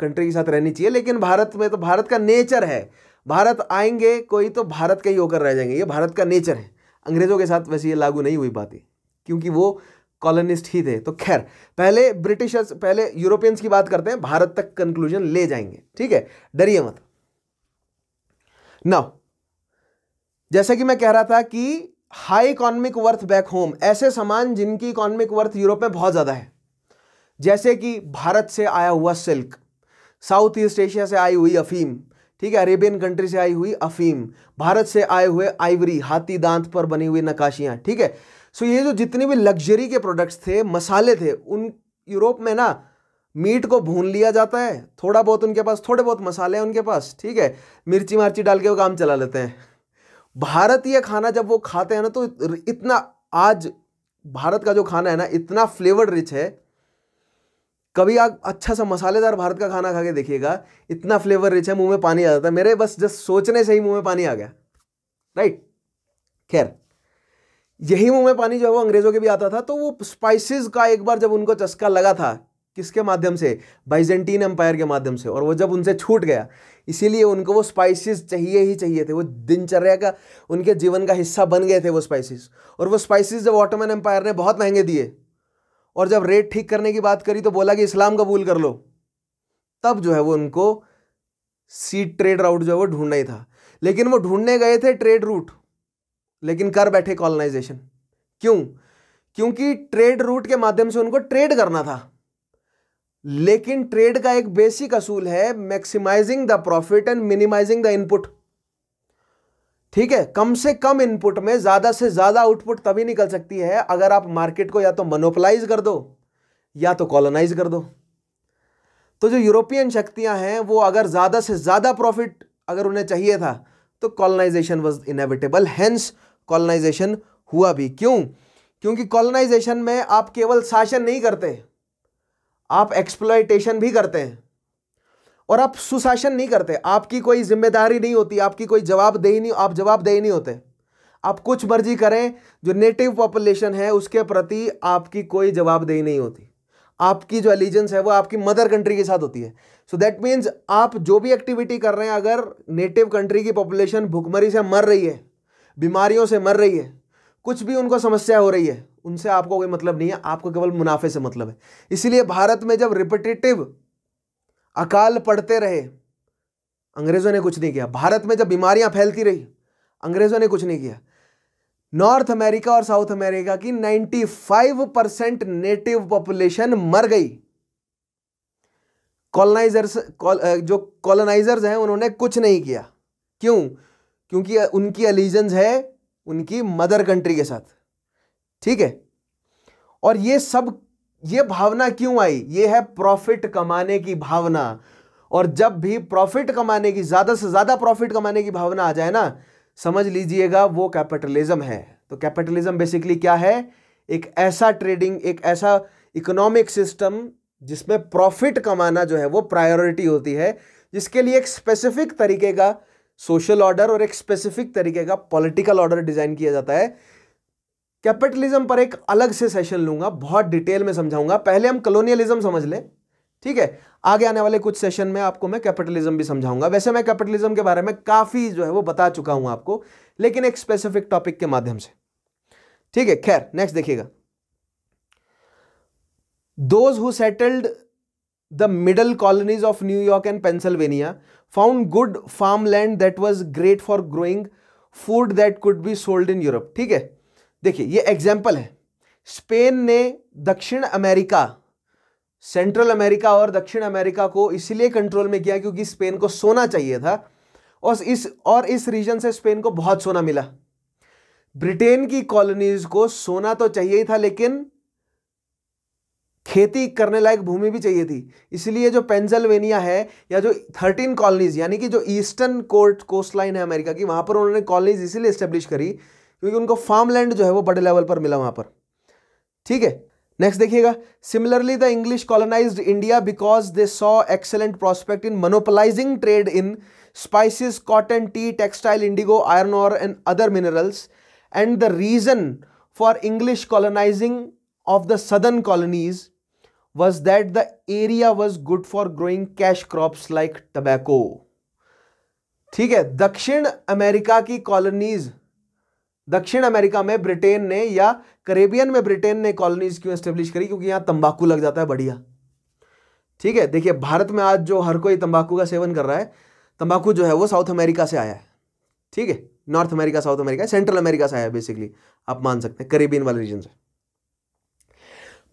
कंट्री के साथ रहनी चाहिए लेकिन भारत में तो भारत का नेचर है भारत आएंगे कोई तो भारत के ही होकर रह जाएंगे ये भारत का नेचर है अंग्रेज़ों के साथ वैसे ये लागू नहीं हुई बातें क्योंकि वो कॉलोनिस्ट ही थे तो खैर पहले ब्रिटिशर्स पहले यूरोपियंस की बात करते हैं भारत तक कंक्लूजन ले जाएंगे ठीक है डरिए मत नाउ जैसे कि मैं कह रहा था कि high economic worth back home ऐसे सामान जिनकी इकोनॉमिक वर्थ यूरोप में बहुत ज़्यादा है जैसे कि भारत से आया हुआ सिल्क साउथ ईस्ट एशिया से आई हुई अफीम ठीक है अरेबियन कंट्री से आई हुई अफीम भारत से आए हुए आइवरी हाथी दांत पर बनी हुई नकाशियां ठीक है सो ये जो जितने भी लग्जरी के प्रोडक्ट्स थे मसाले थे उन यूरोप में ना मीट को भून लिया जाता है थोड़ा बहुत उनके पास थोड़े बहुत मसाले हैं उनके पास ठीक है मिर्ची मार्ची डाल के वो काम चला लेते हैं भारतीय खाना जब वो खाते हैं ना तो इतना आज भारत का जो खाना है ना इतना फ्लेवर रिच है कभी आप अच्छा सा मसालेदार भारत का खाना खा के देखिएगा इतना फ्लेवर रिच है मुंह में पानी आ जाता है मेरे बस जस्ट सोचने से ही मुंह में पानी आ गया राइट खैर यही मुंह में पानी जो है वो अंग्रेज़ों के भी आता था तो वो स्पाइसेस का एक बार जब उनको चस्का लगा था किसके माध्यम से बाइजेंटीन एम्पायर के माध्यम से और वो जब उनसे छूट गया इसीलिए उनको वो स्पाइसेस चाहिए ही चाहिए थे वो दिनचर्या का उनके जीवन का हिस्सा बन गए थे वो स्पाइसेस और वो स्पाइसेस जब ऑटोमन एम्पायर ने बहुत महंगे दिए और जब रेट ठीक करने की बात करी तो बोला कि इस्लाम कबूल कर लो तब जो है वो उनको सी ट्रेड राउट जो है वो ढूंढना ही था लेकिन वो ढूंढने गए थे ट्रेड रूट लेकिन कर बैठे कॉलोनाइजेशन क्यों क्योंकि ट्रेड रूट के माध्यम से उनको ट्रेड करना था लेकिन ट्रेड का एक बेसिक असूल है maximising the profit and minimising the input ठीक है कम से कम इनपुट में ज्यादा से ज्यादा आउटपुट तभी निकल सकती है अगर आप मार्केट को या तो मोनोपलाइज कर दो या तो कॉलोनाइज कर दो तो जो यूरोपियन शक्तियां हैं वो अगर ज़्यादा से ज़्यादा प्रॉफिट अगर उन्हें चाहिए था तो colonisation was inevitable hence colonisation हुआ भी क्यों क्योंकि कॉलोनाइजेशन में आप केवल शासन नहीं करते आप एक्सप्लाइटेशन भी करते हैं और आप सुशासन नहीं करते आपकी कोई जिम्मेदारी नहीं होती आपकी कोई जवाबदेही नहीं आप जवाबदेही नहीं होते आप कुछ मर्जी करें जो नेटिव पॉपुलेशन है उसके प्रति आपकी कोई जवाबदेही नहीं होती आपकी जो एलिजेंस है वो आपकी मदर कंट्री के साथ होती है सो दैट मीन्स आप जो भी एक्टिविटी कर रहे हैं अगर नेटिव कंट्री की पॉपुलेशन भुखमरी से मर रही है बीमारियों से मर रही है कुछ भी उनको समस्या हो रही है उनसे आपको कोई मतलब नहीं है आपको केवल मुनाफे से मतलब है इसीलिए भारत में जब रिपीटेटिव अकाल पड़ते रहे अंग्रेज़ों ने कुछ नहीं किया भारत में जब बीमारियां फैलती रही अंग्रेज़ों ने कुछ नहीं किया नॉर्थ अमेरिका और साउथ अमेरिका की 95 परसेंट नेटिव पॉपुलेशन मर गई कॉलोनाइजर्स जो कॉलोनाइजर्स हैं उन्होंने कुछ नहीं किया क्यों क्योंकि उनकी अलीजेंस है उनकी मदर कंट्री के साथ ठीक है और ये सब ये भावना क्यों आई ये है प्रॉफिट कमाने की भावना और जब भी प्रॉफिट कमाने की ज़्यादा से ज़्यादा प्रॉफिट कमाने की भावना आ जाए ना समझ लीजिएगा वो कैपिटलिज्म है तो कैपिटलिज्म बेसिकली क्या है एक ऐसा ट्रेडिंग एक ऐसा इकोनॉमिक सिस्टम जिसमें प्रॉफिट कमाना जो है वो प्रायोरिटी होती है जिसके लिए एक स्पेसिफिक तरीके का सोशल ऑर्डर और एक स्पेसिफिक तरीके का पॉलिटिकल ऑर्डर डिज़ाइन किया जाता है कैपिटलिज्म पर एक अलग से सेशन लूंगा बहुत डिटेल में समझाऊंगा पहले हम कलोनियलिज्म समझ लें ठीक है आगे आने वाले कुछ सेशन में आपको मैं कैपिटलिज्म भी समझाऊंगा वैसे मैं कैपिटलिज्म के बारे में काफ़ी जो है वो बता चुका हूं आपको लेकिन एक स्पेसिफिक टॉपिक के माध्यम से ठीक है खैर नेक्स्ट देखिएगा those who settled the middle colonies of New York and Pennsylvania found good farm land that was great for growing food that could be sold in Europe ठीक है देखिए ये एग्जाम्पल है स्पेन ने दक्षिण अमेरिका सेंट्रल अमेरिका और दक्षिण America को इसलिए कंट्रोल में किया क्योंकि स्पेन को सोना चाहिए था और इस और इस रीजन से स्पेन को बहुत सोना मिला ब्रिटेन की कॉलोनीज को सोना तो चाहिए ही था लेकिन खेती करने लायक भूमि भी चाहिए थी इसलिए जो पेंसिल्वेनिया है या जो थर्टीन कॉलोनीज यानी कि जो ईस्टर्न कोर्ट कोस्ट लाइन है अमेरिका की वहां पर उन्होंने कॉलोनीज इसीलिए इस्टेब्लिश करी क्योंकि उनको फार्म लैंड जो है वो बड़े लेवल पर मिला वहां पर ठीक है नेक्स्ट देखिएगा similarly the English colonise India because they saw excellent prospect in monopolising trade in spices cotton tea textile indigo iron और and other minerals and the reason for English colonising of the southern colonies was that the area was good for growing cash crops like tobacco ठीक है दक्षिण America की colonies दक्षिण America में Britain ने या Caribbean में ब्रिटेन ने कॉलोनीज क्यों स्टेब्लिश करी क्योंकि यहाँ तंबाकू लग जाता है बढ़िया ठीक है देखिए भारत में आज जो हर कोई तंबाकू का सेवन कर रहा है तंबाकू जो है वो साउथ अमेरिका से आया है ठीक है North America South America central America से आया है बेसिकली आप मान सकते हैं करेबियन वाले रीजन से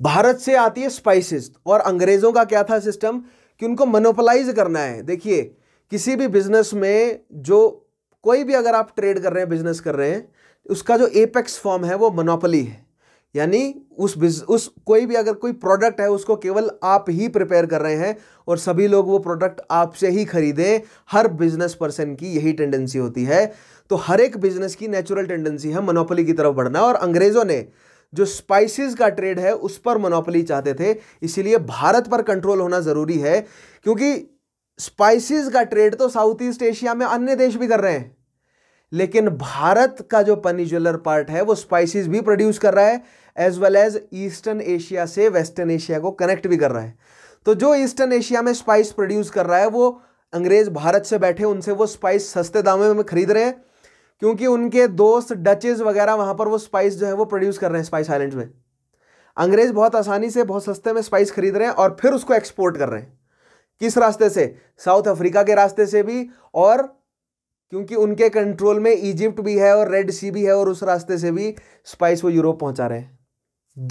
भारत से आती है स्पाइसिस और अंग्रेज़ों का क्या था सिस्टम कि उनको मनोपलाइज करना है देखिए किसी भी बिजनेस में जो कोई भी अगर आप ट्रेड कर रहे हैं बिजनेस कर रहे हैं उसका जो एपेक्स फॉर्म है वो मनोपली है यानी उस बिज उस कोई भी अगर कोई प्रोडक्ट है उसको केवल आप ही प्रिपेयर कर रहे हैं और सभी लोग वो प्रोडक्ट आपसे ही खरीदें हर बिजनेस पर्सन की यही टेंडेंसी होती है तो हर एक बिजनेस की नेचुरल टेंडेंसी है मोनोपोली की तरफ बढ़ना और अंग्रेज़ों ने जो स्पाइसेस का ट्रेड है उस पर मोनोपोली चाहते थे इसीलिए भारत पर कंट्रोल होना ज़रूरी है क्योंकि स्पाइसेस का ट्रेड तो साउथ ईस्ट एशिया में अन्य देश भी कर रहे हैं लेकिन भारत का जो ज्वेलर पार्ट है वो स्पाइसेस भी प्रोड्यूस कर रहा है as well as eastern Asia से वेस्टर्न एशिया को कनेक्ट भी कर रहा है तो जो ईस्टर्न एशिया में स्पाइस प्रोड्यूस कर रहा है वो अंग्रेज भारत से बैठे उनसे वो स्पाइस सस्ते दामों में खरीद रहे हैं क्योंकि उनके दोस्त डचेज वगैरह वहां पर वो स्पाइस जो है वो प्रोड्यूस कर रहे हैं स्पाइस आइलैंड में अंग्रेज बहुत आसानी से बहुत सस्ते में स्पाइस खरीद रहे हैं और फिर उसको एक्सपोर्ट कर रहे हैं किस रास्ते से साउथ अफ्रीका के रास्ते से भी और क्योंकि उनके कंट्रोल में इजिप्ट भी है और रेड सी भी है और उस रास्ते से भी स्पाइस वो यूरोप पहुंचा रहे हैं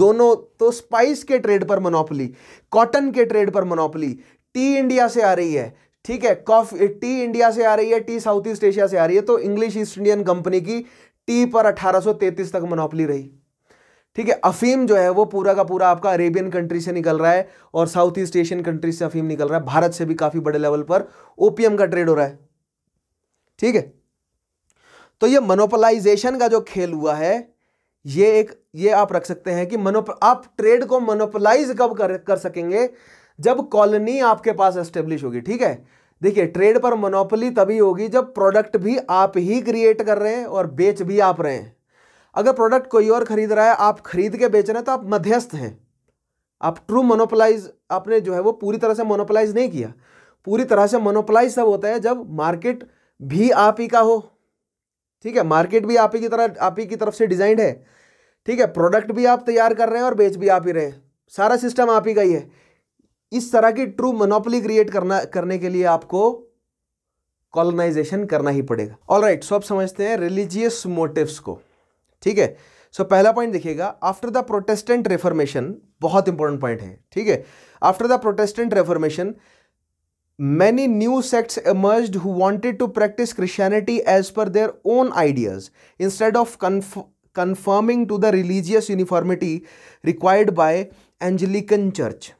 दोनों तो स्पाइस के ट्रेड पर मोनोपली कॉटन के ट्रेड पर मोनोपली टी इंडिया से आ रही है ठीक है कॉफी टी इंडिया से आ रही है टी साउथ ईस्ट एशिया से आ रही है तो इंग्लिश ईस्ट इंडियन कंपनी की टी पर 1833 तक मोनोपली रही ठीक है अफीम जो है वो पूरा का पूरा आपका अरेबियन कंट्री से निकल रहा है और साउथ ईस्ट एशियन कंट्री से अफीम निकल रहा है भारत से भी काफ़ी बड़े लेवल पर ओपीएम का ट्रेड हो रहा है ठीक है तो ये मोनोपोलाइजेशन का जो खेल हुआ है ये एक ये आप रख सकते हैं कि मनोप आप ट्रेड को मोनोपोलाइज कब कर कर सकेंगे जब कॉलोनी आपके पास एस्टेब्लिश होगी ठीक है देखिए ट्रेड पर मोनोपोली तभी होगी जब प्रोडक्ट भी आप ही क्रिएट कर रहे हैं और बेच भी आप रहे हैं अगर प्रोडक्ट कोई और खरीद रहा है आप खरीद के बेच रहे हैं तो आप मध्यस्थ हैं आप ट्रू मोनोपोलाइज आपने जो है वो पूरी तरह से मोनोपोलाइज नहीं किया पूरी तरह से मोनोपोलाइज सब होता है जब मार्केट भी आप ही का हो ठीक है मार्केट भी आप ही की तरह आप ही की तरफ से डिजाइंड है ठीक है प्रोडक्ट भी आप तैयार कर रहे हैं और बेच भी आप ही रहे हैं सारा सिस्टम आप ही का ही है इस तरह की ट्रू मोनोपली क्रिएट करना करने के लिए आपको कॉलोनाइजेशन करना ही पड़ेगा ऑल राइट सो आप समझते हैं रिलीजियस मोटिव्स को ठीक है सो so, पहला पॉइंट देखिएगा आफ्टर द प्रोटेस्टेंट रेफॉर्मेशन बहुत इंपॉर्टेंट पॉइंट है ठीक है after the Protestant Reformation many new sects emerge who wanted to practise Christianity as per their own ideas instead of conforming to the religious uniformity required by Anglican church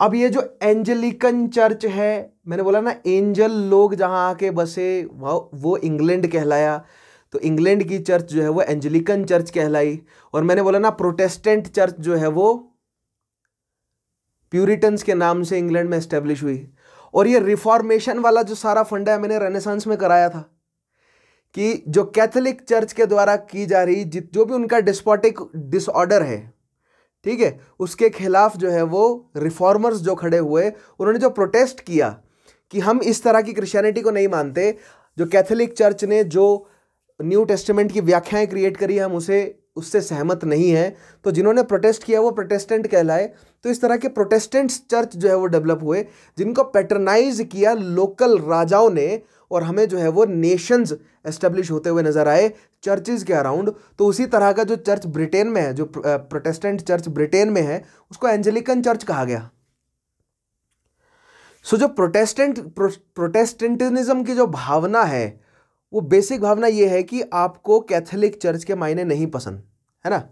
अब ये जो एंजलिकन church है मैंने बोला ना एंजल लोग जहाँ आके बसे वह वो इंग्लैंड कहलाया तो इंग्लैंड की चर्च जो है वो एंजलिकन चर्च कहलाई और मैंने बोला ना प्रोटेस्टेंट चर्च जो है वो प्यूरिटन्स के नाम से इंग्लैंड में इस्टेब्लिश हुई और ये रिफॉर्मेशन वाला जो सारा फंड है मैंने रेनेसांस में कराया था कि जो कैथोलिक चर्च के द्वारा की जा रही जो भी उनका डिस्पोटिक डिसऑर्डर है ठीक है उसके खिलाफ जो है वो रिफॉर्मर्स जो खड़े हुए उन्होंने जो प्रोटेस्ट किया कि हम इस तरह की क्रिश्चियनिटी को नहीं मानते जो कैथोलिक चर्च ने जो न्यू टेस्टमेंट की व्याख्याएं क्रिएट करी हम उसे उससे सहमत नहीं हैं तो जिन्होंने प्रोटेस्ट किया वो प्रोटेस्टेंट कहलाए तो इस तरह के प्रोटेस्टेंट्स चर्च जो है वो डेवलप हुए जिनको पैटर्नाइज किया लोकल राजाओं ने और हमें जो है वो नेशंस एस्टेब्लिश होते हुए नजर आए चर्चेज के अराउंड तो उसी तरह का जो चर्च ब्रिटेन में है जो प्रोटेस्टेंट चर्च ब्रिटेन में है उसको एंजेलिकन चर्च कहा गया सो so, जो प्रोटेस्टेंट प्रो, प्रोटेस्टेंटिज्म की जो भावना है वो बेसिक भावना ये है कि आपको कैथोलिक चर्च के मायने नहीं पसंद है ना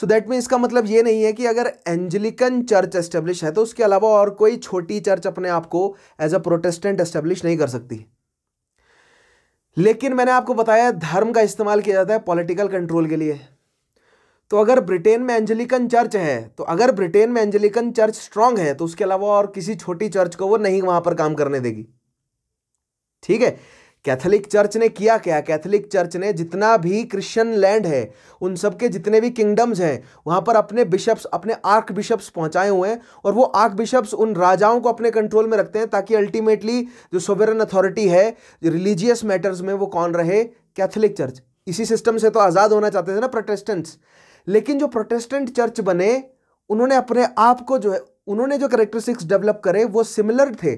सो दैट मीन इसका मतलब ये नहीं है कि अगर एंजलिकन चर्च एस्टेब्लिश है तो उसके अलावा और कोई छोटी चर्च अपने आप को एज अ प्रोटेस्टेंट एस्टेब्लिश नहीं कर सकती लेकिन मैंने आपको बताया धर्म का इस्तेमाल किया जाता है पॉलिटिकल कंट्रोल के लिए तो अगर ब्रिटेन में एंजलिकन चर्च है तो अगर ब्रिटेन में एंजलिकन चर्च स्ट्रांग है तो उसके अलावा और किसी छोटी चर्च को वो नहीं वहां पर काम करने देगी ठीक है कैथोलिक चर्च ने किया क्या कैथोलिक चर्च ने जितना भी क्रिश्चियन लैंड है उन सब के जितने भी किंगडम्स हैं वहाँ पर अपने बिशप्स अपने आर्क बिशप्स पहुँचाए हुए हैं और वो आर्क बिशप्स उन राजाओं को अपने कंट्रोल में रखते हैं ताकि अल्टीमेटली जो सोवेरन अथॉरिटी है रिलीजियस मैटर्स में वो कौन रहे कैथोलिक चर्च इसी सिस्टम से तो आज़ाद होना चाहते थे ना प्रोटेस्टेंट्स लेकिन जो प्रोटेस्टेंट चर्च बने उन्होंने अपने आप को जो है उन्होंने जो करेक्टरिस्टिक्स डेवलप करे वो सिमिलर थे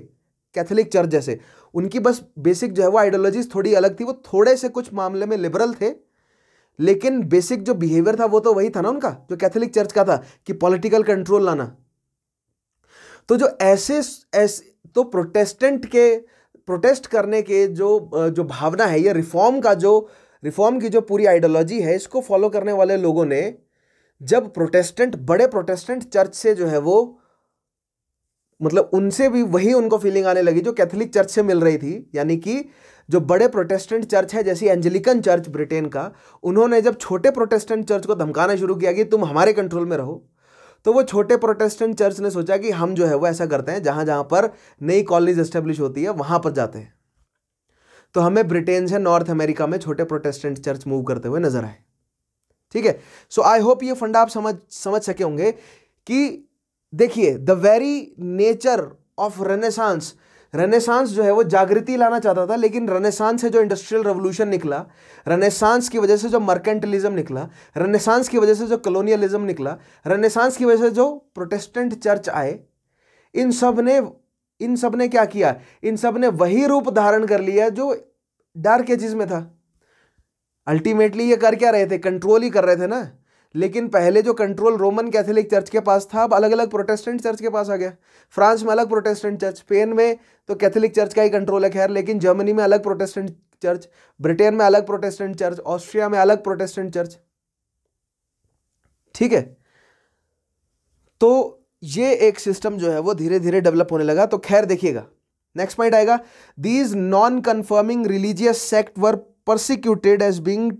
कैथोलिक चर्च जैसे उनकी बस बेसिक जो है वो आइडियोलॉजीज थोड़ी अलग थी वो थोड़े से कुछ मामले में लिबरल थे लेकिन बेसिक जो बिहेवियर था वो तो वही था ना उनका जो कैथोलिक चर्च का था कि पॉलिटिकल कंट्रोल लाना तो जो ऐसे ऐसे तो प्रोटेस्टेंट के प्रोटेस्ट करने के जो जो भावना है या रिफॉर्म का जो रिफॉर्म की जो पूरी आइडियोलॉजी है इसको फॉलो करने वाले लोगों ने जब प्रोटेस्टेंट बड़े प्रोटेस्टेंट चर्च से जो है वो मतलब उनसे भी वही उनको फीलिंग आने लगी जो कैथोलिक चर्च से मिल रही थी यानी कि जो बड़े प्रोटेस्टेंट चर्च है जैसे एंजेलिकन चर्च ब्रिटेन का उन्होंने जब छोटे प्रोटेस्टेंट चर्च को धमकाना शुरू किया कि तुम हमारे कंट्रोल में रहो तो वो छोटे प्रोटेस्टेंट चर्च ने सोचा कि हम जो है वो ऐसा करते हैं जहाँ जहाँ पर नई कॉलेज एस्टेब्लिश होती है वहाँ पर जाते हैं तो हमें ब्रिटेन से नॉर्थ अमेरिका में छोटे प्रोटेस्टेंट चर्च मूव करते हुए नजर आए ठीक है सो आई होप ये फंडा आप समझ समझ सके होंगे कि देखिए the very nature of Renaissance Renaissance जो है वो जागृति लाना चाहता था लेकिन रनेसांस से जो इंडस्ट्रियल रेवोल्यूशन निकला रनेसांस की वजह से जो मर्केंटलिज्म निकला रनेसांस की वजह से जो कलोनियलिज्म निकला रनेसांस की वजह से जो प्रोटेस्टेंट चर्च आए इन सब ने इन सब ने क्या किया इन सब ने वही रूप धारण कर लिया जो डार्क एजिस में था अल्टीमेटली ये कर क्या रहे थे कंट्रोल ही कर रहे थे ना लेकिन पहले जो कंट्रोल रोमन कैथोलिक चर्च के पास था अब अलग अलग प्रोटेस्टेंट चर्च के पास आ गया फ्रांस में अलग प्रोटेस्टेंट चर्च स्पेन में तो कैथोलिक चर्च का ही कंट्रोल है खैर लेकिन जर्मनी में अलग प्रोटेस्टेंट चर्च ब्रिटेन में अलग प्रोटेस्टेंट चर्च ऑस्ट्रिया में अलग प्रोटेस्टेंट चर्च ठीक है तो ये एक सिस्टम जो है वो धीरे धीरे डेवलप होने लगा तो खैर देखिएगा नेक्स्ट पॉइंट आएगा these non conforming religious sect were persecuted as being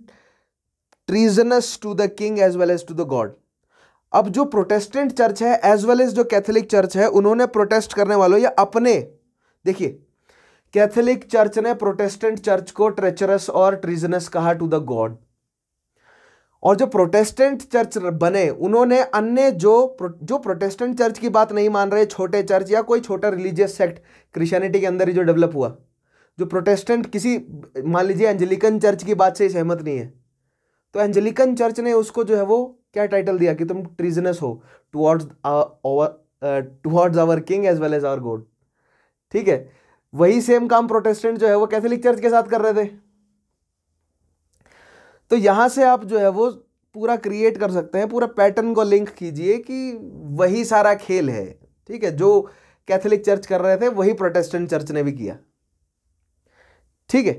treasonous to the king as well as to the god अब जो प्रोटेस्टेंट चर्च है एज वेल एज जो कैथोलिक चर्च है उन्होंने प्रोटेस्ट करने वालों या अपने देखिए कैथोलिक चर्च ने प्रोटेस्टेंट चर्च को ट्रेचरस और ट्रीजनस कहा टू द गॉड और जो प्रोटेस्टेंट चर्च बने उन्होंने अन्य जो जो प्रोटेस्टेंट चर्च की बात नहीं मान रहे छोटे चर्च या कोई छोटा रिलीजियस सेक्ट क्रिश्चियनिटी के अंदर ही जो डेवलप हुआ जो प्रोटेस्टेंट किसी मान लीजिए एंजलिकन चर्च की बात से सहमत नहीं है तो एंजलिकन चर्च ने उसको जो है वो क्या टाइटल दिया कि तुम ट्रीजनस हो towards towards our king as well as our god ठीक है वही सेम काम प्रोटेस्टेंट जो है वो कैथोलिक चर्च के साथ कर रहे थे तो यहां से आप जो है वो पूरा क्रिएट कर सकते हैं पूरा पैटर्न को लिंक कीजिए कि वही सारा खेल है ठीक है जो कैथोलिक चर्च कर रहे थे वही प्रोटेस्टेंट चर्च ने भी किया ठीक है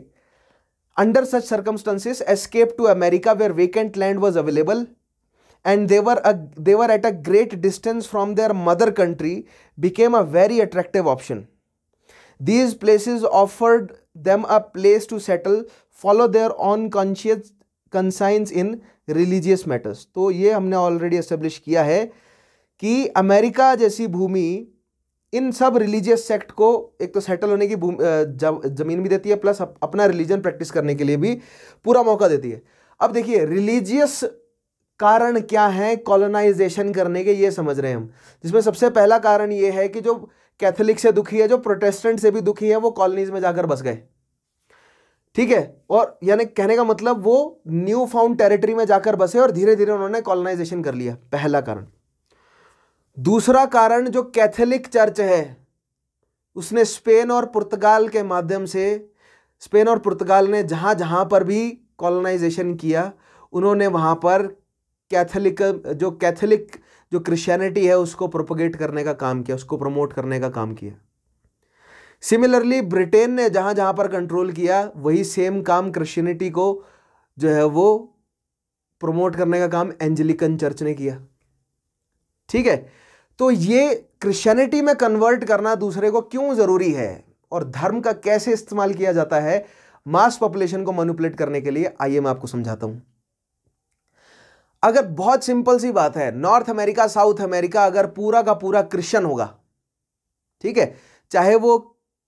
Under such circumstances, escape to America where vacant land was available and they were, a, they were at a great distance from their mother country became a very attractive option. These places offered them a place to settle, follow their own conscience, conscience in religious matters. तो ये हमने already establish किया है कि America जैसी भूमि इन सब religious sect को एक तो सेटल होने की ज़मीन भी देती है प्लस अपना रिलीजन प्रैक्टिस करने के लिए भी पूरा मौका देती है अब देखिए रिलीजियस कारण क्या है कॉलोनाइजेशन करने के ये समझ रहे हैं हम जिसमें सबसे पहला कारण ये है कि जो कैथोलिक से दुखी है जो प्रोटेस्टेंट से भी दुखी है वो कॉलोनीज में जाकर बस गए ठीक है और यानी कहने का मतलब वो न्यू फाउंड टेरिटरी में जाकर बसे और धीरे धीरे उन्होंने कॉलोनाइजेशन कर लिया पहला कारण दूसरा कारण जो कैथोलिक चर्च है उसने स्पेन और पुर्तगाल के माध्यम से स्पेन और पुर्तगाल ने जहाँ जहाँ पर भी कॉलोनाइजेशन किया उन्होंने वहाँ पर कैथोलिक जो कैथोलिक जो क्रिश्चियनिटी है उसको प्रोपोगेट करने का काम किया उसको प्रमोट करने का काम किया सिमिलरली ब्रिटेन ने जहाँ जहाँ पर कंट्रोल किया वही सेम काम क्रिश्चियनिटी को जो है वो प्रमोट करने का काम एंजलिकन चर्च ने किया ठीक है तो ये क्रिश्चियनिटी में कन्वर्ट करना दूसरे को क्यों ज़रूरी है और धर्म का कैसे इस्तेमाल किया जाता है मास पॉपुलेशन को मैनुपुलेट करने के लिए आइए मैं आपको समझाता हूं अगर बहुत सिंपल सी बात है नॉर्थ अमेरिका साउथ अमेरिका अगर पूरा का पूरा क्रिश्चियन होगा ठीक है चाहे वो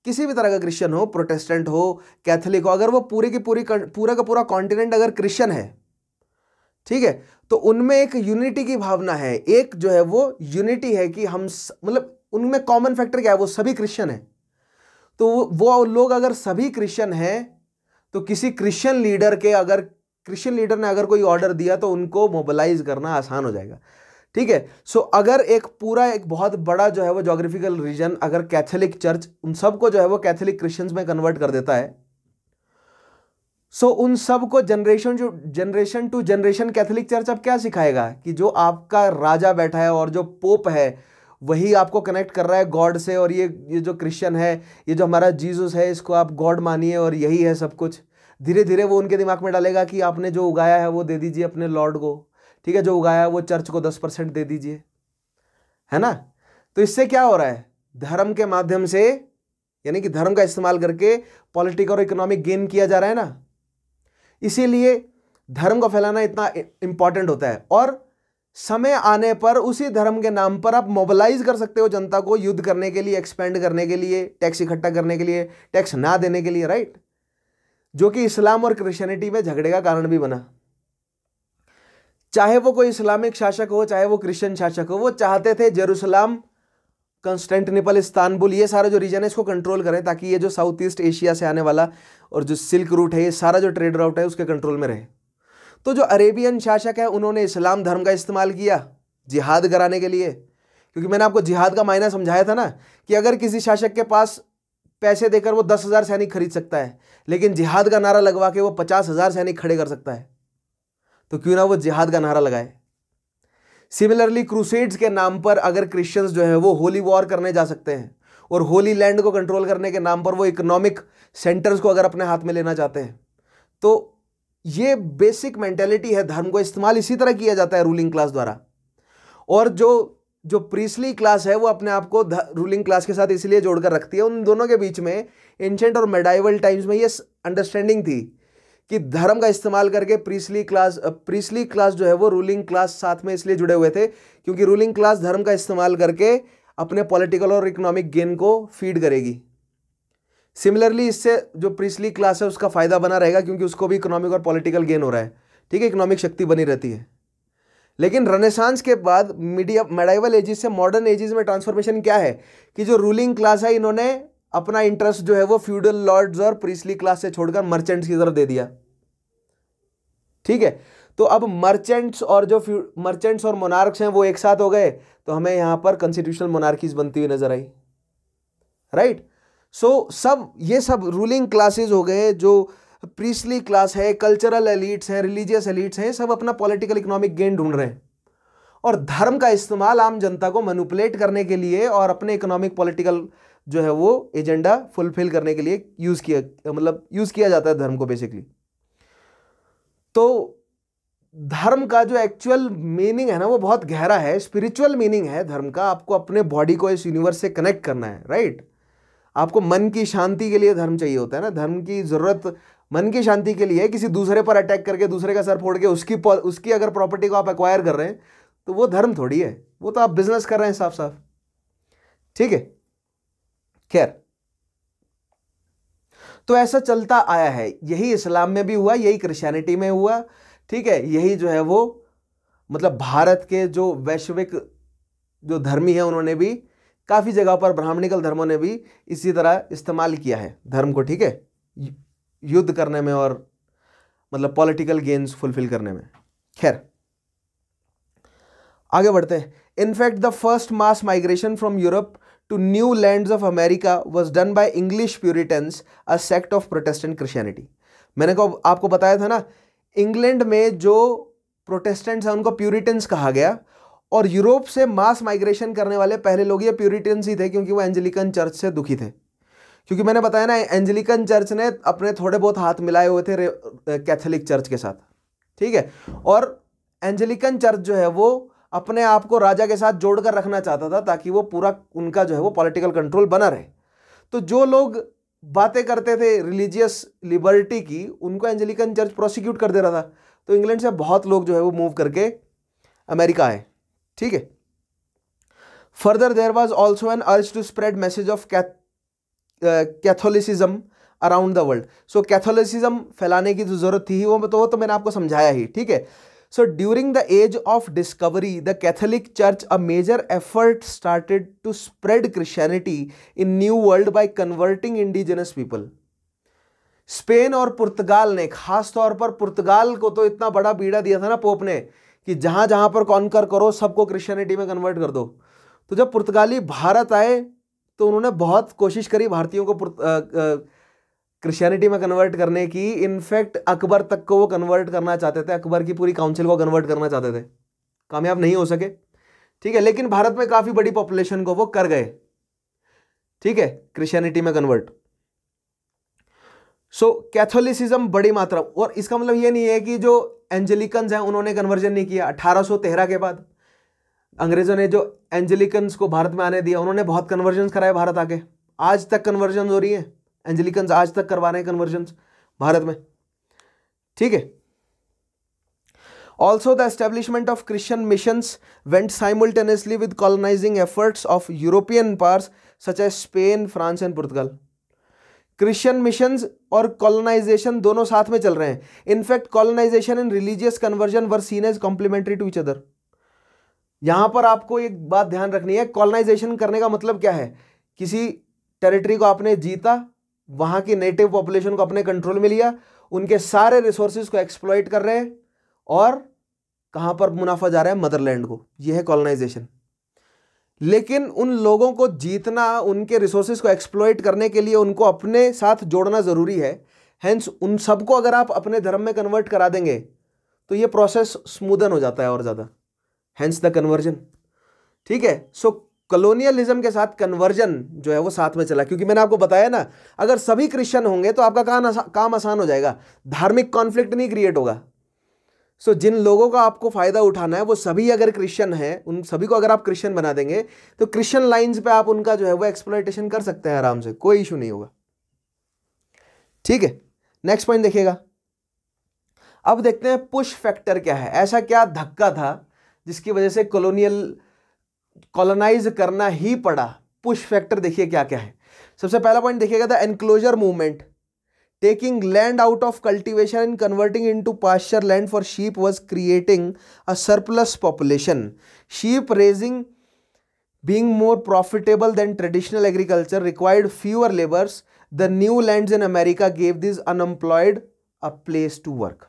किसी भी तरह का क्रिश्चियन हो प्रोटेस्टेंट हो कैथोलिक हो अगर वो पूरे की पूरी पूरा का पूरा कॉन्टिनेंट अगर क्रिश्चियन है ठीक है तो उनमें एक यूनिटी की भावना है एक जो है वो यूनिटी है कि हम मतलब उनमें कॉमन फैक्टर क्या है वो सभी क्रिश्चियन है तो वो लोग अगर सभी क्रिश्चियन हैं तो किसी क्रिश्चियन लीडर के अगर क्रिश्चियन लीडर ने अगर कोई ऑर्डर दिया तो उनको मोबिलाइज करना आसान हो जाएगा ठीक है सो अगर एक पूरा एक बहुत बड़ा जो है वो जोग्राफिकल रीजन अगर कैथोलिक चर्च उन सबको जो है वो कैथोलिक क्रिश्चियंस में कन्वर्ट कर देता है सो उन सब को जनरेशन जो generation to generation Catholic church अब क्या सिखाएगा कि जो आपका राजा बैठा है और जो पोप है वही आपको कनेक्ट कर रहा है गॉड से और ये ये जो क्रिश्चियन है ये जो हमारा जीसस है इसको आप गॉड मानिए और यही है सब कुछ धीरे धीरे वो उनके दिमाग में डालेगा कि आपने जो उगाया है वो दे दीजिए अपने लॉर्ड को ठीक है जो उगाया है वो चर्च को दस परसेंट दे दीजिए है ना तो इससे क्या हो रहा है धर्म के माध्यम से यानी कि धर्म का इस्तेमाल करके पॉलिटिक और इकोनॉमिक गेन किया जा रहा है ना इसीलिए धर्म को फैलाना इतना इंपॉर्टेंट होता है और समय आने पर उसी धर्म के नाम पर आप मोबालाइज कर सकते हो जनता को युद्ध करने के लिए एक्सपेंड करने के लिए टैक्स इकट्ठा करने के लिए टैक्स ना देने के लिए राइट जो कि इस्लाम और क्रिश्चियनिटी में झगड़े का कारण भी बना चाहे वो कोई इस्लामिक शासक हो चाहे वो क्रिश्चियन शासक हो वो चाहते थे जेरूसलम कंस्टेंटनेपल इस्तानबुल ये सारा जो रीजन है इसको कंट्रोल करें ताकि ये जो साउथ ईस्ट एशिया से आने वाला और जो सिल्क रूट है ये सारा जो ट्रेड रूट है उसके कंट्रोल में रहे तो जो अरेबियन शासक है उन्होंने इस्लाम धर्म का इस्तेमाल किया जिहाद कराने के लिए क्योंकि मैंने आपको जिहाद का मायना समझाया था ना कि अगर किसी शासक के पास पैसे देकर वो दस हज़ार सैनिक खरीद सकता है लेकिन जिहाद का नारा लगवा के वो पचास हज़ार सैनिक खड़े कर सकता है तो क्यों ना वो जिहाद का नारा लगाए सिमिलरली क्रूसेड्स के नाम पर अगर क्रिश्चियंस जो हैं वो होली वॉर करने जा सकते हैं और होली लैंड को कंट्रोल करने के नाम पर वो इकोनॉमिक सेंटर्स को अगर अपने हाथ में लेना चाहते हैं तो ये बेसिक मेंटेलिटी है धर्म को इस्तेमाल इसी तरह किया जाता है रूलिंग क्लास द्वारा और जो जो प्रीसली क्लास है वो अपने आप को रूलिंग क्लास के साथ इसलिए जोड़कर रखती है उन दोनों के बीच में एंशेंट और मेडाइवल टाइम्स में ये अंडरस्टैंडिंग थी कि धर्म का इस्तेमाल करके प्रीसली क्लास प्रीसली क्लास जो है वो रूलिंग क्लास साथ में इसलिए जुड़े हुए थे क्योंकि रूलिंग क्लास धर्म का इस्तेमाल करके अपने पॉलिटिकल और इकोनॉमिक गेन को फीड करेगी सिमिलरली इससे जो प्रीसली क्लास है उसका फ़ायदा बना रहेगा क्योंकि उसको भी इकोनॉमिक और पॉलिटिकल गेन हो रहा है ठीक है इकोनॉमिक शक्ति बनी रहती है लेकिन रनेसांस के बाद मीडिया मेडाइवल एजिस से मॉडर्न एजिस में ट्रांसफॉर्मेशन क्या है कि जो रूलिंग क्लास है इन्होंने अपना इंटरेस्ट जो है वो फ्यूडल लॉर्ड्स और प्रीसली क्लास से छोड़कर मर्चेंट्स की तरफ दे दिया ठीक है तो अब मर्चेंट्स और जो मर्चेंट्स और मोनार्क्स हैं वो एक साथ हो गए तो हमें यहां पर कॉन्स्टिट्यूशनल मोनार्कीज बनती हुई नजर आई राइट सो सब ये सब रूलिंग क्लासेज हो गए जो प्रीसली क्लास है कल्चरल एलिट्स हैं रिलीजियस एलिट्स हैं सब अपना पॉलिटिकल इकोनॉमिक गेन ढूंढ रहे हैं और धर्म का इस्तेमाल आम जनता को मैनुपलेट करने के लिए और अपने इकोनॉमिक पॉलिटिकल जो है वो एजेंडा फुलफिल करने के लिए यूज़ किया मतलब यूज़ किया जाता है धर्म को बेसिकली तो धर्म का जो एक्चुअल मीनिंग है ना वो बहुत गहरा है स्पिरिचुअल मीनिंग है धर्म का आपको अपने बॉडी को इस यूनिवर्स से कनेक्ट करना है राइट आपको मन की शांति के लिए धर्म चाहिए होता है ना धर्म की ज़रूरत मन की शांति के लिए किसी दूसरे पर अटैक करके दूसरे का सर फोड़ के उसकी उसकी अगर प्रॉपर्टी को आप एक्वायर कर रहे हैं तो वो धर्म थोड़ी है वो तो आप बिजनेस कर रहे हैं साफ साफ ठीक है खैर तो ऐसा चलता आया है यही इस्लाम में भी हुआ यही क्रिश्चियनिटी में हुआ ठीक है यही जो है वो मतलब भारत के जो वैश्विक जो धर्मी है उन्होंने भी काफ़ी जगह पर ब्राह्मणिकल धर्मों ने भी इसी तरह इस्तेमाल किया है धर्म को ठीक है युद्ध करने में और मतलब पॉलिटिकल गेन्स फुलफिल करने में खैर आगे बढ़ते हैं in fact the first mass migration from Europe to new land of America was done by English Puritans, a sect of Protestant Christianity. मैंने को आपको बताया था ना इंग्लैंड में जो प्रोटेस्टेंट्स हैं उनको प्यूरिटन्स कहा गया और यूरोप से मास माइग्रेशन करने वाले पहले लोग ये प्यूरिटन्स ही थे क्योंकि वो एंजलिकन चर्च से दुखी थे क्योंकि मैंने बताया ना एंजलिकन चर्च ने अपने थोड़े बहुत हाथ मिलाए हुए थे कैथोलिक चर्च के साथ ठीक है और एंजलिकन चर्च जो है वो अपने आप को राजा के साथ जोड़कर रखना चाहता था ताकि वो पूरा उनका जो है वो पॉलिटिकल कंट्रोल बना रहे तो जो लोग बातें करते थे रिलीजियस लिबर्टी की उनको एंजलिकन चर्च प्रोसिक्यूट कर दे रहा था तो इंग्लैंड से बहुत लोग जो है वो मूव करके अमेरिका आए ठीक है further there was also an urge to spread message of Catholicism around the world so Catholicism फैलाने की जो तो जरूरत थी वो तो वो तो मैंने आपको समझाया ही ठीक है So during the age of discovery, the Catholic Church, a major effort started to spread Christianity in New World by converting indigenous people. Spain और पुर्तगाल ने खास तौर पर पुर्तगाल को तो इतना बड़ा बीड़ा दिया था ना पोप ने कि जहाँ जहाँ पर कॉन्कर करो सबको क्रिश्चियनिटी में कन्वर्ट कर दो तो जब पुर्तगाली भारत आए तो उन्होंने बहुत कोशिश करी भारतीयों को क्रिश्चियनिटी में कन्वर्ट करने की इनफैक्ट अकबर तक को वो कन्वर्ट करना चाहते थे अकबर की पूरी काउंसिल को कन्वर्ट करना चाहते थे कामयाब नहीं हो सके ठीक है लेकिन भारत में काफ़ी बड़ी पॉपुलेशन को वो कर गए ठीक है क्रिश्चियनिटी में कन्वर्ट सो कैथोलिसिज्म बड़ी मात्रा और इसका मतलब ये नहीं है कि जो एंजेलिकन्स हैं उन्होंने कन्वर्जन नहीं किया अठारह के बाद अंग्रेजों ने जो एंजेलिकन्स को भारत में आने दिया उन्होंने बहुत कन्वर्जन कराए भारत आके आज तक कन्वर्जन हो रही है एंजलिकन आज तक करवा रहे हैं कन्वर्जन भारत में ठीक है also the establishment of Christian mission went simultaneously with colonising efforts of European powers such as Spain France and Portugal Christian mission और कॉलोनाइजेशन दोनों साथ में चल रहे हैं in fact colonisation and religious conversion were seen as complementary to each other यहां पर आपको एक बात ध्यान रखनी है कॉलोनाइजेशन करने का मतलब क्या है किसी टेरिटरी को आपने जीता वहां की नेटिव पॉपुलेशन को अपने कंट्रोल में लिया उनके सारे रिसोर्सेज को एक्सप्लॉइट कर रहे हैं और कहां पर मुनाफा जा रहा है मदरलैंड को यह है कॉलोनाइजेशन लेकिन उन लोगों को जीतना उनके रिसोर्सेज को एक्सप्लॉइट करने के लिए उनको अपने साथ जोड़ना ज़रूरी है हैंस उन सबको अगर आप अपने धर्म में कन्वर्ट करा देंगे तो ये प्रोसेस स्मूदन हो जाता है और ज़्यादा हैंस द कन्वर्जन ठीक है सो कलोनियलिज्म के साथ कन्वर्जन जो है वो साथ में चला क्योंकि मैंने आपको बताया ना अगर सभी क्रिश्चियन होंगे तो आपका काम आसा, काम आसान हो जाएगा धार्मिक कॉन्फ्लिक्ट नहीं क्रिएट होगा सो so, जिन लोगों का आपको फ़ायदा उठाना है वो सभी अगर क्रिश्चियन हैं उन सभी को अगर आप क्रिश्चियन बना देंगे तो क्रिश्चियन लाइन्स पर आप उनका जो है वो एक्सप्लाइटेशन कर सकते हैं आराम से कोई इशू नहीं होगा ठीक है नेक्स्ट पॉइंट देखिएगा अब देखते हैं पुश फैक्टर क्या है ऐसा क्या धक्का था जिसकी वजह से कॉलोनियल कॉलोनाइज करना ही पड़ा पुश फैक्टर देखिए क्या क्या है सबसे पहला पॉइंट देखिएगा the enclosure movement taking land out of cultivation and converting into pasture land for sheep was creating a surplus population sheep raising being more profitable than traditional agriculture required fewer labours the new land in America gave these unemployed a place to work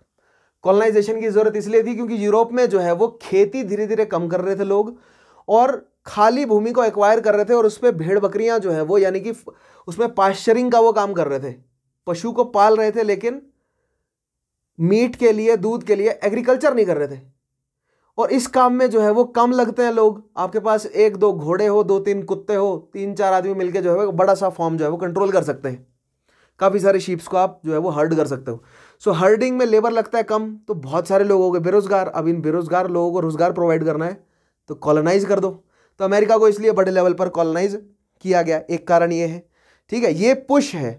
colonisation की जरूरत इसलिए थी क्योंकि Europe में जो है वो खेती धीरे धीरे कम कर रहे थे लोग और खाली भूमि को एक्वायर कर रहे थे और उस पर भेड़ बकरियां जो है वो यानी कि उसमें पाश्चरिंग का वो काम कर रहे थे पशु को पाल रहे थे लेकिन मीट के लिए दूध के लिए एग्रीकल्चर नहीं कर रहे थे और इस काम में जो है वो कम लगते हैं लोग आपके पास एक दो घोड़े हो दो तीन कुत्ते हो तीन चार आदमी मिलके जो है वो बड़ा सा फॉर्म जो है वो कंट्रोल कर सकते हैं काफ़ी सारे शीप्स को आप जो है वो हर्ड कर सकते हो सो हर्डिंग में लेबर लगता है कम तो बहुत सारे लोग हो गए बेरोज़गार अब इन बेरोज़गार लोगों को रोज़गार प्रोवाइड करना है तो कॉलोनाइज कर दो तो अमेरिका को इसलिए बड़े लेवल पर कॉलोनाइज किया गया एक कारण ये है ठीक है ये पुश है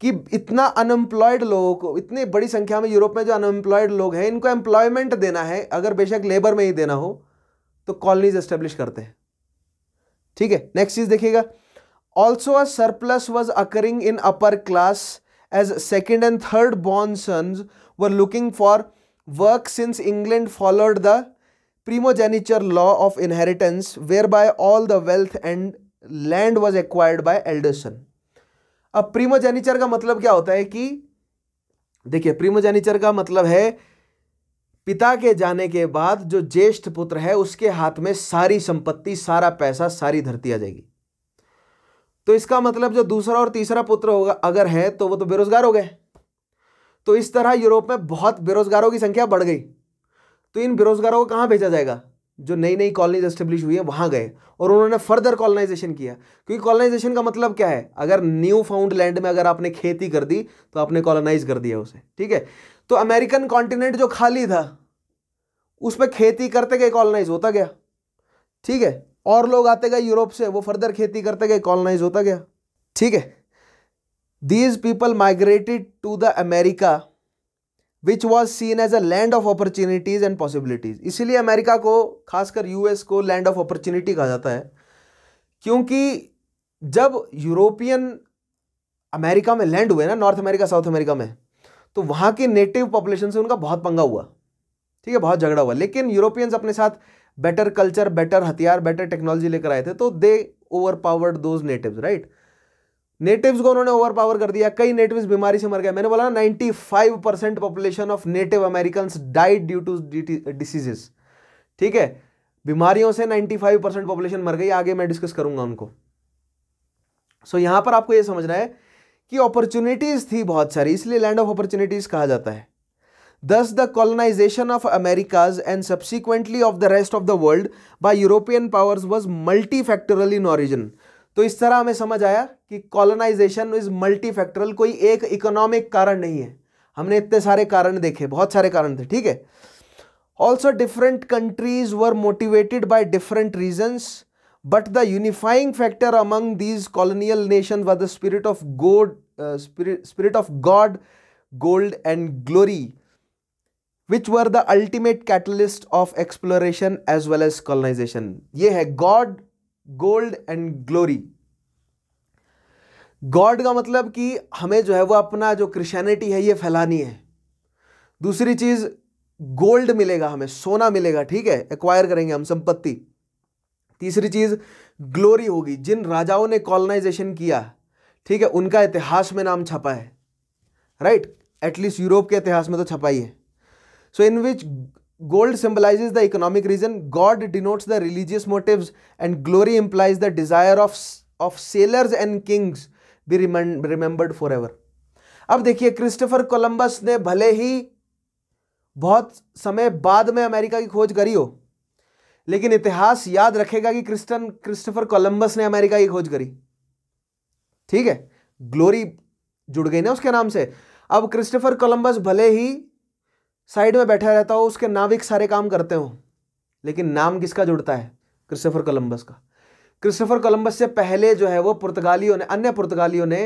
कि इतना अनएम्प्लॉयड लोगों को इतनी बड़ी संख्या में यूरोप में जो अनएम्प्लॉयड लोग हैं इनको एम्प्लॉयमेंट देना है अगर बेशक लेबर में ही देना हो तो कॉलोनीज एस्टेब्लिश करते हैं ठीक है नेक्स्ट चीज देखिएगा also a surplus was occurring in upper class as second and third born sons were looking for work since England followed the primogeniture law of inheritance whereby all the wealth and land was acquired by elder sons अब primogeniture का मतलब क्या होता है कि देखिए प्रीमोजेनिचर का मतलब है पिता के जाने के बाद जो ज्येष्ठ पुत्र है उसके हाथ में सारी संपत्ति सारा पैसा सारी धरती आ जाएगी तो इसका मतलब जो दूसरा और तीसरा पुत्र होगा अगर है तो वो तो बेरोजगार हो गए तो इस तरह यूरोप में बहुत बेरोजगारों की संख्या बढ़ गई तो इन बेरोजगारों को कहाँ भेजा जाएगा जो नई नई कॉलोनीज एस्टेब्लिश हुई है वहाँ गए और उन्होंने फर्दर कॉलोनाइजेशन किया क्योंकि कॉलोनाइजेशन का मतलब क्या है अगर न्यू फाउंड लैंड में अगर आपने खेती कर दी तो आपने कॉलोनाइज कर दिया उसे ठीक है तो अमेरिकन कॉन्टिनेंट जो खाली था उस पर खेती करते गए कॉलोनाइज होता गया ठीक है और लोग आते गए यूरोप से वो फर्दर खेती करते गए कॉलोनाइज होता गया ठीक है these people migrated to the America which was seen as a land of opportunities and possibilities इसीलिए अमेरिका को खासकर यूएस को लैंड ऑफ अपॉर्चुनिटी कहा जाता है क्योंकि जब यूरोपियन अमेरिका में लैंड हुए ना नॉर्थ अमेरिका साउथ अमेरिका में तो वहाँ के नेटिव पॉपुलेशन से उनका बहुत पंगा हुआ ठीक है बहुत झगड़ा हुआ लेकिन यूरोपियंस अपने साथ बेटर कल्चर बेटर हथियार बेटर टेक्नोलॉजी लेकर आए थे तो they overpowered those native right natives को उन्होंने ओवर पावर कर दिया कई नेटिव्स बीमारी से मर गए मैंने बोला ना five percent population of native American died due to diseases ठीक है बीमारियों से फाइव परसेंट पॉपुलेशन मर गई आगे मैं डिस्कस करूंगा उनको सो so, यहां पर आपको यह समझना है कि अपॉर्चुनिटीज थी बहुत सारी इसलिए लैंड ऑफ अपॉर्चुनिटीज कहा जाता है thus the colonisation of Americas and subsequently of the rest of the world by European powers was multifactorial in origin तो इस तरह हमें समझ आया कि कॉलोनाइजेशन इज मल्टी कोई एक इकोनॉमिक कारण नहीं है हमने इतने सारे कारण देखे बहुत सारे कारण थे ठीक है also different countries were motivated by different reasons but the unifying factor among these colonial nation was the spirit of god spirit of god gold and glory which were the ultimate catalyst of exploration as well as colonisation ये है god gold and glory god का मतलब कि हमें जो है वो अपना जो क्रिश्चियनिटी है ये फैलानी है दूसरी चीज़ गोल्ड मिलेगा हमें सोना मिलेगा ठीक है एक्वायर करेंगे हम संपत्ति तीसरी चीज़ ग्लोरी होगी जिन राजाओं ने कॉलोनाइजेशन किया ठीक है उनका इतिहास में नाम छपा है राइट एटलीस्ट यूरोप के इतिहास में तो छपा ही है so in which gold symbolise the economic reason god denotes the religious motive and glory implies the desire of of sailors and kings be remembered forever अब देखिए क्रिस्टोफर कोलम्बस ने भले ही बहुत समय बाद में अमेरिका की खोज करी हो लेकिन इतिहास याद रखेगा कि क्रिस्टन क्रिस्टोफर कोलंबस ने अमेरिका की खोज करी ठीक है ग्लोरी जुड़ गई ना उसके नाम से अब क्रिस्टोफर कोलंबस भले ही साइड में बैठा रहता हो उसके नाविक सारे काम करते हो लेकिन नाम किसका जुड़ता है क्रिस्टोफर कोलम्बस का क्रिस्टोफर कोलम्बस से पहले जो है वो पुर्तगालियों ने अन्य पुर्तगालियों ने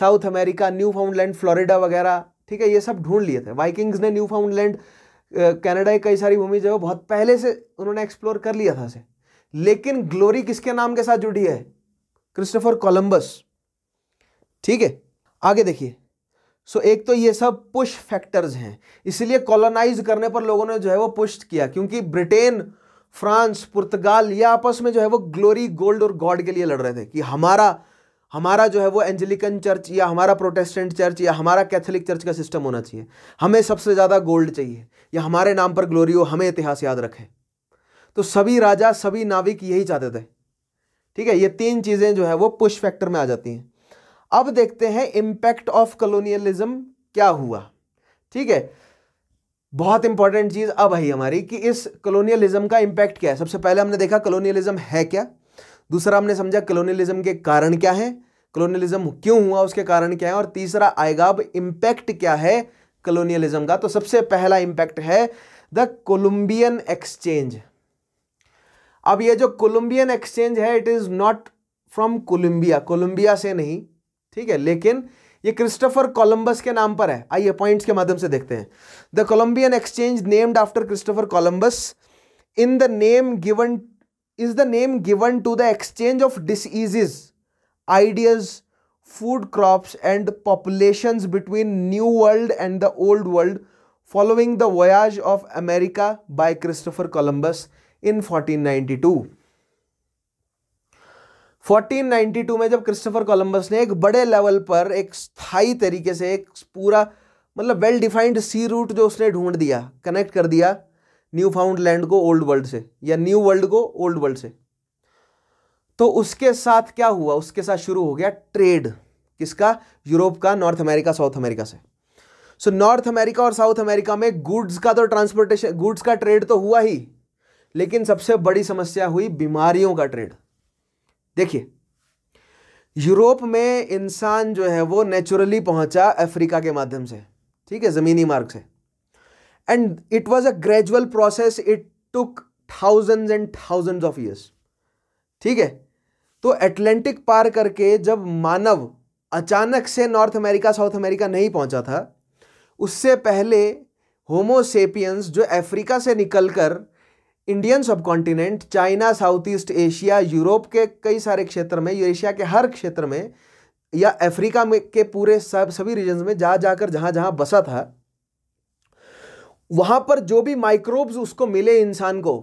South America Newfoundland Florida वगैरह ठीक है ये सब ढूंढ लिए थे वाइकिंग्स ने न्यू फाउंडलैंड कैनेडा की कई सारी भूमि जो है बहुत पहले से उन्होंने एक्सप्लोर कर लिया था से लेकिन ग्लोरी किसके नाम के साथ जुड़ी है क्रिस्टोफर कोलंबस ठीक है आगे देखिए सो so, एक तो ये सब पुश फैक्टर्स हैं इसलिए कॉलोनाइज करने पर लोगों ने जो है वो पुश किया क्योंकि ब्रिटेन फ्रांस पुर्तगाल ये आपस में जो है वो ग्लोरी गोल्ड और गॉड के लिए लड़ रहे थे कि हमारा हमारा जो है वो एंजलिकन चर्च या हमारा प्रोटेस्टेंट चर्च या हमारा कैथोलिक चर्च का सिस्टम होना चाहिए हमें सबसे ज़्यादा गोल्ड चाहिए या हमारे नाम पर ग्लोरी हो हमें इतिहास याद रखें तो सभी राजा सभी नाविक यही चाहते थे ठीक है ये तीन चीज़ें जो है वो पुश फैक्टर में आ जाती हैं अब देखते हैं इंपैक्ट ऑफ कॉलोनियलिज्म क्या हुआ ठीक है बहुत इंपॉर्टेंट चीज़ अब आई हमारी कि इस कॉलोनियलिज्म का इंपैक्ट क्या है सबसे पहले हमने देखा कॉलोनियलिज्म है क्या दूसरा हमने समझा कॉलोनियलिज्म के कारण क्या है कॉलोनियलिज्म क्यों हुआ उसके कारण क्या है और तीसरा आएगा अब इंपैक्ट क्या है कॉलोनियलिज्म का तो सबसे पहला इंपैक्ट है द कोलंबियन एक्सचेंज अब ये जो कोलंबियन एक्सचेंज है it is not from Colombia Colombia से नहीं ठीक है लेकिन ये क्रिस्टोफर कोलंबस के नाम पर है आइए पॉइंट्स के माध्यम से देखते हैं the Columbian exchange named after Christopher Columbus in the name given is the name given to the exchange of diseases ideas and population between new world and the old world following the following of America of Christopher Columbus in fourteen in 1492 1492 में जब Christopher Columbus ने एक बड़े level पर एक स्थाई तरीके से एक पूरा मतलब वेल डिफाइंड सी रूट जो उसने ढूंढ दिया कनेक्ट कर दिया न्यू फाउंड लैंड को ओल्ड वर्ल्ड से या न्यू वर्ल्ड को ओल्ड वर्ल्ड से तो उसके साथ क्या हुआ उसके साथ शुरू हो गया ट्रेड किसका यूरोप का नॉर्थ अमेरिका साउथ अमेरिका से सो नॉर्थ अमेरिका और साउथ अमेरिका में गुड्स का तो ट्रांसपोर्टेशन गुड्स का ट्रेड तो हुआ ही लेकिन सबसे बड़ी समस्या हुई बीमारियों का ट्रेड देखिए यूरोप में इंसान जो है वो नेचुरली पहुंचा अफ्रीका के माध्यम से ठीक है ज़मीनी मार्ग से and it was a gradual process it took thousands and thousands of years ठीक है तो एटलांटिक पार करके जब मानव अचानक से नॉर्थ अमेरिका साउथ अमेरिका नहीं पहुंचा था उससे पहले होमोसेपियंस जो अफ्रीका से निकलकर Indian subcontinent China South East Asia Europe के कई सारे क्षेत्र में एशिया के हर क्षेत्र में या अफ्रीका में के पूरे सब सभी रीजन्स में जा जाकर जहाँ जहाँ बसा था वहाँ पर जो भी माइक्रोब्स उसको मिले इंसान को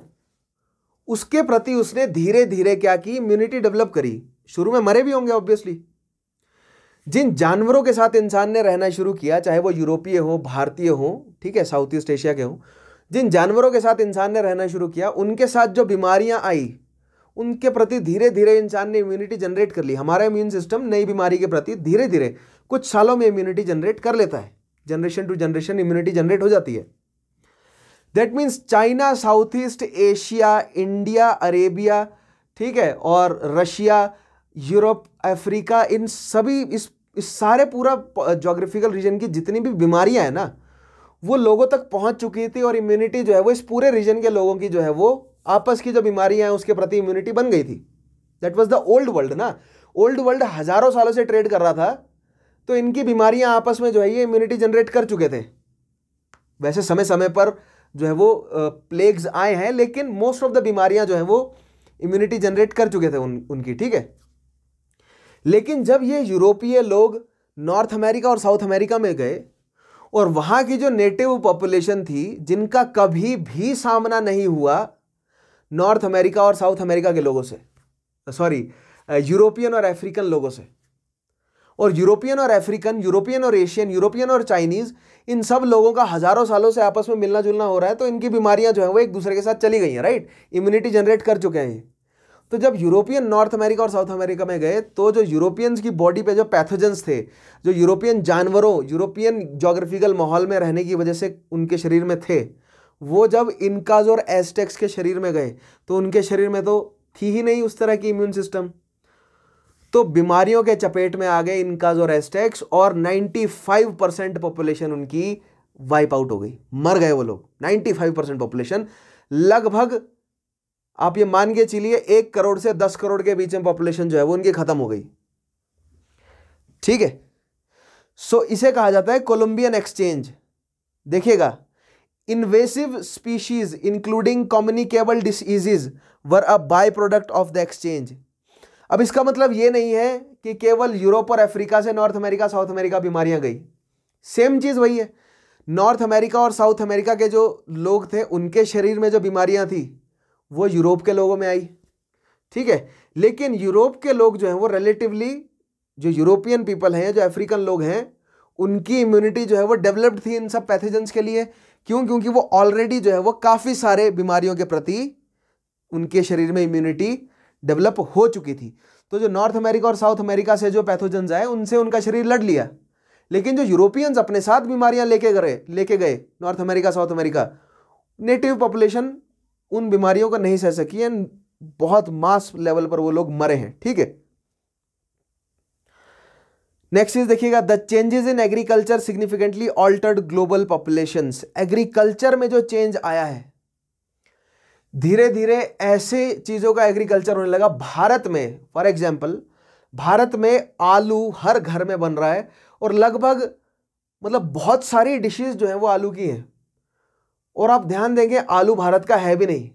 उसके प्रति उसने धीरे धीरे क्या की इम्यूनिटी डेवलप करी शुरू में मरे भी होंगे ऑब्वियसली जिन जानवरों के साथ इंसान ने रहना शुरू किया चाहे वो यूरोपीय हो भारतीय हो ठीक है साउथ ईस्ट एशिया के हों जिन जानवरों के साथ इंसान ने रहना शुरू किया उनके साथ जो बीमारियां आई उनके प्रति धीरे धीरे इंसान ने इम्यूनिटी जनरेट कर ली हमारा इम्यून सिस्टम नई बीमारी के प्रति धीरे धीरे कुछ सालों में इम्यूनिटी जनरेट कर लेता है generation to generation immunity generate हो जाती है that means China South East Asia India Arabia ठीक है और रशिया यूरोप अफ्रीका इन सभी इस इस सारे पूरा जोग्राफिकल रीजन की जितनी भी बीमारियां हैं ना वो लोगों तक पहुंच चुकी थी और इम्यूनिटी जो है वो इस पूरे रीजन के लोगों की जो है वो आपस की जो बीमारियां हैं उसके प्रति इम्यूनिटी बन गई थी that was the old world ना ओल्ड वर्ल्ड हज़ारों सालों से ट्रेड कर रहा था तो इनकी बीमारियां आपस में जो है ये इम्यूनिटी जनरेट कर चुके थे वैसे समय समय पर जो है वो प्लेग्स आए हैं लेकिन मोस्ट ऑफ द बीमारियां जो है वो इम्यूनिटी जनरेट कर चुके थे उन उनकी ठीक है लेकिन जब ये यूरोपीय लोग नॉर्थ अमेरिका और साउथ अमेरिका में गए और वहाँ की जो नेटिव पॉपुलेशन थी जिनका कभी भी सामना नहीं हुआ नॉर्थ अमेरिका और साउथ अमेरिका के लोगों से सॉरी यूरोपियन और अफ्रीकन लोगों से और यूरोपियन और अफ्रीकन यूरोपियन और एशियन यूरोपियन और चाइनीज़ इन सब लोगों का हज़ारों सालों से आपस में मिलना जुलना हो रहा है तो इनकी बीमारियां जो है वो एक दूसरे के साथ चली गई हैं राइट इम्यूनिटी जनरेट कर चुके हैं तो जब यूरोपियन नॉर्थ अमेरिका और साउथ अमेरिका में गए तो जो यूरोपियंस की बॉडी पे जो पैथोजेंस थे जो यूरोपियन जानवरों यूरोपियन जोग्राफिकल माहौल में रहने की वजह से उनके शरीर में थे वो जब इनकाज और एस्टेक्स के शरीर में गए तो उनके शरीर में तो थी ही नहीं उस तरह की इम्यून सिस्टम तो बीमारियों के चपेट में आ गए इनकाज और एस्टेक्स और 95 परसेंट पॉपुलेशन उनकी वाइप आउट हो गई मर गए वो लोग 95 परसेंट पॉपुलेशन लगभग आप ये मान के चलिए एक करोड़ से दस करोड़ के बीच में पॉपुलेशन जो है वो उनकी ख़त्म हो गई ठीक है सो इसे कहा जाता है कोलंबियन एक्सचेंज देखिएगा invasive species including communicable diseases were a byproduct of the exchange अब इसका मतलब ये नहीं है कि केवल यूरोप और अफ्रीका से नॉर्थ अमेरिका साउथ अमेरिका बीमारियां गई सेम चीज़ वही है नॉर्थ अमेरिका और साउथ अमेरिका के जो लोग थे उनके शरीर में जो बीमारियां थी वो यूरोप के लोगों में आई ठीक है लेकिन यूरोप के लोग जो हैं वो रिलेटिवली जो यूरोपियन पीपल हैं जो अफ्रीकन लोग हैं उनकी इम्यूनिटी जो है वो डेवलप्ड थी इन सब पैथेजेंस के लिए क्यों क्योंकि वो ऑलरेडी जो है वो काफ़ी सारे बीमारियों के प्रति उनके शरीर में इम्यूनिटी डेवलप हो चुकी थी तो जो नॉर्थ अमेरिका और साउथ अमेरिका से जो पैथोजेंस आए उनसे उनका शरीर लड़ लिया लेकिन जो यूरोपियंस अपने साथ बीमारियां लेके गए लेके गए North America South America native population उन बीमारियों का नहीं सह सकी एंड बहुत मास लेवल पर वो लोग मरे हैं ठीक है नेक्स्ट इज देखिएगा the changes in agriculture significantly altered global population agriculture में जो चेंज आया है धीरे धीरे ऐसे चीज़ों का एग्रीकल्चर होने लगा भारत में फॉर एग्जाम्पल भारत में आलू हर घर में बन रहा है और लगभग मतलब बहुत सारी डिशेज जो है वो आलू की हैं और आप ध्यान देंगे आलू भारत का है भी नहीं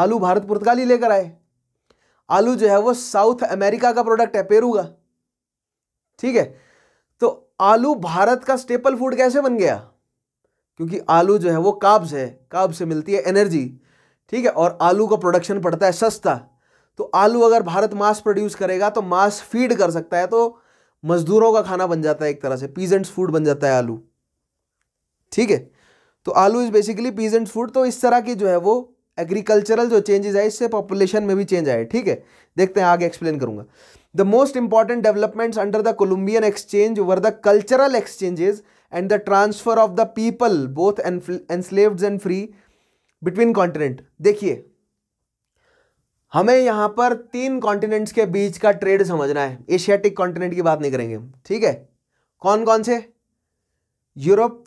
आलू भारत पुर्तगाली लेकर आए आलू जो है वो साउथ अमेरिका का प्रोडक्ट है पेरू का ठीक है तो आलू भारत का स्टेपल फूड कैसे बन गया क्योंकि आलू जो है वो काब्स है काब्स से मिलती है एनर्जी ठीक है और आलू का प्रोडक्शन पड़ता है सस्ता तो आलू अगर भारत मांस प्रोड्यूस करेगा तो मांस फीड कर सकता है तो मजदूरों का खाना बन जाता है एक तरह से पीजेंट्स फूड बन जाता है आलू ठीक है तो आलू इज़ बेसिकली पीजेंट फूड तो इस तरह की जो है वो एग्रीकल्चरल जो चेंजेस आए इससे पॉपुलेशन में भी चेंज आए ठीक है देखते हैं आगे एक्सप्लेन करूंगा the most important developments under the Columbian exchange were the cultural exchanges and the transfer of the people both enslaved and free between continent देखिए हमें यहां पर तीन कॉन्टिनेंट्स के बीच का ट्रेड समझना है एशियाटिक कॉन्टिनेंट की बात नहीं करेंगे ठीक है कौन कौन से यूरोप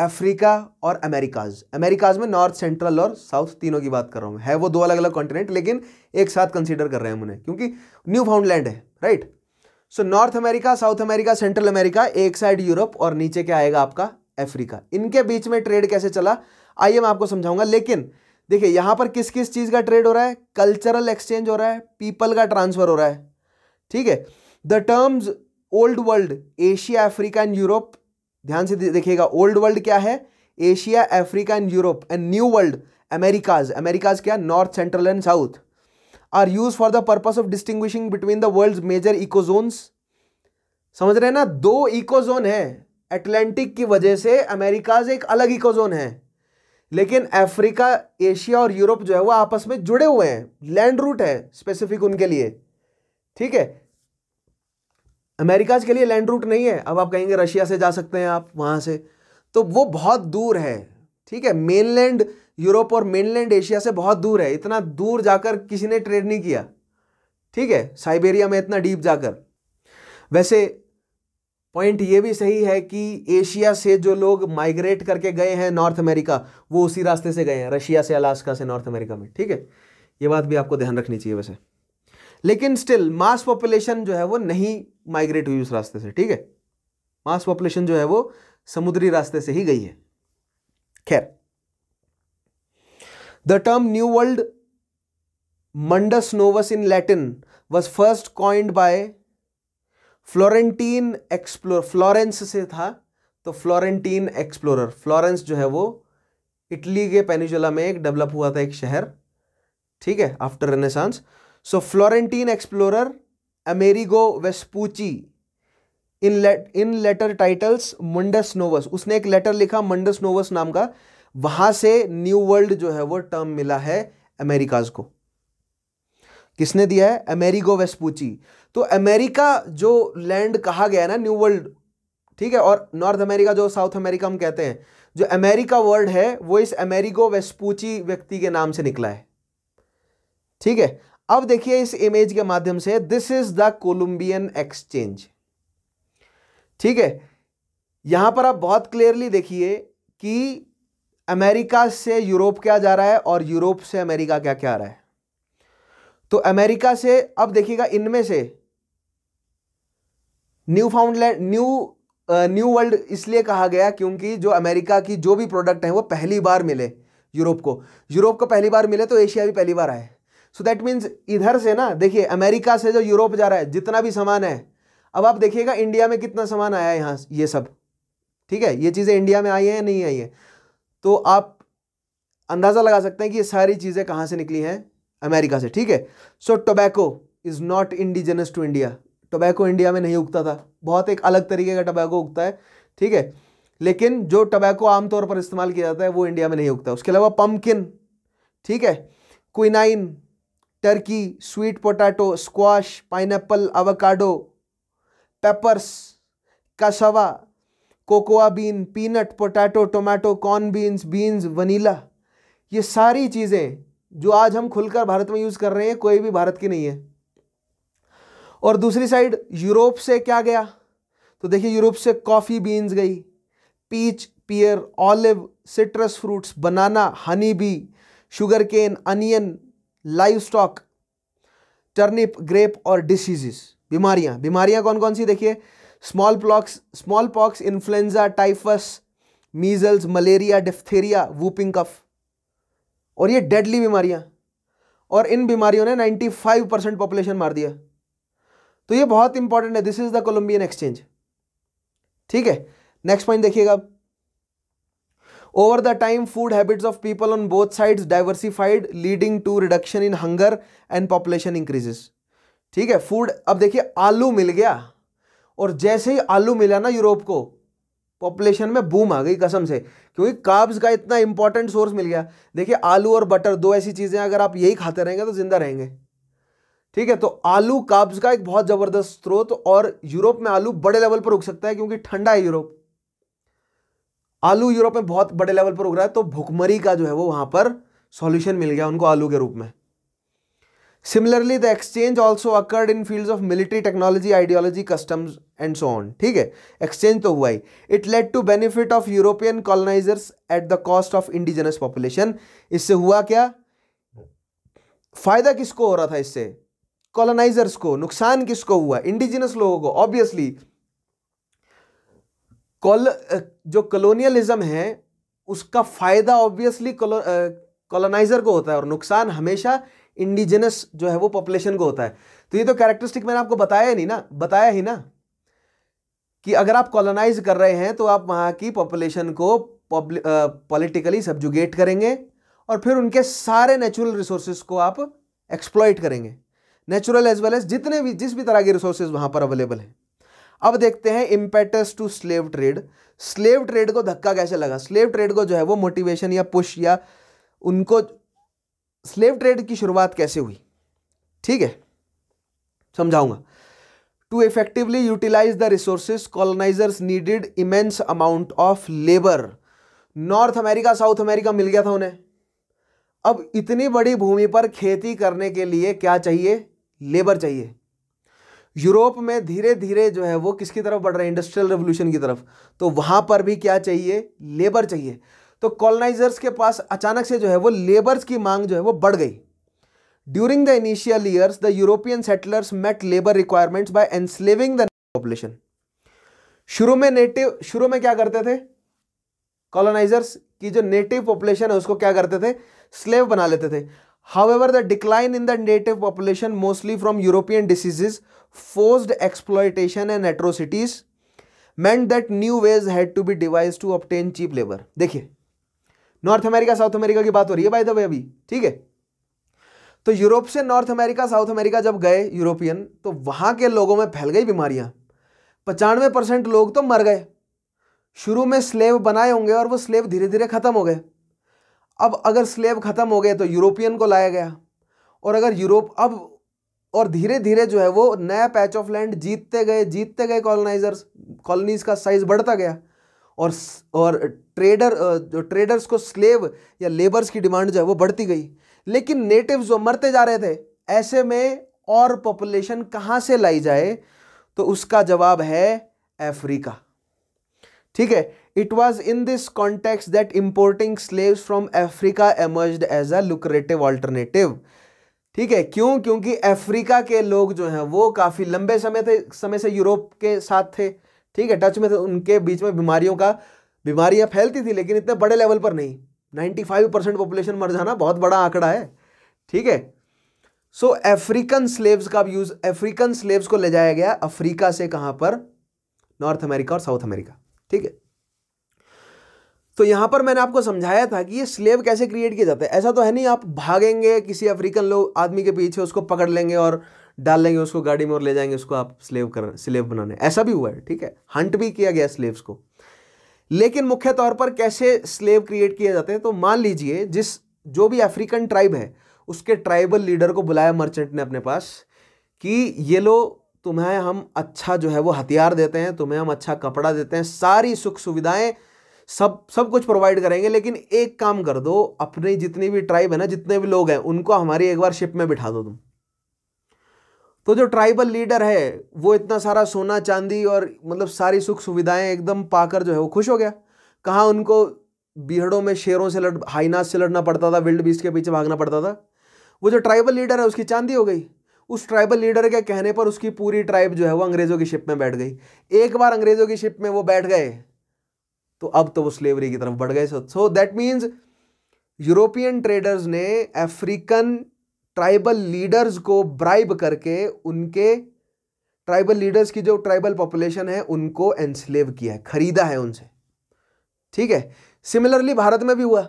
अफ्रीका और अमेरिकाज अमेरिकाज में नॉर्थ सेंट्रल और साउथ तीनों की बात कर रहा हूँ है वो दो अलग अलग कॉन्टिनेंट लेकिन एक साथ कंसिडर कर रहे हैं उन्हें क्योंकि न्यू फाउंडलैंड है right so North America South America central America एक साइड यूरोप और नीचे क्या आएगा आपका अफ्रीका इनके बीच में ट्रेड कैसे चला आइए मैं आपको समझाऊंगा लेकिन देखिए यहां पर किस किस चीज़ का ट्रेड हो रहा है कल्चरल एक्सचेंज हो रहा है पीपल का ट्रांसफर हो रहा है ठीक है the terms old world Asia Africa and Europe ध्यान से देखिएगा ओल्ड वर्ल्ड क्या है Asia Africa and Europe and new world Americas Americas क्या North Central and South are use for the purpose of distinguishing between the world major ecozones समझ रहे हैं ना दो इकोजोन है एटलांटिक की वजह से अमेरिकाज एक अलग इकोजोन है लेकिन अफ्रीका एशिया और यूरोप जो है वो आपस में जुड़े हुए हैं लैंड रूट है स्पेसिफिक उनके लिए ठीक है अमेरिकाज के लिए लैंड रूट नहीं है अब आप कहेंगे रशिया से जा सकते हैं आप वहाँ से तो वो बहुत दूर है ठीक है मेनलैंड यूरोप और मेनलैंड एशिया से बहुत दूर है इतना दूर जाकर किसी ने ट्रेड नहीं किया ठीक है साइबेरिया में इतना डीप जाकर वैसे पॉइंट ये भी सही है कि एशिया से जो लोग माइग्रेट करके गए हैं नॉर्थ अमेरिका वो उसी रास्ते से गए हैं रशिया से अलास्का से नॉर्थ अमेरिका में ठीक है ये बात भी आपको ध्यान रखनी चाहिए वैसे लेकिन स्टिल मास पॉपुलेशन जो है वो नहीं माइग्रेट हुई उस रास्ते से ठीक है मास पॉपुलेशन जो है वो समुद्री रास्ते से ही गई है खैर the term new world mundus novus in Latin was first coined by Florentine explore Florence से था तो फ्लोरेंटीन एक्सप्लोरर फ्लोरेंस जो है वो इटली के पेनिजुला में एक डेवलप हुआ था एक शहर ठीक है after Renaissance so Florentine explorer Amerigo Vespucci in late in letter titles mundus novus उसने एक लेटर लिखा मंडस नोवस नाम का वहां से न्यू वर्ल्ड जो है वो टर्म मिला है अमेरिकाज को किसने दिया है अमेरिगो वेस्पूची तो अमेरिका जो लैंड कहा गया है ना न्यू वर्ल्ड ठीक है और नॉर्थ अमेरिका जो साउथ अमेरिका हम कहते हैं जो अमेरिका वर्ल्ड है वो इस अमेरिगो वेस्पूची व्यक्ति के नाम से निकला है ठीक है अब देखिए इस इमेज के माध्यम से this is the Columbian exchange ठीक है यहां पर आप बहुत क्लियरली देखिए कि अमेरिका से यूरोप क्या जा रहा है और यूरोप से अमेरिका क्या क्या आ रहा है तो अमेरिका से अब देखिएगा इनमें से Newfoundland new new world इसलिए कहा गया क्योंकि जो अमेरिका की जो भी प्रोडक्ट है वो पहली बार मिले यूरोप को यूरोप को पहली बार मिले तो एशिया भी पहली बार आए सो दैट मीन्स इधर से ना देखिए अमेरिका से जो यूरोप जा रहा है जितना भी सामान है अब आप देखिएगा इंडिया में कितना सामान आया है यहाँ ये सब ठीक है ये चीज़ें इंडिया में आई हैं या नहीं आई हैं तो आप अंदाज़ा लगा सकते हैं कि ये सारी चीज़ें कहाँ से निकली हैं अमेरिका से ठीक है so tobacco is not indigenous to India tobacco India में नहीं उगता था बहुत एक अलग तरीके का टोबैको उगता है ठीक है लेकिन जो टोबैको आमतौर पर इस्तेमाल किया जाता है वो इंडिया में नहीं उगता उसके अलावा पम्पकिन ठीक है quinine turkey sweet potato squash pineapple avocado peppers cassava cocoa bean peanut potato tomato corn beans beans vanilla ये सारी चीज़ें जो आज हम खुलकर भारत में यूज़ कर रहे हैं कोई भी भारत की नहीं है और दूसरी साइड यूरोप से क्या गया तो देखिए यूरोप से कॉफ़ी बीन्स गई peach pear olive citrus fruits banana honey bee sugar cane onion livestock turnip grape और डिसीजेस बीमारियां बीमारियां कौन कौन सी देखिए smallpox smallpox influenza typhus measles malaria diphtheria whooping cough और ये डेडली बीमारियां और इन बीमारियों ने 95 परसेंट पॉपुलेशन मार दिया तो ये बहुत इंपॉर्टेंट है this is the Columbian exchange ठीक है नेक्स्ट पॉइंट देखिएगा over the time food habits of people on both sides diversified leading to reduction in hunger and population increases ठीक है फूड अब देखिए आलू मिल गया और जैसे ही आलू मिला ना यूरोप को पॉपुलेशन में बूम आ गई कसम से क्योंकि काब्स का इतना इंपॉर्टेंट सोर्स मिल गया देखिए आलू और बटर दो ऐसी चीज़ें अगर आप यही खाते रहेंगे तो जिंदा रहेंगे ठीक है तो आलू काब्स का एक बहुत ज़बरदस्त स्रोत और यूरोप में आलू बड़े लेवल पर उग सकता है क्योंकि ठंडा है यूरोप आलू यूरोप में बहुत बड़े लेवल पर उग रहा है तो भुखमरी का जो है वो वहां पर सॉल्यूशन मिल गया उनको आलू के रूप में similarly the exchange also occurred in field of military technology ideology customs and so on ठीक है एक्सचेंज तो हुआ ही it led to benefit of European colonisers at the cost of indigenous population इससे हुआ क्या फायदा किसको हो रहा था इससे कॉलोनाइजर्स को नुकसान किसको हुआ इंडिजिनस लोगों को ऑब्वियसली कॉल जो कॉलोनियलिज्म है उसका फ़ायदा ऑब्वियसली कॉलोनाइज़र को होता है और नुकसान हमेशा इंडिजिनस जो है वो पॉपुलेशन को होता है तो ये तो कैरेक्टरिस्टिक मैंने आपको बताया नहीं ना बताया ही ना कि अगर आप कॉलोनाइज कर रहे हैं तो आप वहाँ की पॉपुलेशन को पॉलिटिकली सब्जुगेट करेंगे और फिर उनके सारे नेचुरल रिसोर्सेज को आप एक्सप्लॉइट करेंगे नेचुरल एज वेल एज जितने भी जिस भी तरह के रिसोर्सेज वहाँ पर अवेलेबल हैं अब देखते हैं impetus to slave trade slave trade को धक्का कैसे लगा स्लेव ट्रेड को जो है वो मोटिवेशन या पुश या उनको स्लेव ट्रेड की शुरुआत कैसे हुई ठीक है समझाऊंगा to effectively utilise the resources colonisers needed immense amount of labour North America South America मिल गया था उन्हें अब इतनी बड़ी भूमि पर खेती करने के लिए क्या चाहिए लेबर चाहिए यूरोप में धीरे धीरे जो है वो किसकी तरफ बढ़ रहे है इंडस्ट्रियल रेवोल्यूशन की तरफ तो वहाँ पर भी क्या चाहिए लेबर चाहिए तो कॉलोनाइजर्स के पास अचानक से जो है वो लेबर्स की मांग जो है वो बढ़ गई during the initial years the European settlers met labour requirements by enslaving the population शुरू में नेटिव शुरू में क्या करते थे कॉलोनाइजर्स की जो नेटिव पॉपुलेशन है उसको क्या करते थे स्लेव बना लेते थे However, the decline in the native population, mostly from European diseases, forced exploitation and atrocities, meant that new ways had to be devised to obtain cheap labor. देखिए नॉर्थ अमेरिका साउथ अमेरिका की बात हो रही है bye दबे अभी ठीक है तो यूरोप से नॉर्थ अमेरिका साउथ अमेरिका जब गए यूरोपियन तो वहां के लोगों में फैल गई बीमारियां पचानवे परसेंट लोग तो मर गए शुरू में स्लेव बनाए होंगे और वो स्लेव धीरे धीरे ख़त्म हो गए अब अगर स्लेब ख़त्म हो गए तो यूरोपियन को लाया गया और अगर यूरोप अब और धीरे धीरे जो है वो नया पैच ऑफ लैंड जीतते गए जीतते गए कॉलोनाइजर्स कॉलोनीज़ का साइज़ बढ़ता गया और और ट्रेडर ट्रेडर्स को स्लेव या लेबर्स की डिमांड जो है वो बढ़ती गई लेकिन नेटिव्स जो मरते जा रहे थे ऐसे में और पॉपुलेशन कहाँ से लाई जाए तो उसका जवाब है अफ्रीका ठीक है it was in this context that importing slaves from Africa emerge as a lucrative alternative ठीक है क्यों क्योंकि अफ्रीका के लोग जो हैं वो काफ़ी लंबे समय थे समय से यूरोप के साथ थे ठीक है टच में थे उनके बीच में बीमारियों का बीमारियां फैलती थी लेकिन इतने बड़े लेवल पर नहीं 95 परसेंट पॉपुलेशन मर जाना बहुत बड़ा आंकड़ा है ठीक है सो अफ्रीकन स्लेव्स का यूज़ अफ्रीकन स्लेव्स को ले जाया गया अफ्रीका से कहाँ पर नॉर्थ अमेरिका और साउथ अमेरिका ठीक है तो यहां पर मैंने आपको समझाया था कि ये स्लेव कैसे क्रिएट किए जाते हैं ऐसा तो है नहीं आप भागेंगे किसी अफ्रीकन लोग आदमी के पीछे उसको पकड़ लेंगे और डाल लेंगे उसको गाड़ी में और ले जाएंगे उसको आप स्लेव कर स्लेव बनाने ऐसा भी हुआ है ठीक है हंट भी किया गया स्लेव्स को लेकिन मुख्य तौर पर कैसे स्लेव क्रिएट किए जाते हैं तो मान लीजिए जिस जो भी अफ्रीकन ट्राइब है उसके ट्राइबल लीडर को बुलाया मर्चेंट ने अपने पास कि ये लो तुम्हें हम अच्छा जो है वो हथियार देते हैं तुम्हें हम अच्छा कपड़ा देते हैं सारी सुख सुविधाएं सब सब कुछ प्रोवाइड करेंगे लेकिन एक काम कर दो अपनी जितनी भी ट्राइब है ना जितने भी लोग हैं उनको हमारी एक बार शिप में बिठा दो तुम तो जो ट्राइबल लीडर है वो इतना सारा सोना चांदी और मतलब सारी सुख सुविधाएं एकदम पाकर जो है वो खुश हो गया कहाँ उनको बीहड़ों में शेरों से लड़ हाइनास से लड़ना पड़ता था विल्ड बीस के पीछे भागना पड़ता था वो जो ट्राइबल लीडर है उसकी चांदी हो गई उस ट्राइबल लीडर के कहने पर उसकी पूरी ट्राइब जो है वो अंग्रेज़ों की शिप में बैठ गई एक बार अंग्रेज़ों की शिप में वो बैठ गए तो अब तो वो स्लेवरी की तरफ बढ़ गए so that means European traders ने अफ्रीकन ट्राइबल लीडर्स को ब्राइब करके उनके ट्राइबल लीडर्स की जो ट्राइबल पॉपुलेशन है उनको एनस्लेव किया है खरीदा है उनसे ठीक है सिमिलरली भारत में भी हुआ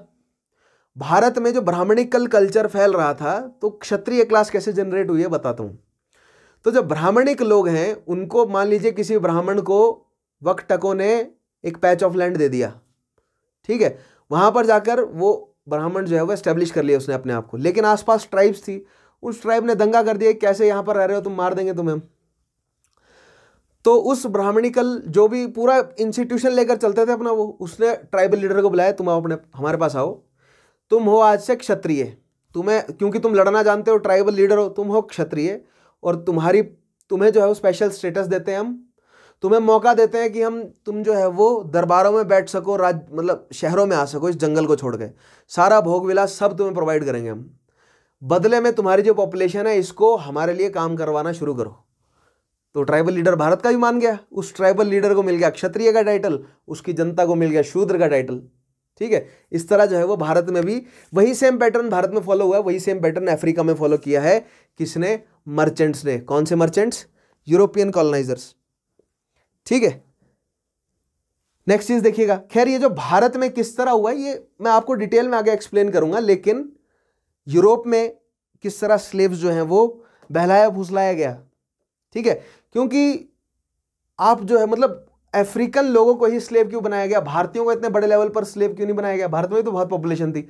भारत में जो ब्राह्मणिकल कल्चर फैल रहा था तो क्षत्रिय क्लास कैसे जनरेट हुई है बताता हूँ तो जो ब्राह्मणिक लोग हैं उनको मान लीजिए किसी ब्राह्मण को वक्टकों ने एक पैच ऑफ लैंड दे दिया ठीक है वहाँ पर जाकर वो ब्राह्मण जो है वो एस्टेब्लिश कर लिया उसने अपने आप को लेकिन आसपास ट्राइब्स थी उस ट्राइब ने दंगा कर दिया कैसे यहाँ पर रह रहे हो तुम मार देंगे तुम्हें तो उस ब्राह्मणिकल जो भी पूरा इंस्टीट्यूशन लेकर चलते थे अपना वो उसने ट्राइबल लीडर को बुलाया तुम अपने हमारे पास आओ तुम हो आज से क्षत्रिय तुम्हें क्योंकि तुम लड़ना जानते हो ट्राइबल लीडर हो तुम हो क्षत्रिय और तुम्हारी तुम्हें जो है वो स्पेशल स्टेटस देते हैं हम तुम्हें मौका देते हैं कि हम तुम जो है वो दरबारों में बैठ सको राज मतलब शहरों में आ सको इस जंगल को छोड़ के सारा भोग विलास सब तुम्हें प्रोवाइड करेंगे हम बदले में तुम्हारी जो पॉपुलेशन है इसको हमारे लिए काम करवाना शुरू करो तो ट्राइबल लीडर भारत का भी मान गया उस ट्राइबल लीडर को मिल गया क्षत्रिय का टाइटल उसकी जनता को मिल गया शूद्र का टाइटल ठीक है इस तरह जो है वो भारत में भी वही सेम पैटर्न भारत में फॉलो हुआ है वही सेम पैटर्न अफ्रीका में फॉलो किया है किसने मर्चेंट्स ने कौन से मर्चेंट्स यूरोपियन कॉलोनाइजर्स ठीक है नेक्स्ट चीज देखिएगा खैर ये जो भारत में किस तरह हुआ ये मैं आपको डिटेल में आगे एक्सप्लेन करूंगा लेकिन यूरोप में किस तरह स्लेव्स जो हैं वो बहलाया फुसलाया गया ठीक है क्योंकि आप जो है मतलब अफ्रीकन लोगों को ही स्लेव क्यों बनाया गया भारतीयों को इतने बड़े लेवल पर स्लेव क्यों नहीं बनाया गया भारत में तो बहुत पॉपुलेशन थी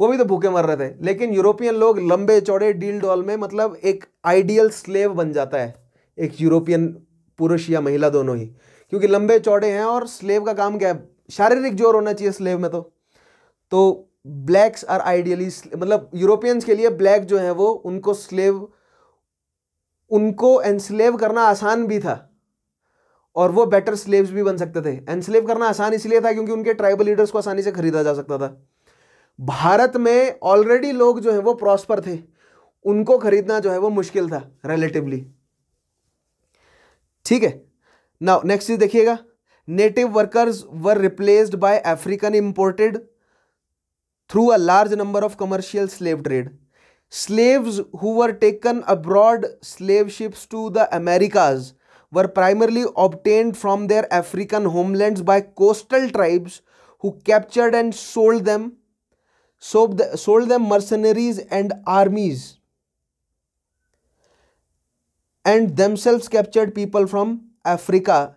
वो भी तो भूखे मर रहे थे लेकिन यूरोपियन लोग लंबे चौड़े डील डॉल में मतलब एक आइडियल स्लेव बन जाता है एक यूरोपियन पुरुष या महिला दोनों ही क्योंकि लंबे चौड़े हैं और स्लेव का काम क्या है शारीरिक जोर होना चाहिए स्लेव में तो तो ब्लैक्स आर आइडियली मतलब यूरोपियंस के लिए ब्लैक जो है वो उनको स्लेव उनको एनस्लेव करना आसान भी था और वो बेटर स्लेव्स भी बन सकते थे एनस्लेव करना आसान इसलिए था क्योंकि उनके ट्राइबल लीडर्स को आसानी से खरीदा जा सकता था भारत में ऑलरेडी लोग जो है वो प्रॉस्पर थे उनको खरीदना जो है वो मुश्किल था रिलेटिवली ठीक है नाउ नेक्स्ट चीज देखिएगा native workers were replaced by African imported through a large number of commercial slave trade slaves who were taken abroad slave ships to the were primarily obtained from their African homelands by coastal tribes who captured and sold them, sold, the, sold them mercenaries and armies, and themselves captured people from Africa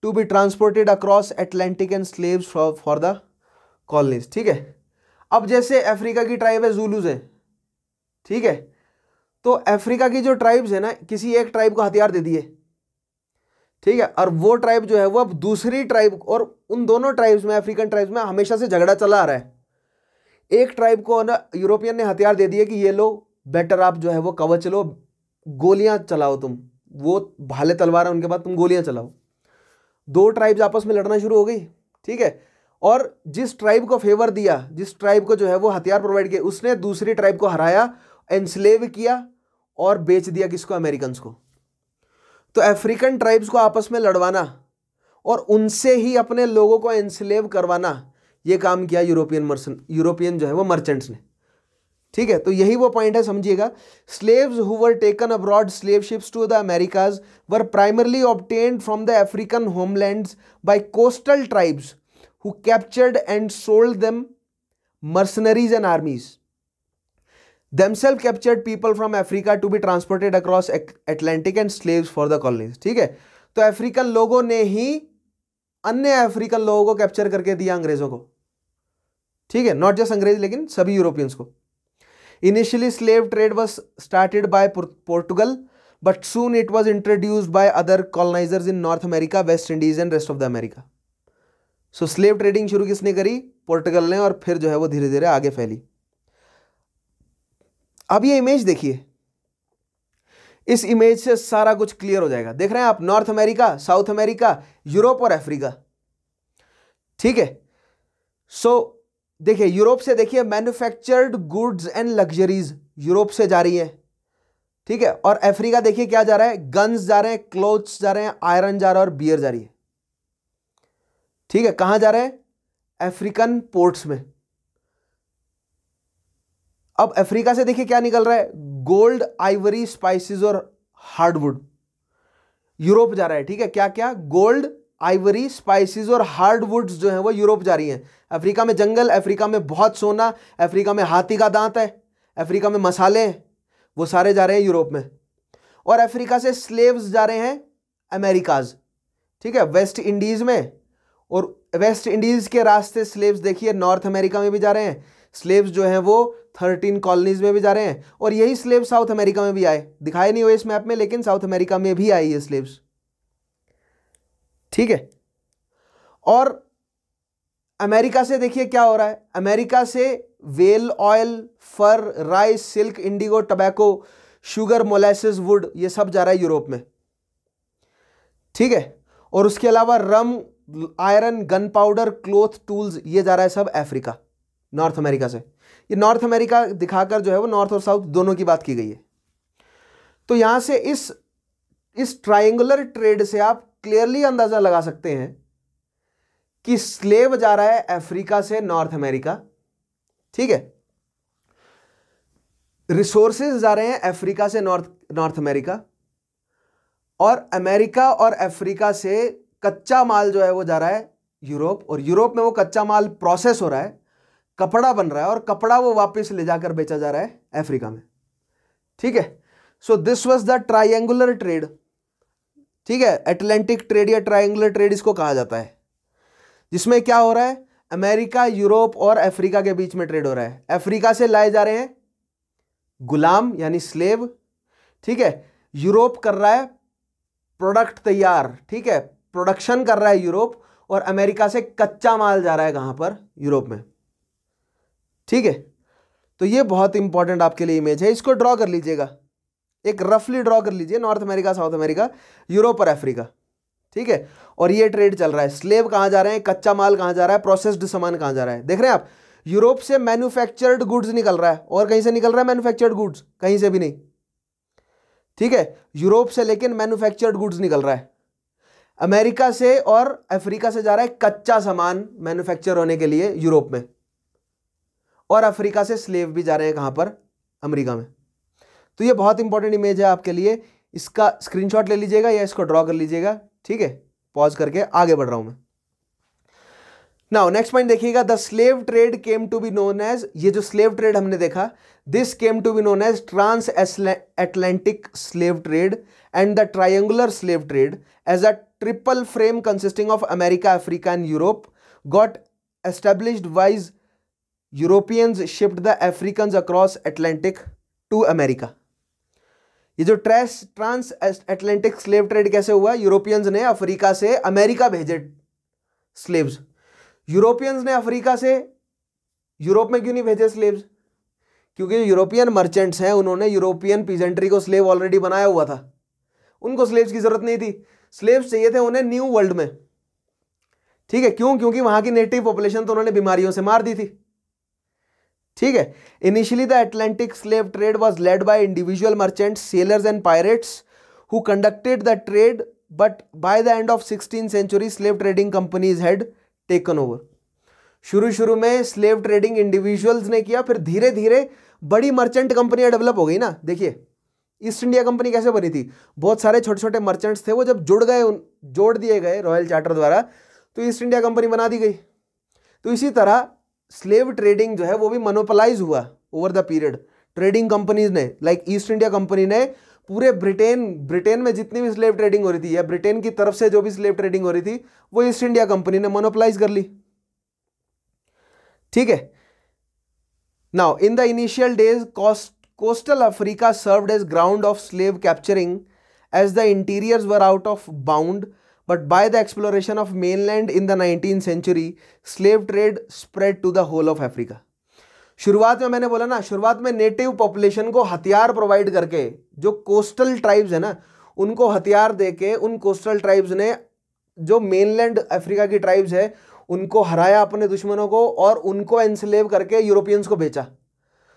to be transported across Atlantic and slaves for, for the colonies. ठीक है अब जैसे Africa की tribe है जूलूज है ठीक है तो अफ्रीका की जो ट्राइब्स है ना किसी एक ट्राइब को हथियार दे दिए ठीक है और वो ट्राइब जो है वो अब दूसरी ट्राइब और उन दोनों ट्राइब्स में अफ्रीकन ट्राइब्स में हमेशा से झगड़ा चला आ रहा है एक ट्राइब को ना यूरोपियन ने हथियार दे दिए कि ये लो बेटर आप जो है वो कवर चलो गोलियां चलाओ तुम वो भाले तलवार है उनके पास तुम गोलियां चलाओ दो ट्राइब्स आपस में लड़ना शुरू हो गई ठीक है और जिस ट्राइब को फेवर दिया जिस ट्राइब को जो है वो हथियार प्रोवाइड किया उसने दूसरी ट्राइब को हराया एनस्लेव किया और बेच दिया किसको अमेरिकन को तो अफ्रीकन ट्राइब्स को आपस में लड़वाना और उनसे ही अपने लोगों को इंस्लेव करवाना ये काम किया यूरोपियन मर्सन यूरोपियन जो है वो मर्चेंट्स ने ठीक है तो यही वो पॉइंट है समझिएगा slaves who were taken abroad slave ships to the Americas were primarily obtained from the African homelands by coastal tribes who captured and sold them mercenaries and armies themselves captured people from Africa to be transported across Atlantic and slaves for the colonies ठीक है तो African लोगों ने ही अन्य African लोगों को capture करके दिया अंग्रेजों को ठीक है नॉट जस्ट अंग्रेज लेकिन सभी यूरोपियंस को initially slave trade was started by Portugal but soon it was introduced by other colonisers in North America West Indies and rest of the America so slave trading शुरू किसने करी पोर्टुगल ने और फिर जो है वो धीरे धीरे आगे फैली अब ये इमेज देखिए इस इमेज से सारा कुछ क्लियर हो जाएगा देख रहे हैं आप North America South America Europe और अफ्रीका ठीक है सो देखिए यूरोप से देखिए manufactured goods and luxuries Europe से जा रही है ठीक है और अफ्रीका देखिए क्या जा रहा है गन्स जा रहे हैं क्लोथ्स जा रहे हैं आयरन जा रहा है और बियर जा रही है ठीक है कहां जा रहे हैं अफ्रीकन पोर्ट्स में अब अफ्रीका से देखिए क्या निकल रहा है गोल्ड आइवरी स्पाइसेस और हार्डवुड यूरोप जा रहा है ठीक है क्या क्या गोल्ड आइवरी स्पाइसेस और हार्डवुड्स जो हैं वो यूरोप जा रही हैं अफ्रीका में जंगल अफ्रीका में बहुत सोना अफ्रीका में हाथी का दांत है अफ्रीका में मसाले हैं वो सारे जा रहे हैं यूरोप में और अफ्रीका से स्लेव्स जा रहे हैं अमेरिकाज ठीक है वेस्ट इंडीज़ में और वेस्ट इंडीज़ के रास्ते स्लेव्स देखिए नॉर्थ अमेरिका में भी जा रहे हैं स्लेव्स जो हैं वो थर्टीन कॉलोनीज में भी जा रहे हैं और यही स्लेब साउथ अमेरिका में भी आए दिखाए नहीं हुए इस मैप में लेकिन साउथ अमेरिका में भी आई ये स्लेब्स ठीक है और अमेरिका से देखिए क्या हो रहा है अमेरिका से whale oil fur rice silk indigo tobacco sugar molasses wood ये सब जा रहा है यूरोप में ठीक है और उसके अलावा rum iron gunpowder cloth tools ये जा रहा है सब अफ्रीका नॉर्थ अमेरिका से ये नॉर्थ अमेरिका दिखाकर जो है वो नॉर्थ और साउथ दोनों की बात की गई है तो यहाँ से इस इस ट्राइंगुलर ट्रेड से आप क्लियरली अंदाज़ा लगा सकते हैं कि स्लेव जा रहा है अफ्रीका से नॉर्थ अमेरिका ठीक है रिसोर्सेज जा रहे हैं अफ्रीका से नॉर्थ नॉर्थ अमेरिका और अमेरिका और अफ्रीका से कच्चा माल जो है वो जा रहा है यूरोप और यूरोप में वो कच्चा माल प्रोसेस हो रहा है कपड़ा बन रहा है और कपड़ा वो वापस ले जाकर बेचा जा रहा है अफ्रीका में ठीक है so this was the triangular trade ठीक है एटलांटिक ट्रेड या ट्राइंगुलर ट्रेड इसको कहा जाता है जिसमें क्या हो रहा है अमेरिका यूरोप और अफ्रीका के बीच में ट्रेड हो रहा है अफ्रीका से लाए जा रहे हैं गुलाम यानी स्लेव ठीक है यूरोप कर रहा है प्रोडक्ट तैयार ठीक है प्रोडक्शन कर रहा है यूरोप और अमेरिका से कच्चा माल जा रहा है कहां पर यूरोप में ठीक है तो ये बहुत इंपॉर्टेंट आपके लिए इमेज है इसको ड्रॉ कर लीजिएगा एक रफली ड्रॉ कर लीजिए North America South America Europe और अफ्रीका ठीक है और ये ट्रेड चल रहा है स्लेब कहाँ जा रहे हैं कच्चा माल कहाँ जा रहा है प्रोसेस्ड सामान कहाँ जा रहा है देख रहे हैं आप यूरोप से मैन्युफैक्चर्ड गुड्स निकल रहा है और कहीं से निकल रहा है मैन्युफैक्चर्ड गुड्स कहीं से भी नहीं ठीक है यूरोप से लेकिन मैन्युफैक्चर्ड गुड्स निकल रहा है अमेरिका से और अफ्रीका से जा रहा है कच्चा सामान मैन्युफैक्चर होने के लिए यूरोप में और अफ्रीका से स्लेव भी जा रहे हैं कहाँ पर अमेरिका में तो ये बहुत इंपॉर्टेंट इमेज है आपके लिए इसका स्क्रीनशॉट ले लीजिएगा या इसको ड्रॉ कर लीजिएगा ठीक है पॉज करके आगे बढ़ रहा हूँ मैं नाउ नेक्स्ट पॉइंट देखिएगा the slave trade came to be known as ये जो स्लेव ट्रेड हमने देखा this came to be known as transatlantic slave trade and the triangular slave trade as a triple frame consisting of America Africa and Europe got established wise Europeans shift the African across Atlantic to America ये जो trans transatlantic slave trade कैसे हुआ Europeans ने Africa से America भेजे slaves Europeans ने Africa से Europe में क्यों नहीं भेजे स्लेव्स क्योंकि यूरोपियन मर्चेंट्स हैं उन्होंने यूरोपियन पीजेंट्री को स्लेव ऑलरेडी बनाया हुआ था उनको स्लेव्स की ज़रूरत नहीं थी स्लेव्स चाहिए थे उन्हें न्यू वर्ल्ड में ठीक है क्यों क्योंकि वहां की नेटिव पॉपुलेशन तो उन्होंने बीमारियों से मार दी थी ठीक है initially the Atlantic slave trade was led by individual merchant sellers and pirates who conducted the trade but by the end of sixteen century slave trading companies had taken over शुरू शुरू में स्लेव ट्रेडिंग इंडिविजुअल्स ने किया फिर धीरे धीरे बड़ी merchant कंपनियां डेवलप हो गई ना देखिए ईस्ट इंडिया कंपनी कैसे बनी थी बहुत सारे छोटे छोटे मर्चेंट्स थे वो जब जुड़ गए जोड़ दिए गए रॉयल चार्टर द्वारा तो ईस्ट इंडिया कंपनी बना दी गई तो इसी तरह स्लेव ट्रेडिंग जो है वो भी मोनोपलाइज हुआ over the period trading companies ने लाइक ईस्ट इंडिया कंपनी ने पूरे ब्रिटेन ब्रिटेन में जितनी भी स्लेव ट्रेडिंग हो रही थी या ब्रिटेन की तरफ से जो भी स्लेव ट्रेडिंग हो रही थी वो ईस्ट इंडिया कंपनी ने मोनोपलाइज कर ली ठीक है now in the initial days cost coastal Africa served as ground of slave capturing as the interiors were out of bound but by the exploration of mainland in the 19th century, slave trade spread to the whole of Africa. शुरुआत में मैंने बोला ना शुरुआत में native population को हथियार provide करके जो कोस्टल ट्राइब्स है ना उनको हथियार देके उन कोस्टल ट्राइब्स ने जो मेनलैंड अफ्रीका की ट्राइब्स है उनको हराया अपने दुश्मनों को और उनको एनस्लेव करके यूरोपियंस को बेचा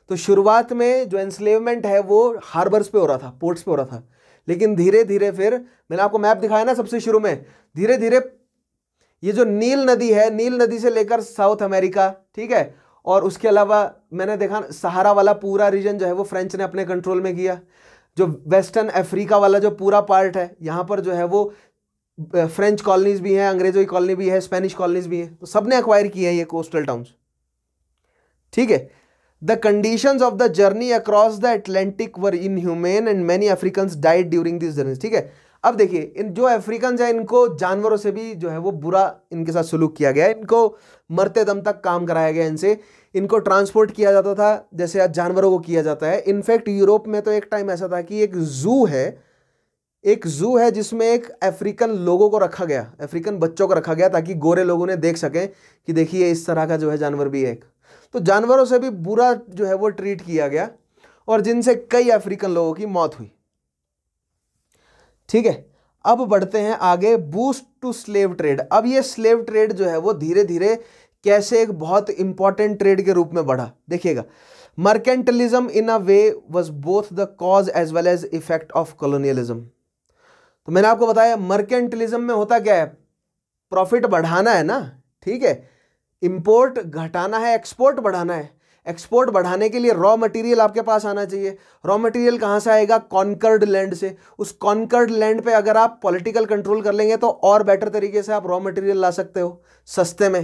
तो शुरुआत में जो एनस्लेवमेंट है वो हार्बर्स पे हो रहा था पोर्ट्स पे हो रहा था लेकिन धीरे धीरे फिर मैंने आपको मैप दिखाया ना सबसे शुरू में धीरे धीरे ये जो नील नदी है नील नदी से लेकर साउथ अमेरिका ठीक है और उसके अलावा मैंने देखा सहारा वाला पूरा रीजन जो है वो फ्रेंच ने अपने कंट्रोल में किया जो वेस्टर्न अफ्रीका वाला जो पूरा पार्ट है यहाँ पर जो है वो फ्रेंच कॉलोनीज भी हैं अंग्रेजों की कॉलोनी भी है स्पेनिश कॉलोनीज भी हैं तो सब ने एक्वायर किए हैं ये कोस्टल टाउन्स ठीक है the condition of the journey across the Atlantic were inhuman and many African died during this journey ठीक है अब देखिए इन जो अफ्रीकन हैं इनको जानवरों से भी जो है वो बुरा इनके साथ सलूक किया गया इनको मरते दम तक काम कराया गया इनसे इनको ट्रांसपोर्ट किया जाता था जैसे आज जानवरों को किया जाता है इनफैक्ट यूरोप में तो एक टाइम ऐसा था कि एक जू है एक जू है जिसमें एक अफ्रीकन लोगों को रखा गया अफ्रीकन बच्चों को रखा गया ताकि गोरे लोगों ने देख सकें कि देखिए इस तरह का जो है जानवर भी है एक तो जानवरों से भी बुरा जो है वो ट्रीट किया गया और जिनसे कई अफ्रीकन लोगों की मौत हुई ठीक है अब बढ़ते हैं आगे बूस्ट टू स्लेव ट्रेड अब ये स्लेव ट्रेड जो है वो धीरे धीरे कैसे एक बहुत इंपॉर्टेंट ट्रेड के रूप में बढ़ा देखिएगा mercantilism in a way was both the cause as well as effect of colonialism तो मैंने आपको बताया मर्केंटलिज्म में होता क्या है प्रॉफिट बढ़ाना है ना ठीक है इंपोर्ट घटाना है एक्सपोर्ट बढ़ाना है एक्सपोर्ट बढ़ाने के लिए रॉ मटेरियल आपके पास आना चाहिए रॉ मटेरियल कहाँ से आएगा कॉन्कर्ड लैंड से उस कॉन्कर्ड लैंड पे अगर आप पॉलिटिकल कंट्रोल कर लेंगे तो और बेटर तरीके से आप रॉ मटेरियल ला सकते हो सस्ते में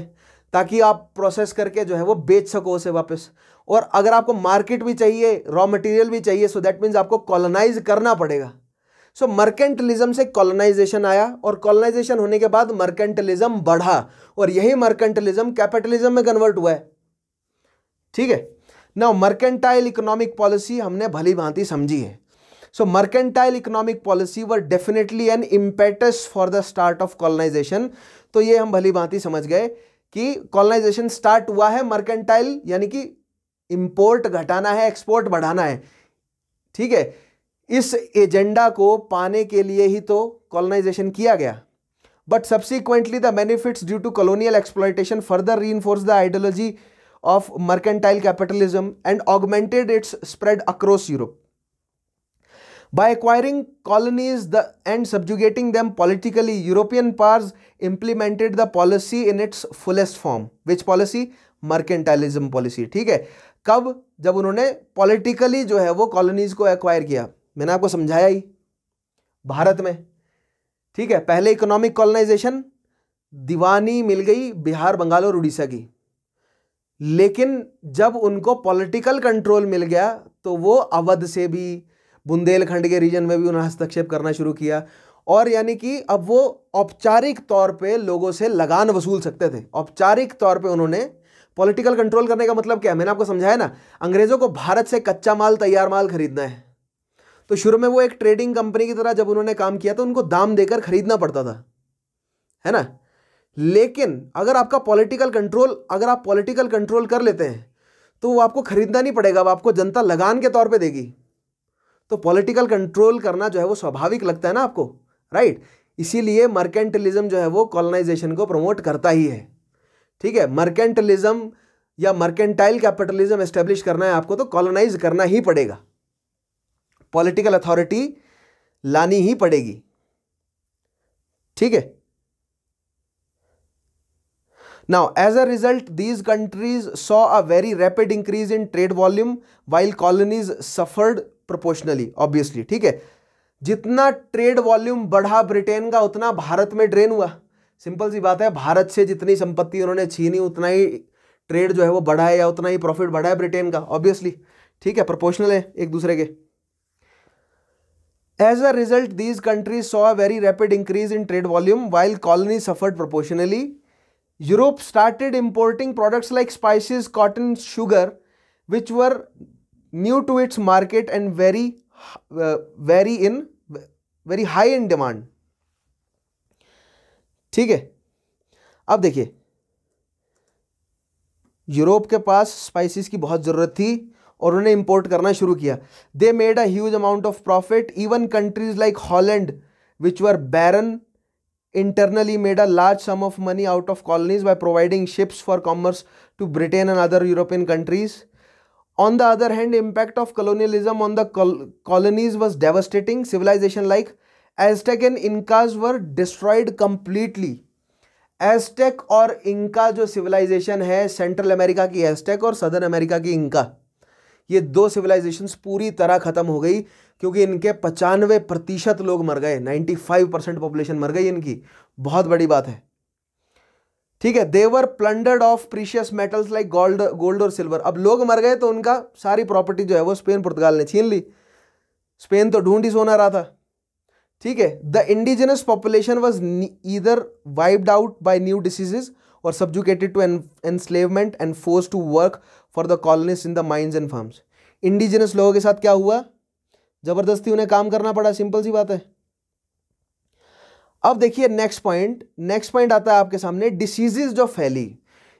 ताकि आप प्रोसेस करके जो है वो बेच सको उसे वापस और अगर आपको मार्केट भी चाहिए रॉ मटेरियल भी चाहिए सो दैट मीन्स आपको कॉलोनाइज करना पड़ेगा सो so, मर्केंटलिज्म से कॉलोनाइजेशन आया और कॉलोनाइजेशन होने के बाद मर्केंटलिज्म बढ़ा और यही मर्केंटलिज्म कैपिटलिज्म में कन्वर्ट हुआ है ठीक है ना मर्केंटाइल इकोनॉमिक पॉलिसी हमने भली भांति समझी है so mercantile economic policy were definitely an impetus for the start of colonization तो ये हम भली भांति समझ गए कि कॉलोनाइजेशन स्टार्ट हुआ है मर्केंटाइल यानी कि इम्पोर्ट घटाना है एक्सपोर्ट बढ़ाना है ठीक है इस एजेंडा को पाने के लिए ही तो कॉलोनाइजेशन किया गया but subsequently the benefits due to colonial exploitation further reinforce the ideology of mercantile capitalism and augmented its spread across Europe. By acquiring colonies the, and subjugating them politically, European powers implemented the policy in its fullest form. Which policy? Mercantilism policy ठीक है कब जब उन्होंने politically जो है वो colonies को acquire किया मैंने आपको समझाया ही भारत में ठीक है पहले इकोनॉमिक कॉलोनाइजेशन दीवानी मिल गई बिहार बंगाल और उड़ीसा की लेकिन जब उनको पॉलिटिकल कंट्रोल मिल गया तो वो अवध से भी बुंदेलखंड के रीजन में भी उन्होंने हस्तक्षेप करना शुरू किया और यानी कि अब वो औपचारिक तौर पे लोगों से लगान वसूल सकते थे औपचारिक तौर पे उन्होंने पॉलिटिकल कंट्रोल करने का मतलब क्या है मैंने आपको समझाया ना अंग्रेज़ों को भारत से कच्चा माल तैयार माल खरीदना है तो शुरू में वो एक ट्रेडिंग कंपनी की तरह जब उन्होंने काम किया तो उनको दाम देकर खरीदना पड़ता था है ना लेकिन अगर आपका पॉलिटिकल कंट्रोल अगर आप पॉलिटिकल कंट्रोल कर लेते हैं तो वो आपको खरीदना नहीं पड़ेगा अब आपको जनता लगान के तौर पे देगी तो पॉलिटिकल कंट्रोल करना जो है वो स्वाभाविक लगता है ना आपको राइट इसीलिए मर्केंटलिज्म जो है वो कॉलोनाइजेशन को प्रमोट करता ही है ठीक है मर्केंटलिज्म या मर्केंटाइल कैपिटलिज्म एस्टेब्लिश करना है आपको तो कॉलोनाइज करना ही पड़ेगा पॉलिटिकल अथॉरिटी लानी ही पड़ेगी ठीक है Now, as a result, these countries saw a very rapid increase in trade volume while colonies suffered proportionally, obviously. ठीक है जितना ट्रेड वॉल्यूम बढ़ा ब्रिटेन का उतना भारत में ड्रेन हुआ सिंपल सी बात है भारत से जितनी संपत्ति उन्होंने छीनी उतना ही ट्रेड जो है वो बढ़ा है या उतना ही प्रॉफिट बढ़ा है ब्रिटेन का ऑब्वियसली ठीक है प्रोपोर्शनल है एक दूसरे के As a result, these countries saw a very rapid increase in trade volume while colonies suffered proportionally. Europe started importing products like spices cotton sugar which were new to its market and very very in very high in demand ठीक है अब देखिए Europe के पास Pisces की बहुत ज़रूरत थी और उन्हें इंपोर्ट करना शुरू किया they made a huge amount of profit even countries like Holland which were barren internally made a large sum of money out of colonies by providing ships for commerce to Britain and other European countries. On the other hand, impact of colonialism on the col colonies was devastating. Civilization like Aztec and Incas were destroyed completely. Aztec और Inca जो civilization है central America की Aztec और southern America की Inca ये दो civilisation पूरी तरह ख़त्म हो गई क्योंकि इनके पचानवे प्रतिशत लोग मर गए 95 परसेंट पॉपुलेशन मर गई इनकी बहुत बड़ी बात है ठीक है they were plundered of precious metals like gold gold और सिल्वर अब लोग मर गए तो उनका सारी प्रॉपर्टी जो है वो स्पेन पुर्तगाल ने छीन ली स्पेन तो ढूंढ ही सोना रहा था ठीक है the indigenous population was either wiped out by new diseases और subjugated to enslavement and force to work for the colonist in the mines and farms indigenous लोगों के साथ क्या हुआ जबरदस्ती उन्हें काम करना पड़ा सिंपल सी बात है अब देखिए नेक्स्ट पॉइंट नेक्स्ट पॉइंट आता है आपके सामने डिसीजेज जो फैली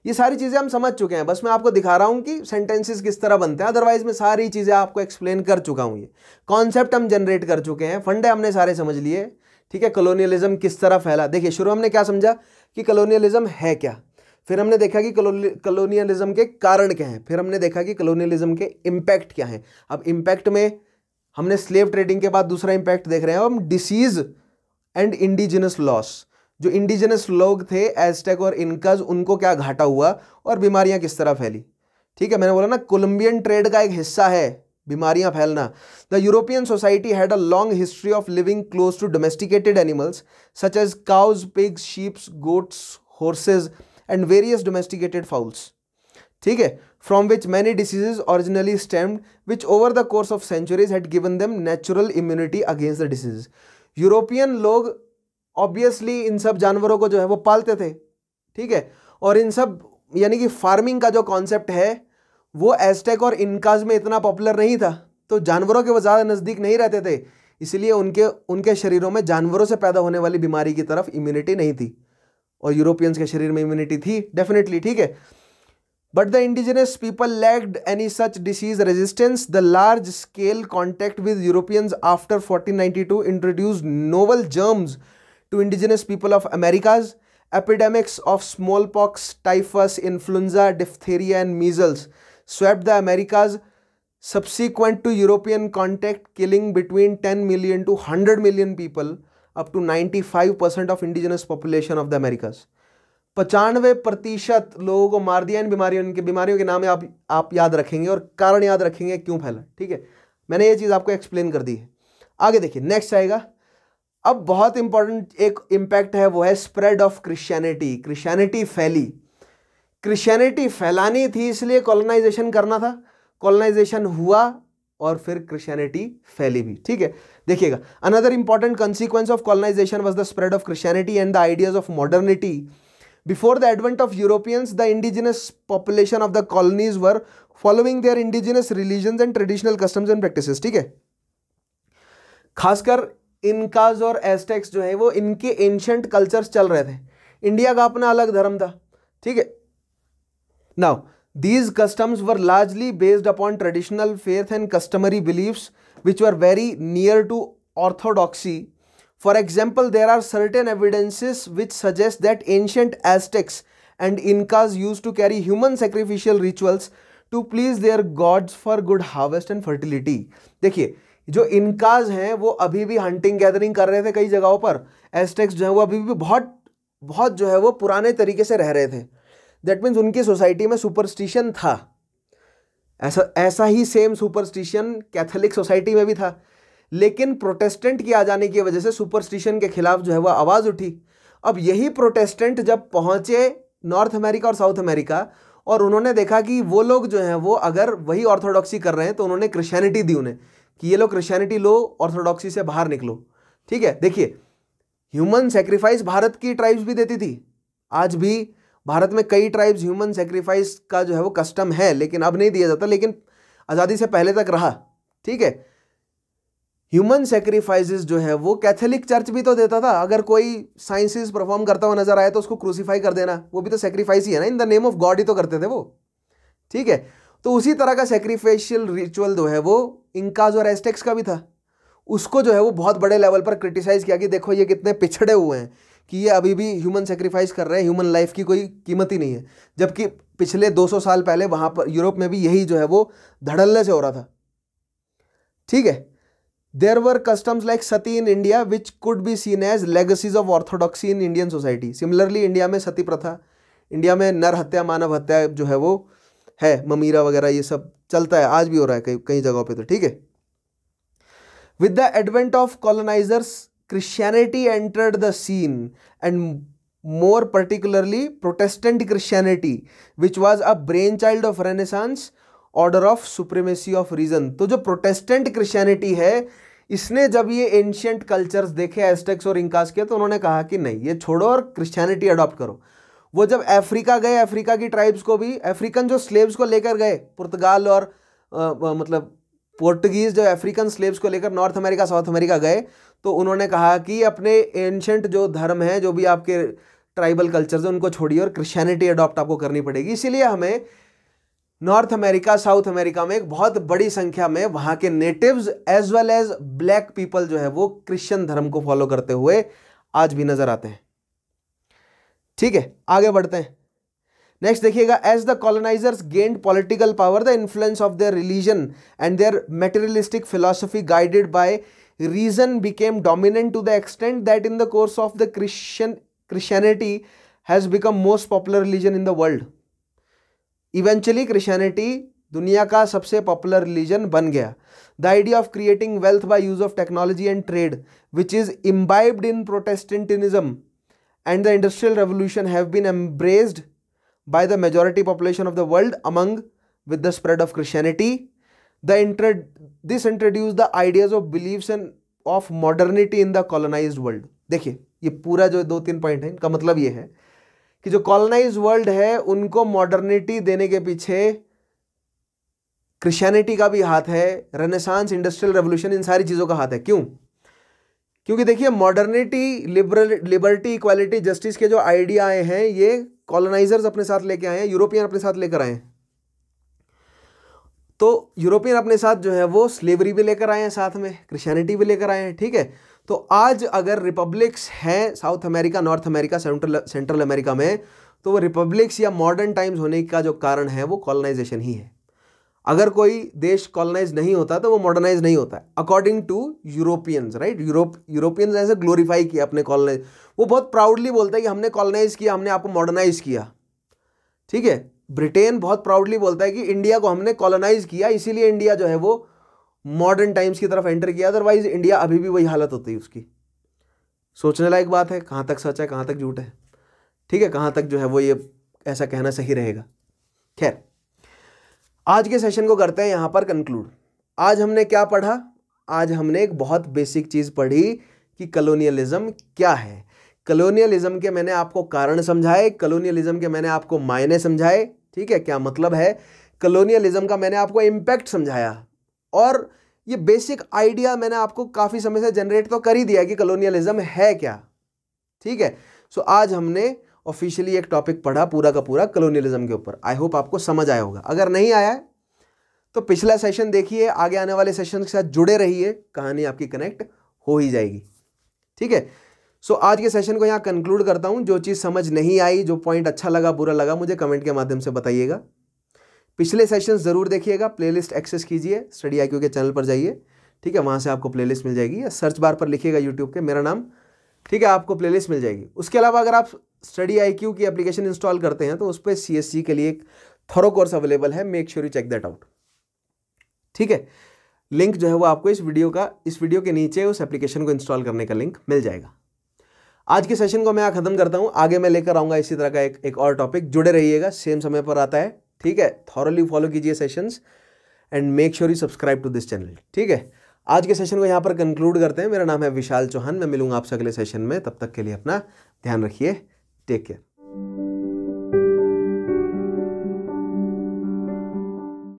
ये सारी चीज़ें हम समझ चुके हैं बस मैं आपको दिखा रहा हूं कि सेंटेंसेस किस तरह बनते हैं अदरवाइज मैं सारी चीज़ें आपको एक्सप्लेन कर चुका हूं ये कॉन्सेप्ट हम जनरेट कर चुके हैं फंडे हमने सारे समझ लिए ठीक है कॉलोनियलिज्म किस तरह फैला देखिए शुरू हमने क्या समझा कि कॉलोनियलिज्म है क्या फिर हमने देखा कि कलोनियलिज्म के कारण क्या हैं फिर हमने देखा कि कलोनियलिज्म के इम्पैक्ट क्या हैं अब इम्पैक्ट में हमने स्लेव ट्रेडिंग के बाद दूसरा इम्पैक्ट देख रहे हैं हम डिसीज एंड इंडिजिनस लॉस जो इंडिजिनस लोग थे एजटेक और इनकज उनको क्या घाटा हुआ और बीमारियां किस तरह फैली ठीक है मैंने बोला ना कोलम्बियन ट्रेड का एक हिस्सा है बीमारियां फैलना the European society had a long history of living close to domesticated animals such as cows pigs sheeps goats horses and various domesticated fowls ठीक है from which many diseases originally stemmed which over the course of centuries had given them natural immunity against the disease European लोग obviously इन सब जानवरों को जो है वो पालते थे ठीक है और इन सब यानी कि फार्मिंग का जो कॉन्सेप्ट है वो एस्टेक और इनकाज में इतना पॉपुलर नहीं था तो जानवरों के वो ज़्यादा नज़दीक नहीं रहते थे इसलिए उनके उनके शरीरों में जानवरों से पैदा होने वाली बीमारी की तरफ इम्यूनिटी नहीं थी और यूरोपियंस के शरीर में इम्यूनिटी थी डेफिनेटली ठीक है but the indigenous people lacked any such disease resistance the large scale contact with Europeans after 1492 ninety two introduce novel germs to indigenous people of Americas epidemics of small pox typhus influenza diphtheria and measles swept the Americas subsequent to European contact killing between ten million to hundred million people up to 95 percent of indigenous population of the Americas पचानवे प्रतिशत लोगों को मार दिया इन बीमारियों इनके बीमारियों के नाम आप आप याद रखेंगे और कारण याद रखेंगे क्यों फैला ठीक है मैंने ये चीज़ आपको एक्सप्लेन कर दी है आगे देखिए नेक्स्ट आएगा अब बहुत इंपॉर्टेंट एक इम्पैक्ट है वो है स्प्रेड ऑफ क्रिश्चियनिटी क्रिश्चियनिटी फैली क्रिश्चियनिटी फैलानी थी इसलिए कॉलोनाइजेशन करना था कॉलोनाइजेशन हुआ और फिर क्रिश्चियनिटी फैली भी ठीक है देखिएगा another important consequence of colonization was the spread of Christianity and the ideas of modernity before the advent of Europeans the indigenous population of the colonies were following their indigenous religion and traditional customs and practice ठीक है खासकर Incas और Aztecs जो है वो इनके ancient cultures चल रहे थे इंडिया का अपना अलग धर्म था ठीक है now these customs were largely based upon traditional faith and customary beliefs which are very near to orthodoxy for example there are certain evidences which suggest that ancient Aztecs and Incas use to carry human sacrificial rituals to please their gods for good harvest and fertility देखिए जो Incas हैं वो अभी भी hunting gathering कर रहे थे कई जगहों पर एस्टेक्स जो है वो अभी भी बहुत बहुत जो है वो पुराने तरीके से रह रहे थे दैट मीन्स उनकी सोसाइटी में सुपरस्टिशन था ऐसा ऐसा ही सेम सुपरस्टिशन कैथोलिक सोसाइटी में भी था लेकिन प्रोटेस्टेंट की आ जाने की वजह से सुपरस्टिशन के खिलाफ जो है वह आवाज़ उठी अब यही प्रोटेस्टेंट जब पहुँचे नॉर्थ अमेरिका और साउथ अमेरिका और उन्होंने देखा कि वो लोग जो हैं वो अगर वही ऑर्थोडॉक्सी कर रहे हैं तो उन्होंने क्रिश्चियनिटी दी उन्हें कि ये लोग क्रिश्चियनिटी लो ऑर्थोडॉक्सी से बाहर निकलो ठीक है देखिए ह्यूमन सेक्रीफाइस भारत की ट्राइब्स भी देती थी आज भी भारत में कई ट्राइब्स ह्यूमन सेक्रीफाइस का जो है वो कस्टम है लेकिन अब नहीं दिया जाता लेकिन आज़ादी से पहले तक रहा ठीक है ह्यूमन सेक्रीफाइसेस जो है वो कैथोलिक चर्च भी तो देता था अगर कोई साइंसिस परफॉर्म करता हुआ नजर आया तो उसको क्रूसीफाई कर देना वो भी तो सेक्रीफाइस ही है ना in the name of God ही तो करते थे वो ठीक है तो उसी तरह का सेक्रीफेशियल रिचुअल जो है वो इंकाज और एस्टेक्स का भी था उसको जो है वो बहुत बड़े लेवल पर क्रिटिसाइज़ किया कि देखो ये कितने पिछड़े हुए हैं कि ये अभी भी ह्यूमन सेक्रीफाइस कर रहे हैं ह्यूमन लाइफ की कोई कीमत ही नहीं है जबकि पिछले 200 साल पहले वहां पर यूरोप में भी यही जो है वो धड़ल्ले से हो रहा था ठीक है there were customs like sati in India which could be seen as legacies of orthodoxy in Indian society similarly India में सती प्रथा इंडिया में नर हत्या मानव हत्या जो है वो है ममीरा वगैरह ये सब चलता है आज भी हो रहा है कई कई जगहों पे तो ठीक है with the advent of colonizers Christianity entered the scene and more particularly Protestant Christianity, which was a brainchild of Renaissance order of supremacy of reason. तो जो Protestant Christianity है इसने जब ये एंशियंट कल्चर्स देखे एस्टेक्स और इंकास के तो उन्होंने कहा कि नहीं ये छोड़ो और क्रिश्चियनिटी अडॉप्ट करो वो जब अफ्रीका गए अफ्रीका की ट्राइब्स को भी अफ्रीकन जो स्लेव्स को लेकर गए पुर्तगाल और आ, आ, मतलब पोर्टुगीज़ जो अफ्रीकन स्लेव्स को लेकर नॉर्थ अमेरिका साउथ अमेरिका गए तो उन्होंने कहा कि अपने एंशंट जो धर्म है जो भी आपके ट्राइबल कल्चर्स हैं उनको छोड़िए और क्रिश्चियनिटी अडॉप्ट आपको करनी पड़ेगी इसीलिए हमें नॉर्थ अमेरिका साउथ अमेरिका में एक बहुत बड़ी संख्या में वहाँ के natives as well as black people जो है वो क्रिश्चियन धर्म को फॉलो करते हुए आज भी नज़र आते हैं ठीक है आगे बढ़ते हैं नेक्स्ट देखिएगा as the colonizers gained political power the influence of their religion and their materialistic philosophy guided by reason became dominant to the extent that in the course of the Christian Christianity has become most popular religion in the world. Eventually Christianity दुनिया का सबसे popular religion, बन the idea of creating wealth by use of technology and trade, which is imbibed in Protestantism, and the Industrial Revolution have been embraced by the majority population of the world among with the spread of christianity the inter this introduce the ideas of beliefs and of modernity in the colonize world देखिए ये पूरा जो दो तीन point है इनका मतलब ये है कि जो कॉलोनाइज वर्ल्ड है उनको मॉडर्निटी देने के पीछे क्रिश्चियनिटी का भी हाथ है रेनेसांस इंडस्ट्रियल रेवोल्यूशन इन सारी चीज़ों का हाथ है क्यों क्योंकि देखिए modernity liberal liberty equality justice के जो आइडिया आए हैं ये कॉलोनाइजर्स अपने साथ लेके आए हैं यूरोपियन अपने साथ लेकर आए हैं तो यूरोपियन अपने साथ जो है वो स्लेवरी भी लेकर आए हैं साथ में क्रिश्चियनिटी भी लेकर आए हैं ठीक है तो आज अगर रिपब्लिक्स हैं south America north America central central America में तो वो रिपब्लिक्स या मॉडर्न टाइम्स होने का जो कारण है वो कॉलोनाइजेशन ही है अगर कोई देश कॉलोनाइज नहीं होता तो वो मॉडर्नाइज नहीं होता according to Europeans right Europe Europeans ऐसे ग्लोरीफाई किया अपने कॉलोनाइज वो बहुत प्राउडली बोलता है कि हमने कॉलोनाइज किया हमने आपको मॉडर्नाइज किया ठीक है ब्रिटेन बहुत प्राउडली बोलता है कि इंडिया को हमने कॉलोनाइज किया इसीलिए इंडिया जो है वो मॉडर्न टाइम्स की तरफ एंटर किया अदरवाइज इंडिया अभी भी वही हालत होती है उसकी सोचने लायक बात है कहाँ तक सच है कहाँ तक झूठ है ठीक है कहाँ तक जो है वो ये ऐसा कहना सही रहेगा खैर आज के सेशन को करते हैं यहाँ पर कंक्लूड आज हमने क्या पढ़ा आज हमने एक बहुत बेसिक चीज़ पढ़ी कि कलोनियलिज्म क्या है कलोनियलिज्म के मैंने आपको कारण समझाए कलोनियलिज्म के मैंने आपको मायने समझाए ठीक है क्या मतलब है कलोनियलिज्म का मैंने आपको इम्पैक्ट समझाया और ये बेसिक आइडिया मैंने आपको काफ़ी समय से जनरेट तो कर ही दिया कि कलोनियलिज्म है क्या ठीक है सो so, आज हमने ऑफिशियली एक टॉपिक पढ़ा पूरा का पूरा कलोनियलिज्म के ऊपर आई होप आपको समझ आया होगा अगर नहीं आया तो पिछला सेशन देखिए आगे आने वाले सेशन के साथ जुड़े रहिए कहानी आपकी कनेक्ट हो ही जाएगी ठीक है सो आज के सेशन को यहाँ कंक्लूड करता हूँ जो चीज़ समझ नहीं आई जो पॉइंट अच्छा लगा बुरा लगा मुझे कमेंट के माध्यम से बताइएगा पिछले सेशन ज़रूर देखिएगा प्लेलिस्ट एक्सेस कीजिए स्टडी आई के चैनल पर जाइए ठीक है वहाँ से आपको प्लेलिस्ट मिल जाएगी या सर्च बार पर लिखिएगा यूट्यूब के मेरा नाम ठीक है आपको प्लेलिस्ट मिल जाएगी उसके अलावा अगर आप स्टडी आई क्यू की एप्लीकेशन इंस्टॉल करते हैं तो उस पर सी एस सी के लिए एक थरो कोर्स अवेलेबल है make sure you check that out ठीक है लिंक जो है वो आपको इस वीडियो का इस वीडियो के नीचे उस एप्लीकेशन को इंस्टॉल करने का लिंक मिल जाएगा आज के सेशन को मैं यहाँ खत्म करता हूँ आगे मैं लेकर आऊँगा इसी तरह का एक एक और टॉपिक जुड़े रहिएगा सेम समय पर आता है ठीक है थॉरली फॉलो कीजिए sessions and make sure you subscribe to this channel ठीक है आज के सेशन को यहाँ पर कंक्लूड करते हैं मेरा नाम है विशाल चौहान मैं मिलूंगा आपसे अगले सेशन में तब तक के लिए अपना ध्यान रखिए टेक केयर